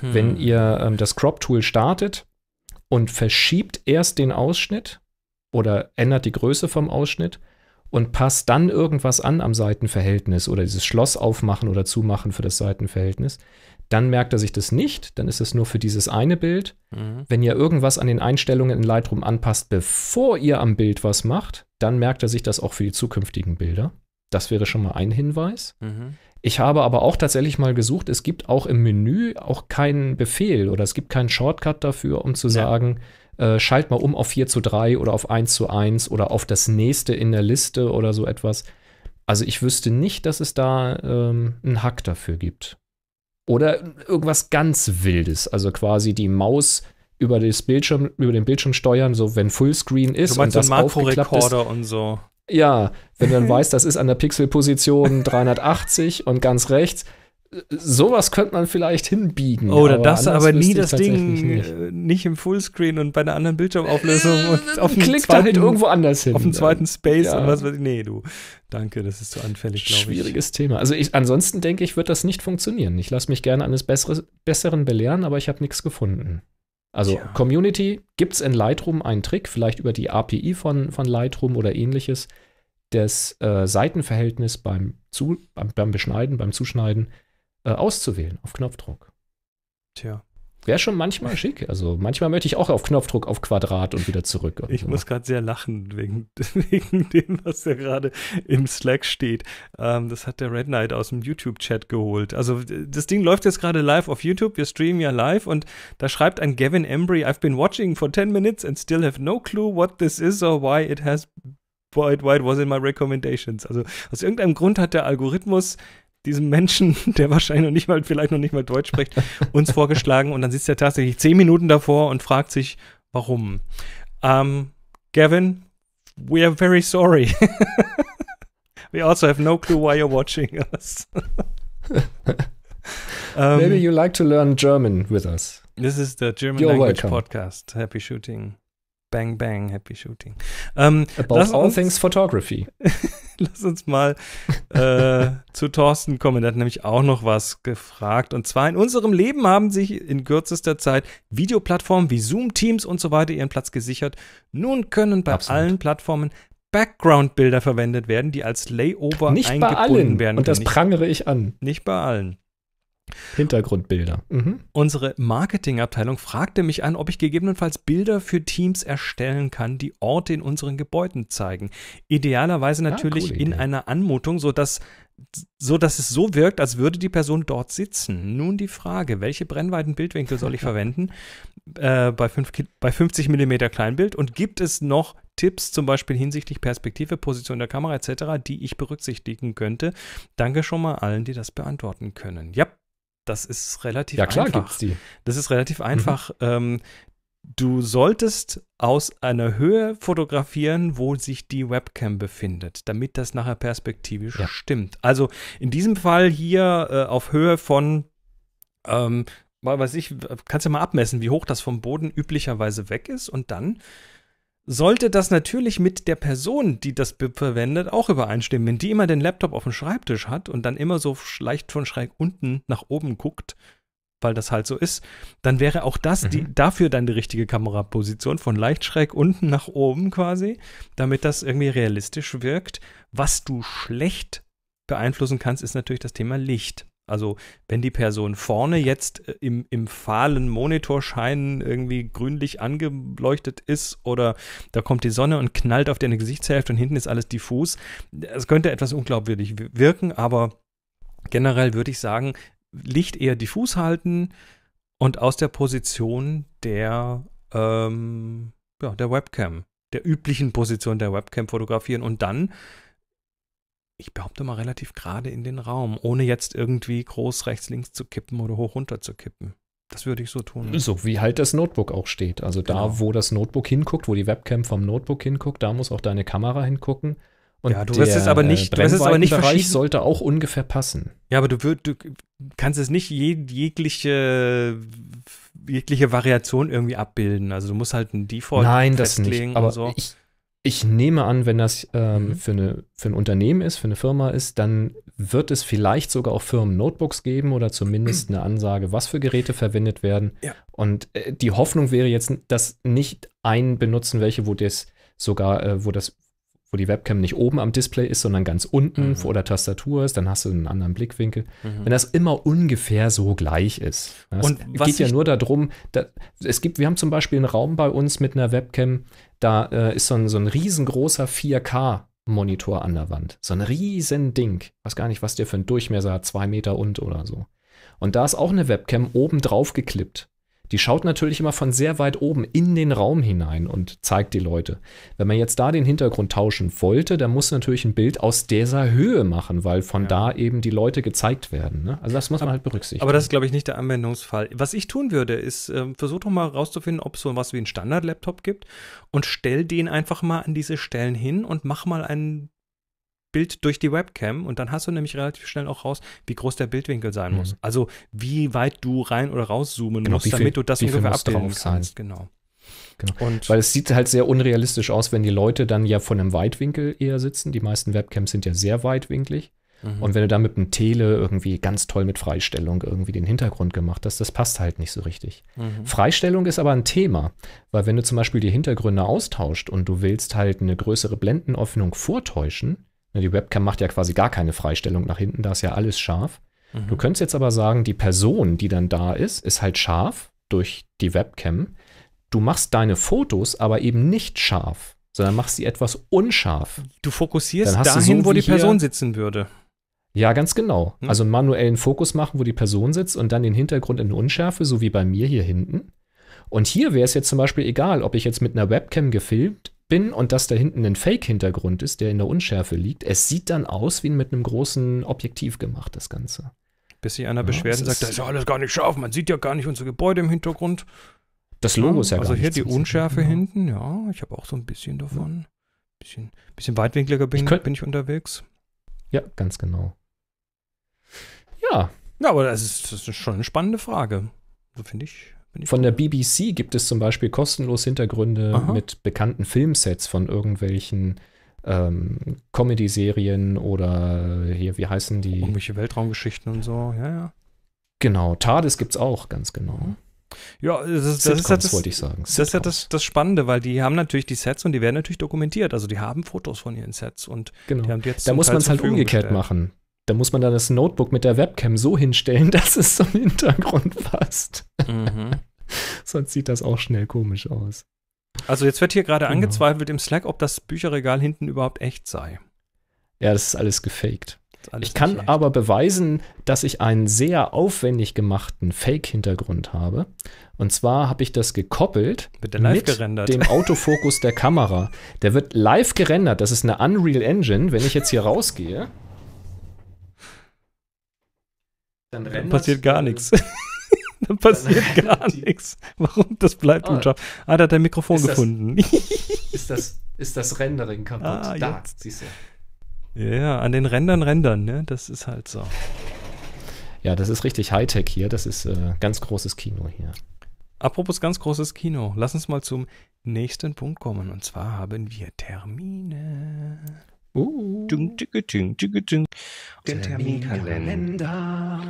Hm. Wenn ihr ähm, das Crop-Tool startet und verschiebt erst den Ausschnitt, oder ändert die Größe vom Ausschnitt und passt dann irgendwas an am Seitenverhältnis oder dieses Schloss aufmachen oder zumachen für das Seitenverhältnis, dann merkt er sich das nicht, dann ist es nur für dieses eine Bild. Mhm. Wenn ihr irgendwas an den Einstellungen in Lightroom anpasst, bevor ihr am Bild was macht, dann merkt er sich das auch für die zukünftigen Bilder. Das wäre schon mal ein Hinweis. Mhm. Ich habe aber auch tatsächlich mal gesucht, es gibt auch im Menü auch keinen Befehl oder es gibt keinen Shortcut dafür, um zu ja. sagen, äh, schalt mal um auf 4 zu 3 oder auf 1 zu 1 oder auf das nächste in der Liste oder so etwas. Also ich wüsste nicht, dass es da ähm, einen Hack dafür gibt. Oder irgendwas ganz Wildes, also quasi die Maus über, das Bildschirm, über den Bildschirm steuern, so wenn Fullscreen ist du meinst und so das aufgeklappt und so. Ja, wenn du dann weißt, das ist an der Pixelposition 380 und ganz rechts, sowas könnte man vielleicht hinbiegen. Oder da darfst du aber nie das Ding nicht. Äh, nicht. im Fullscreen und bei einer anderen Bildschirmauflösung und auf Klickt zweiten, halt irgendwo anders hin. Auf dem zweiten Space ja. und was weiß ich. Nee, du. Danke, das ist zu anfällig, glaube ich. Schwieriges Thema. Also ich, ansonsten denke ich, wird das nicht funktionieren. Ich lasse mich gerne eines Besseres, Besseren belehren, aber ich habe nichts gefunden. Also ja. Community, gibt es in Lightroom einen Trick, vielleicht über die API von, von Lightroom oder ähnliches, das äh, Seitenverhältnis beim, zu, beim, beim Beschneiden, beim Zuschneiden äh, auszuwählen auf Knopfdruck. Tja. Wäre schon manchmal schick. Also manchmal möchte ich auch auf Knopfdruck auf Quadrat und wieder zurück. Und ich so. muss ne? gerade sehr lachen wegen, wegen dem, was da gerade im Slack steht. Ähm, das hat der Red Knight aus dem YouTube-Chat geholt. Also das Ding läuft jetzt gerade live auf YouTube. Wir streamen ja live und da schreibt ein Gavin Embry, I've been watching for 10 minutes and still have no clue what this is or why it has why it was in my recommendations. Also aus irgendeinem Grund hat der Algorithmus diesem Menschen, der wahrscheinlich noch nicht mal, vielleicht noch nicht mal Deutsch spricht, uns vorgeschlagen und dann sitzt er tatsächlich zehn Minuten davor und fragt sich, warum. Um, ähm, Gavin, we are very sorry. we also have no clue why you're watching us. um, Maybe ähm, you like to learn German with us. This is the German you're language welcome. podcast. Happy shooting. Bang, bang, happy shooting. Ähm, About uns, all things photography. lass uns mal äh, zu Thorsten kommen. Der hat nämlich auch noch was gefragt. Und zwar, in unserem Leben haben sich in kürzester Zeit Videoplattformen wie Zoom, Teams und so weiter ihren Platz gesichert. Nun können bei Absolut. allen Plattformen Background-Bilder verwendet werden, die als Layover nicht eingebunden bei allen. werden. Und das prangere ich an. Nicht bei allen. Hintergrundbilder. Mhm. Unsere Marketingabteilung fragte mich an, ob ich gegebenenfalls Bilder für Teams erstellen kann, die Orte in unseren Gebäuden zeigen. Idealerweise ah, natürlich ah, in einer Anmutung, sodass, sodass es so wirkt, als würde die Person dort sitzen. Nun die Frage, welche Brennweitenbildwinkel soll ich verwenden äh, bei, 5, bei 50 mm Kleinbild? Und gibt es noch Tipps zum Beispiel hinsichtlich Perspektive, Position der Kamera etc., die ich berücksichtigen könnte? Danke schon mal allen, die das beantworten können. Ja, das ist relativ einfach. Ja, klar einfach. gibt's die. Das ist relativ mhm. einfach. Mhm. Ähm, du solltest aus einer Höhe fotografieren, wo sich die Webcam befindet, damit das nachher perspektivisch ja. stimmt. Also in diesem Fall hier äh, auf Höhe von ähm, weiß ich, kannst du ja mal abmessen, wie hoch das vom Boden üblicherweise weg ist und dann sollte das natürlich mit der Person, die das BIP verwendet, auch übereinstimmen. Wenn die immer den Laptop auf dem Schreibtisch hat und dann immer so leicht von schräg unten nach oben guckt, weil das halt so ist, dann wäre auch das mhm. die, dafür dann die richtige Kameraposition von leicht schräg unten nach oben quasi, damit das irgendwie realistisch wirkt. Was du schlecht beeinflussen kannst, ist natürlich das Thema Licht. Also wenn die Person vorne jetzt äh, im, im fahlen Monitorschein irgendwie grünlich angeleuchtet ist oder da kommt die Sonne und knallt auf deine Gesichtshälfte und hinten ist alles diffus, es könnte etwas unglaubwürdig wirken, aber generell würde ich sagen, Licht eher diffus halten und aus der Position der, ähm, ja, der Webcam, der üblichen Position der Webcam fotografieren und dann ich behaupte mal, relativ gerade in den Raum, ohne jetzt irgendwie groß rechts, links zu kippen oder hoch runter zu kippen. Das würde ich so tun. So wie halt das Notebook auch steht. Also genau. da, wo das Notebook hinguckt, wo die Webcam vom Notebook hinguckt, da muss auch deine Kamera hingucken. Und ja, du wirst es aber nicht, du wirst es aber nicht Bereich sollte auch ungefähr passen. Ja, aber du, würd, du kannst es nicht je, jegliche, jegliche Variation irgendwie abbilden. Also du musst halt ein Default Nein, festlegen das nicht. Aber so. ich, ich nehme an, wenn das ähm, mhm. für, eine, für ein Unternehmen ist, für eine Firma ist, dann wird es vielleicht sogar auch Firmen-Notebooks geben oder zumindest eine Ansage, was für Geräte verwendet werden. Ja. Und äh, die Hoffnung wäre jetzt, dass nicht ein benutzen welche, wo das sogar, äh, wo das die Webcam nicht oben am Display ist, sondern ganz unten mhm. vor der Tastatur ist, dann hast du einen anderen Blickwinkel. Mhm. Wenn das immer ungefähr so gleich ist. und Es geht ja nur darum, da, es gibt, wir haben zum Beispiel einen Raum bei uns mit einer Webcam, da äh, ist so ein, so ein riesengroßer 4K Monitor an der Wand. So ein riesen Ding. Weiß gar nicht, was der für ein Durchmesser hat, zwei Meter und oder so. Und da ist auch eine Webcam oben drauf geklippt die schaut natürlich immer von sehr weit oben in den Raum hinein und zeigt die Leute. Wenn man jetzt da den Hintergrund tauschen wollte, dann muss natürlich ein Bild aus dieser Höhe machen, weil von ja. da eben die Leute gezeigt werden. Ne? Also das muss man halt berücksichtigen. Aber das ist, glaube ich, nicht der Anwendungsfall. Was ich tun würde, ist, äh, versuch doch mal rauszufinden, ob es so was wie einen Standard-Laptop gibt und stell den einfach mal an diese Stellen hin und mach mal einen Bild durch die Webcam und dann hast du nämlich relativ schnell auch raus, wie groß der Bildwinkel sein mhm. muss. Also wie weit du rein oder rauszoomen genau, musst, viel, damit du das ungefähr abbilden kannst. Genau. Genau. Und Weil es sieht halt sehr unrealistisch aus, wenn die Leute dann ja von einem Weitwinkel eher sitzen. Die meisten Webcams sind ja sehr weitwinklig. Mhm. Und wenn du da mit einem Tele irgendwie ganz toll mit Freistellung irgendwie den Hintergrund gemacht hast, das passt halt nicht so richtig. Mhm. Freistellung ist aber ein Thema, weil wenn du zum Beispiel die Hintergründe austauscht und du willst halt eine größere Blendenöffnung vortäuschen, Ne, die Webcam macht ja quasi gar keine Freistellung nach hinten, da ist ja alles scharf. Mhm. Du könntest jetzt aber sagen, die Person, die dann da ist, ist halt scharf durch die Webcam. Du machst deine Fotos aber eben nicht scharf, sondern machst sie etwas unscharf. Du fokussierst dahin, du so wo die Person sitzen würde. Ja, ganz genau. Hm? Also einen manuellen Fokus machen, wo die Person sitzt und dann den Hintergrund in Unschärfe, so wie bei mir hier hinten. Und hier wäre es jetzt zum Beispiel egal, ob ich jetzt mit einer Webcam gefilmt bin und dass da hinten ein Fake-Hintergrund ist, der in der Unschärfe liegt, es sieht dann aus wie mit einem großen Objektiv gemacht, das Ganze. Bis sich einer ja, beschwert und sagt, das ist ja alles gar nicht scharf, man sieht ja gar nicht unser Gebäude im Hintergrund. Das Logo ist ja, ja Also hier die Unschärfe genau. hinten, ja, ich habe auch so ein bisschen davon. Ja. Bisschen, bisschen weitwinkliger bin ich, könnt, bin ich unterwegs. Ja, ganz genau. Ja. Ja, aber das ist, das ist schon eine spannende Frage. So finde ich. Von der BBC gibt es zum Beispiel kostenlos Hintergründe Aha. mit bekannten Filmsets von irgendwelchen ähm, Comedy-Serien oder hier, wie heißen die? Irgendwelche Weltraumgeschichten und so, ja, ja. Genau, TARDIS gibt es auch, ganz genau. Mhm. Ja, das, das ist ja das, wollte ich sagen. Das ist ja das, das Spannende, weil die haben natürlich die Sets und die werden natürlich dokumentiert. Also die haben Fotos von ihren Sets und genau. die haben die jetzt. Da muss man es halt umgekehrt gestellt. machen. Da muss man dann das Notebook mit der Webcam so hinstellen, dass es zum Hintergrund passt. Mhm. Sonst sieht das auch schnell komisch aus. Also jetzt wird hier gerade genau. angezweifelt im Slack, ob das Bücherregal hinten überhaupt echt sei. Ja, das ist alles gefaked. Ist alles ich kann echt. aber beweisen, dass ich einen sehr aufwendig gemachten Fake-Hintergrund habe. Und zwar habe ich das gekoppelt mit, mit dem Autofokus der Kamera. Der wird live gerendert. Das ist eine Unreal Engine. Wenn ich jetzt hier rausgehe, dann, dann passiert gar nichts. Dann passiert gar nichts. Warum? Das bleibt ah, unscharf. Ah, da hat er Mikrofon ist gefunden. Das, ist, das, ist das Rendering kaputt? Ah, da, jetzt. siehst du. Ja, an den Rändern rendern, ne? Das ist halt so. Ja, das ist richtig Hightech hier. Das ist äh, ganz großes Kino hier. Apropos ganz großes Kino, lass uns mal zum nächsten Punkt kommen. Und zwar haben wir Termine. Uh. Ding, Terminkalender.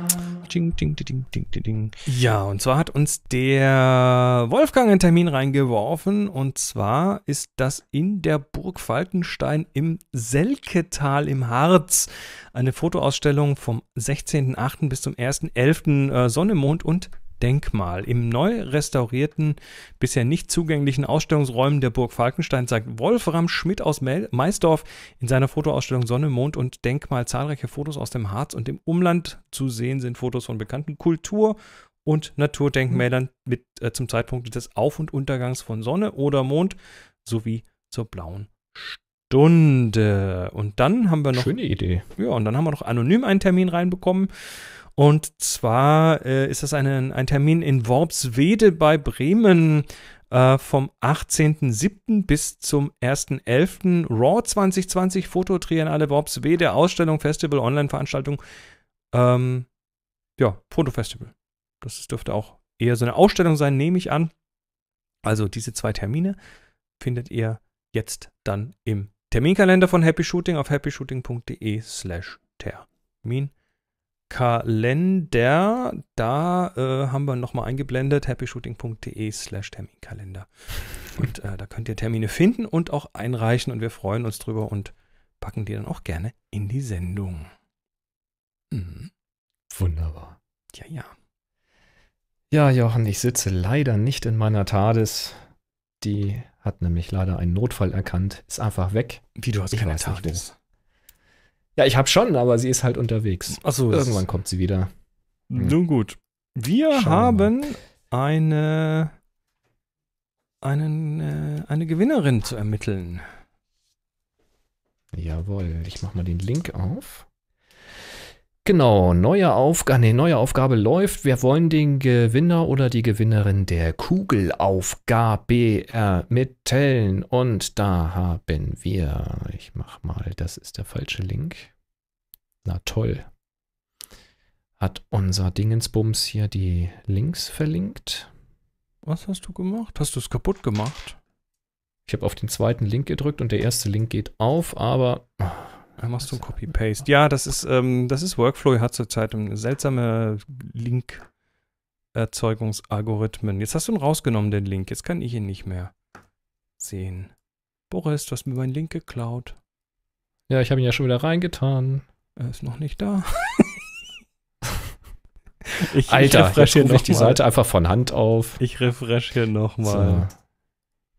Ding, ding, ding, ding, ding, ding. Ja, und zwar hat uns der Wolfgang einen Termin reingeworfen. Und zwar ist das in der Burg Falkenstein im Selketal im Harz. Eine Fotoausstellung vom 16.08. bis zum 1.11. Äh, Sonne, Mond und Denkmal. Im neu restaurierten, bisher nicht zugänglichen Ausstellungsräumen der Burg Falkenstein zeigt Wolfram Schmidt aus Meisdorf in seiner Fotoausstellung Sonne, Mond und Denkmal zahlreiche Fotos aus dem Harz und dem Umland. Zu sehen sind Fotos von bekannten Kultur- und Naturdenkmälern mit äh, zum Zeitpunkt des Auf- und Untergangs von Sonne oder Mond sowie zur blauen Stunde. Und dann haben wir noch. Schöne Idee. Ja, und dann haben wir noch anonym einen Termin reinbekommen. Und zwar äh, ist das eine, ein Termin in Worpswede bei Bremen äh, vom 18.07. bis zum 1.11. Raw 2020, Fototriennale Worpswede, Ausstellung, Festival, Online-Veranstaltung. Ähm, ja, Fotofestival. Das dürfte auch eher so eine Ausstellung sein, nehme ich an. Also diese zwei Termine findet ihr jetzt dann im Terminkalender von Happy Shooting auf happyshooting.de slash Termin. Terminkalender. Da äh, haben wir nochmal eingeblendet, happyshooting.de slash Terminkalender. Und äh, da könnt ihr Termine finden und auch einreichen und wir freuen uns drüber und packen die dann auch gerne in die Sendung. Mhm. Wunderbar. Ja, ja. Ja, Jochen, ich sitze leider nicht in meiner TARDIS. Die hat nämlich leider einen Notfall erkannt, ist einfach weg. Wie, du hast ich keine TARDIS? Ja, ich habe schon, aber sie ist halt unterwegs. Ach so, Irgendwann kommt sie wieder. Hm. Nun gut. Wir Schauen haben wir eine, einen, äh, eine Gewinnerin zu ermitteln. Jawohl, ich mach mal den Link auf. Genau, neue Aufgabe, ah, nee, neue Aufgabe läuft. Wir wollen den Gewinner oder die Gewinnerin der Kugelaufgabe ermitteln. Und da haben wir, ich mach mal, das ist der falsche Link. Na toll. Hat unser Dingensbums hier die Links verlinkt? Was hast du gemacht? Hast du es kaputt gemacht? Ich habe auf den zweiten Link gedrückt und der erste Link geht auf, aber ah, dann machst du ein Copy-Paste. Ja, das ist, ähm, das ist Workflow. Er hat zurzeit seltsame Link-Erzeugungsalgorithmen. Jetzt hast du ihn rausgenommen, den Link. Jetzt kann ich ihn nicht mehr sehen. Boris, du hast mir meinen Link geklaut. Ja, ich habe ihn ja schon wieder reingetan. Er ist noch nicht da. ich, Alter, ich, hier noch ich die mal. Seite einfach von Hand auf. Ich refresh hier nochmal. So.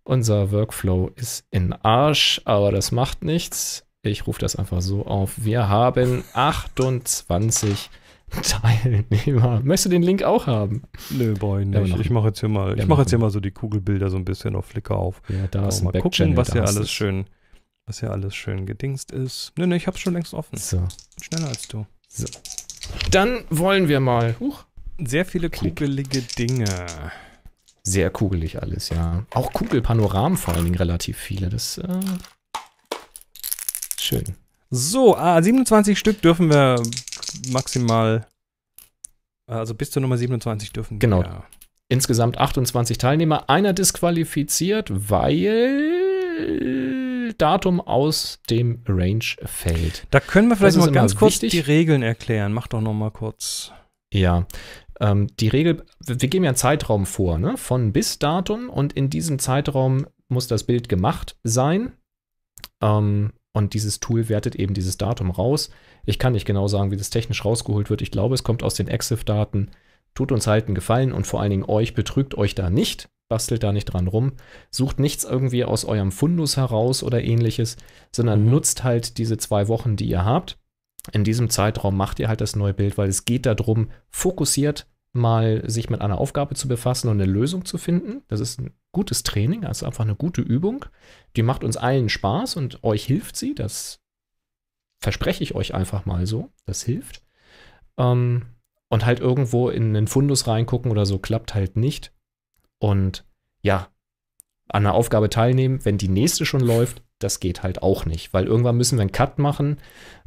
Unser Workflow ist in Arsch, aber das macht nichts. Ich rufe das einfach so auf. Wir haben 28 Teilnehmer. Möchtest du den Link auch haben? Nö, boy, nicht. ich mache jetzt hier mal, ich mache jetzt hier mal so die Kugelbilder so ein bisschen auf Flickr auf. Ja, da ist mal gucken, was hier alles schön, was hier alles schön gedingst ist. Nö, nö, ich hab's schon längst offen. So. Schneller als du. So. Dann wollen wir mal. Huch. Sehr viele kugelige Dinge. Sehr kugelig alles, ja. Auch Kugelpanoramen vor allen Dingen relativ viele. Das äh, Schön. So, ah, 27 Stück dürfen wir maximal, also bis zur Nummer 27 dürfen wir. Genau. Insgesamt 28 Teilnehmer, einer disqualifiziert, weil Datum aus dem Range fällt. Da können wir vielleicht mal ganz kurz wichtig. die Regeln erklären. Mach doch noch mal kurz. Ja, ähm, die Regel, wir geben ja einen Zeitraum vor, ne? von bis Datum und in diesem Zeitraum muss das Bild gemacht sein. Ähm, und dieses Tool wertet eben dieses Datum raus. Ich kann nicht genau sagen, wie das technisch rausgeholt wird. Ich glaube, es kommt aus den EXIF-Daten. Tut uns halt einen Gefallen und vor allen Dingen euch, betrügt euch da nicht, bastelt da nicht dran rum, sucht nichts irgendwie aus eurem Fundus heraus oder ähnliches, sondern mhm. nutzt halt diese zwei Wochen, die ihr habt. In diesem Zeitraum macht ihr halt das neue Bild, weil es geht darum, fokussiert mal sich mit einer Aufgabe zu befassen und eine Lösung zu finden. Das ist ein gutes Training, das ist einfach eine gute Übung. Die macht uns allen Spaß und euch hilft sie. Das verspreche ich euch einfach mal so. Das hilft. Ähm, und halt irgendwo in den Fundus reingucken oder so klappt halt nicht. Und ja, an einer Aufgabe teilnehmen, wenn die nächste schon läuft, das geht halt auch nicht, weil irgendwann müssen wir einen Cut machen,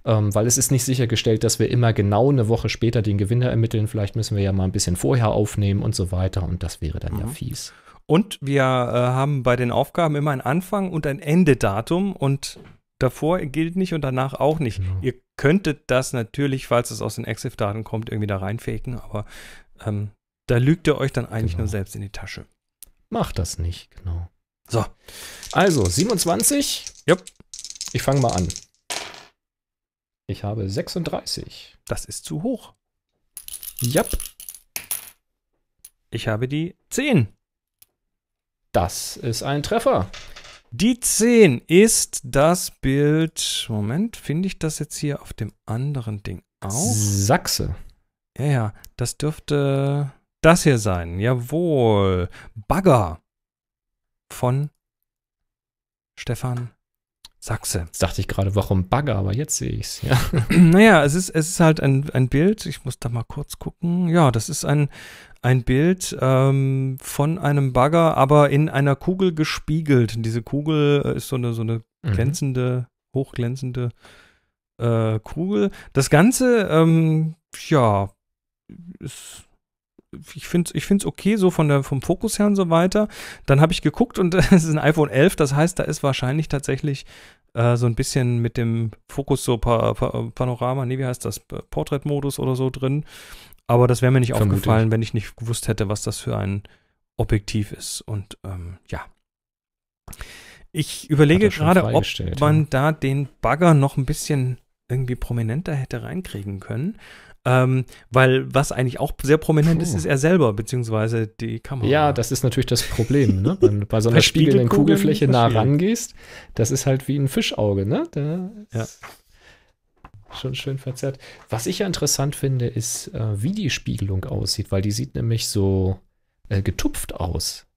ähm, weil es ist nicht sichergestellt, dass wir immer genau eine Woche später den Gewinner ermitteln. Vielleicht müssen wir ja mal ein bisschen vorher aufnehmen und so weiter und das wäre dann mhm. ja fies. Und wir äh, haben bei den Aufgaben immer ein Anfang und ein Endedatum und davor gilt nicht und danach auch nicht. Genau. Ihr könntet das natürlich, falls es aus den Exif-Daten kommt, irgendwie da reinfaken, aber ähm, da lügt ihr euch dann eigentlich genau. nur selbst in die Tasche. Macht das nicht, genau. So. Also, 27. Jupp. Ich fange mal an. Ich habe 36. Das ist zu hoch. Jupp. Ich habe die 10. Das ist ein Treffer. Die 10 ist das Bild. Moment, finde ich das jetzt hier auf dem anderen Ding auch? Sachse. Ja, ja, das dürfte das hier sein. Jawohl. Bagger von Stefan Sachse. Jetzt dachte ich gerade, warum Bagger, aber jetzt sehe ich es. Ja. naja, es ist, es ist halt ein, ein Bild. Ich muss da mal kurz gucken. Ja, das ist ein, ein Bild ähm, von einem Bagger, aber in einer Kugel gespiegelt. diese Kugel äh, ist so eine, so eine mhm. glänzende, hochglänzende äh, Kugel. Das Ganze, ähm, ja, ist ich finde es ich find's okay, so von der, vom Fokus her und so weiter. Dann habe ich geguckt und es ist ein iPhone 11, das heißt, da ist wahrscheinlich tatsächlich äh, so ein bisschen mit dem Fokus so pa pa Panorama, nee, wie heißt das, Portrait-Modus oder so drin. Aber das wäre mir nicht Vermutlich. aufgefallen, wenn ich nicht gewusst hätte, was das für ein Objektiv ist. Und ähm, ja. Ich überlege gerade, ob man ja. da den Bagger noch ein bisschen irgendwie prominenter hätte reinkriegen können. Ähm, weil was eigentlich auch sehr prominent Puh. ist, ist er selber, beziehungsweise die Kamera. Ja, das ist natürlich das Problem, ne? du bei so einer spiegelnden Kugelfläche nah rangehst, das ist halt wie ein Fischauge, ne? Da ja schon schön verzerrt. Was ich ja interessant finde, ist, äh, wie die Spiegelung aussieht, weil die sieht nämlich so äh, getupft aus.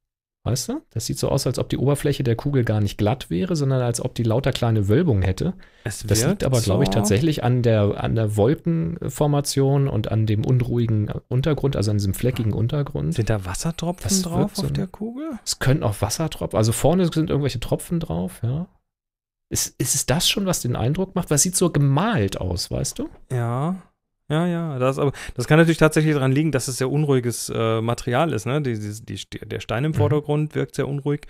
Weißt du? Das sieht so aus, als ob die Oberfläche der Kugel gar nicht glatt wäre, sondern als ob die lauter kleine Wölbungen hätte. das liegt aber, so. glaube ich, tatsächlich an der, an der Wolkenformation und an dem unruhigen äh, Untergrund, also an diesem fleckigen ah. Untergrund. Sind da Wassertropfen das drauf so auf der Kugel? Es können auch Wassertropfen, also vorne sind irgendwelche Tropfen drauf, ja. Ist, ist es das schon, was den Eindruck macht? Was sieht so gemalt aus, weißt du? Ja. Ja, ja, das, aber das kann natürlich tatsächlich daran liegen, dass es sehr unruhiges äh, Material ist. Ne? Die, die, die, der Stein im mhm. Vordergrund wirkt sehr unruhig.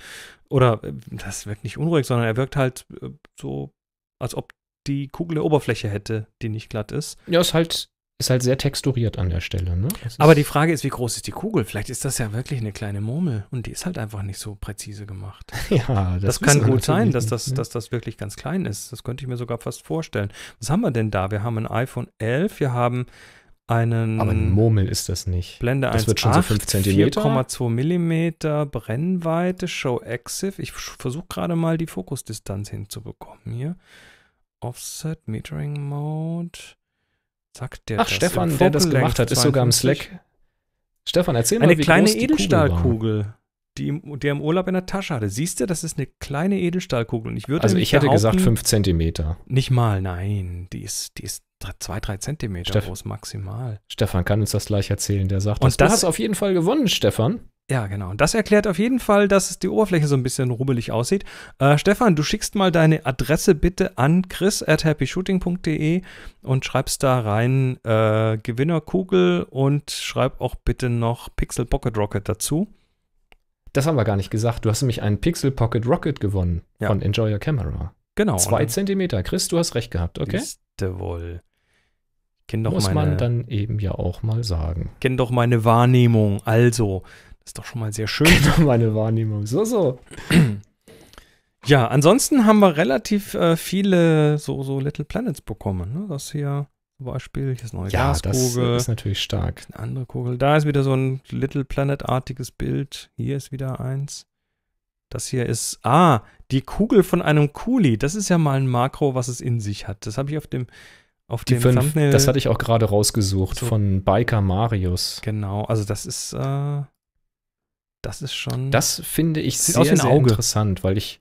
Oder äh, das wirkt nicht unruhig, sondern er wirkt halt äh, so, als ob die Kugel der Oberfläche hätte, die nicht glatt ist. Ja, ist halt ist halt sehr texturiert an der Stelle. Ne? Aber die Frage ist, wie groß ist die Kugel? Vielleicht ist das ja wirklich eine kleine Murmel und die ist halt einfach nicht so präzise gemacht. Ja, das, das kann gut sein, dass das, ne? dass das wirklich ganz klein ist. Das könnte ich mir sogar fast vorstellen. Was haben wir denn da? Wir haben ein iPhone 11, wir haben einen. Aber ein Murmel ist das nicht. Blende 1, das wird schon 8, so 5 cm. 4,2 mm Brennweite, Show Active. Ich versuche gerade mal die Fokusdistanz hinzubekommen hier. Offset, Metering Mode. Sagt der Ach, das Stefan, der das gemacht hat, ist sogar im Slack. Stefan, erzähl eine mal, wie kleine groß die Edelstahlkugel, die, im, der im Urlaub in der Tasche hatte. Siehst du, das ist eine kleine Edelstahlkugel. Und ich würde also ich hätte gesagt 5 Zentimeter. Nicht mal, nein. Die ist, die ist 2, 3 Zentimeter Steff groß maximal. Stefan kann uns das gleich erzählen. Der sagt, und das, das du hast auf jeden Fall gewonnen, Stefan. Ja, genau. Und das erklärt auf jeden Fall, dass die Oberfläche so ein bisschen rubbelig aussieht. Äh, Stefan, du schickst mal deine Adresse bitte an chris at happyshooting.de und schreibst da rein äh, Gewinnerkugel und schreib auch bitte noch Pixel Pocket Rocket dazu. Das haben wir gar nicht gesagt. Du hast nämlich einen Pixel Pocket Rocket gewonnen ja. von Enjoy Your Camera. Genau. Zwei Zentimeter. Chris, du hast recht gehabt, okay? Liste wohl. Kenn doch Muss meine, man dann eben ja auch mal sagen. Kenn doch meine Wahrnehmung. Also, ist doch schon mal sehr schön. Genau meine Wahrnehmung. So, so. Ja, ansonsten haben wir relativ äh, viele so, so Little Planets bekommen. Ne? Das hier zum Beispiel, hier ist eine neue ja, Gaskugel. das ist natürlich stark. Eine andere Kugel. Da ist wieder so ein Little Planet-artiges Bild. Hier ist wieder eins. Das hier ist, ah, die Kugel von einem Kuli. Das ist ja mal ein Makro, was es in sich hat. Das habe ich auf dem, auf die dem fünf, Thumbnail. Das hatte ich auch gerade rausgesucht so. von Biker Marius. Genau, also das ist äh, das ist schon. Das finde ich das sehr, sehr interessant, weil ich.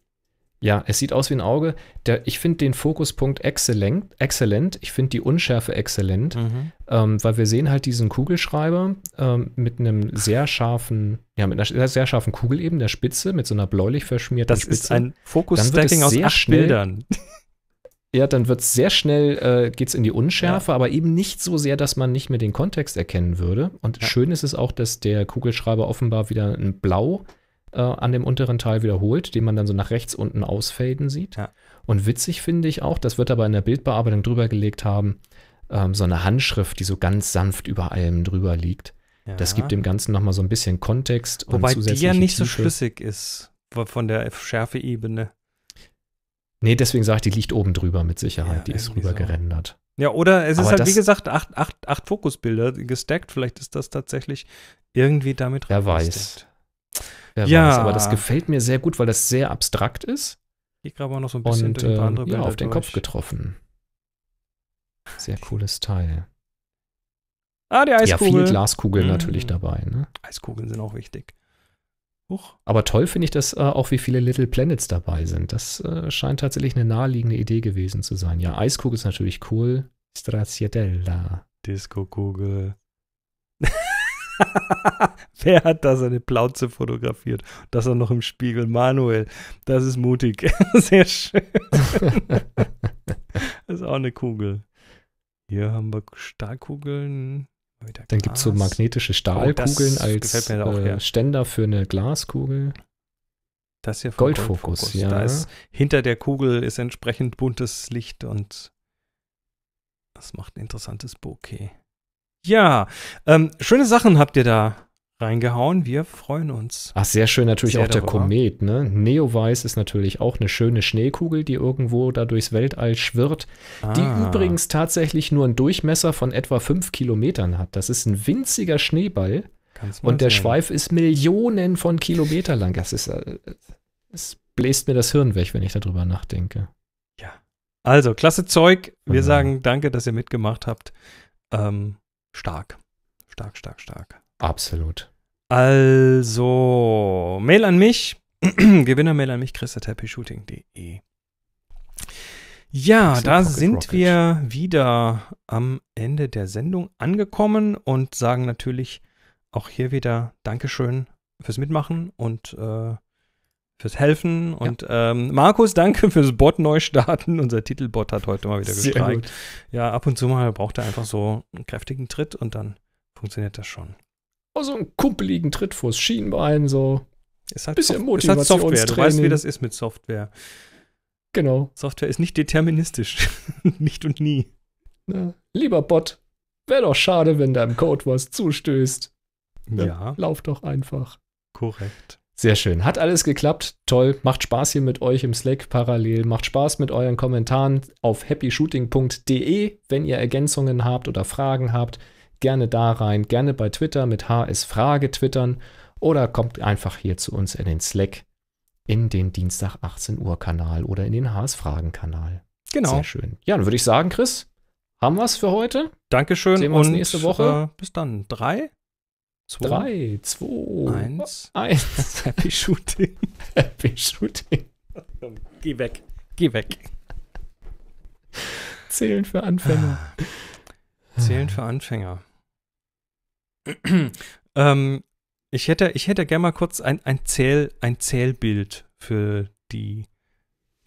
Ja, es sieht aus wie ein Auge. Der, ich finde den Fokuspunkt exzellent. exzellent. Ich finde die Unschärfe exzellent, mhm. ähm, weil wir sehen halt diesen Kugelschreiber ähm, mit einem sehr scharfen, ja, mit einer sehr scharfen Kugel eben, der Spitze, mit so einer bläulich verschmierten das Spitze. Das ist ein Fokus-Stacking aus acht schnell, Bildern. Ja, dann wird es sehr schnell, äh, geht's in die Unschärfe, ja. aber eben nicht so sehr, dass man nicht mehr den Kontext erkennen würde. Und ja. schön ist es auch, dass der Kugelschreiber offenbar wieder ein Blau äh, an dem unteren Teil wiederholt, den man dann so nach rechts unten ausfaden sieht. Ja. Und witzig finde ich auch, das wird aber in der Bildbearbeitung drüber gelegt haben, ähm, so eine Handschrift, die so ganz sanft über allem drüber liegt. Das gibt dem Ganzen nochmal so ein bisschen Kontext. Wobei und die ja nicht Tiefe. so schlüssig ist von der Schärfeebene. Nee, deswegen sage ich, die liegt oben drüber mit Sicherheit. Ja, die ist rüber so. gerendert. Ja, oder es ist Aber halt, wie gesagt, acht, acht, acht Fokusbilder gestackt. Vielleicht ist das tatsächlich irgendwie damit Wer weiß. Wer ja. weiß. Aber das gefällt mir sehr gut, weil das sehr abstrakt ist. Ich grabe auch noch so ein bisschen Und, durch ein paar ähm, andere Bilder. Ja, auf den durch. Kopf getroffen. Sehr cooles Teil. Ah, die Eiskugel. Ja, viel Glaskugeln mhm. natürlich dabei. Ne? Eiskugeln sind auch wichtig. Huch. Aber toll finde ich das äh, auch, wie viele Little Planets dabei sind. Das äh, scheint tatsächlich eine naheliegende Idee gewesen zu sein. Ja, Eiskugel ist natürlich cool. Straziatella. Disco-Kugel. Wer hat da seine Plauze fotografiert? Das auch noch im Spiegel. Manuel, das ist mutig. Sehr schön. das ist auch eine Kugel. Hier haben wir Stahlkugeln. Dann gibt es so magnetische oh, Stahlkugeln oh, als auch, äh, ja. Ständer für eine Glaskugel. Das hier Goldfokus, Goldfokus. ja. Ist, hinter der Kugel ist entsprechend buntes Licht und das macht ein interessantes Bokeh. Ja, ähm, schöne Sachen habt ihr da reingehauen. Wir freuen uns. Ach, sehr schön natürlich sehr auch darüber. der Komet. Ne? Neowise ist natürlich auch eine schöne Schneekugel, die irgendwo da durchs Weltall schwirrt, ah. die übrigens tatsächlich nur einen Durchmesser von etwa fünf Kilometern hat. Das ist ein winziger Schneeball und der sein. Schweif ist Millionen von Kilometern lang. Das ist, äh, es bläst mir das Hirn weg, wenn ich darüber nachdenke. Ja. Also, klasse Zeug. Wir mhm. sagen danke, dass ihr mitgemacht habt. Ähm, stark. Stark, stark, stark. Absolut. Also, Mail an mich. Gewinnermail an mich, christatappyshooting.de. Ja, da sind Rocket. wir wieder am Ende der Sendung angekommen und sagen natürlich auch hier wieder Dankeschön fürs Mitmachen und äh, fürs Helfen. Und ja. ähm, Markus, danke fürs Bot neu starten. Unser Titelbot hat heute mal wieder gestreikt. Ja, ab und zu mal braucht er einfach so einen kräftigen Tritt und dann funktioniert das schon oh, so also einen kumpeligen Tritt vors Schienbein, so. Es hat, bisschen Sof es hat Software, du weißt, wie das ist mit Software. Genau. Software ist nicht deterministisch. nicht und nie. Na, lieber Bot, wäre doch schade, wenn deinem Code was zustößt. Ja. ja. Lauf doch einfach. Korrekt. Sehr schön. Hat alles geklappt. Toll. Macht Spaß hier mit euch im Slack parallel. Macht Spaß mit euren Kommentaren auf happyshooting.de, wenn ihr Ergänzungen habt oder Fragen habt gerne da rein, gerne bei Twitter mit HS Frage twittern oder kommt einfach hier zu uns in den Slack, in den Dienstag 18 Uhr Kanal oder in den HS Fragen Kanal. Genau. Sehr schön. Ja, dann würde ich sagen, Chris, haben wir es für heute? Dankeschön. Sehen wir uns und, nächste Woche. Äh, bis dann. Drei? Zwei, Drei, zwei, eins. Eins. Happy Shooting. Happy Shooting. Geh weg. Geh weg. Zählen für Anfänger. Ah. Zählen für Anfänger. ähm, ich hätte, ich hätte gerne mal kurz ein, ein, Zähl, ein Zählbild für die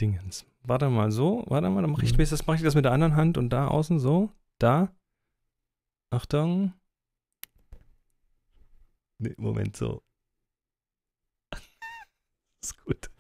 Dingens. Warte mal so, warte mal, dann mache ich, mhm. das, mach ich das mit der anderen Hand und da außen so, da. Achtung. Nee, Moment so. ist gut.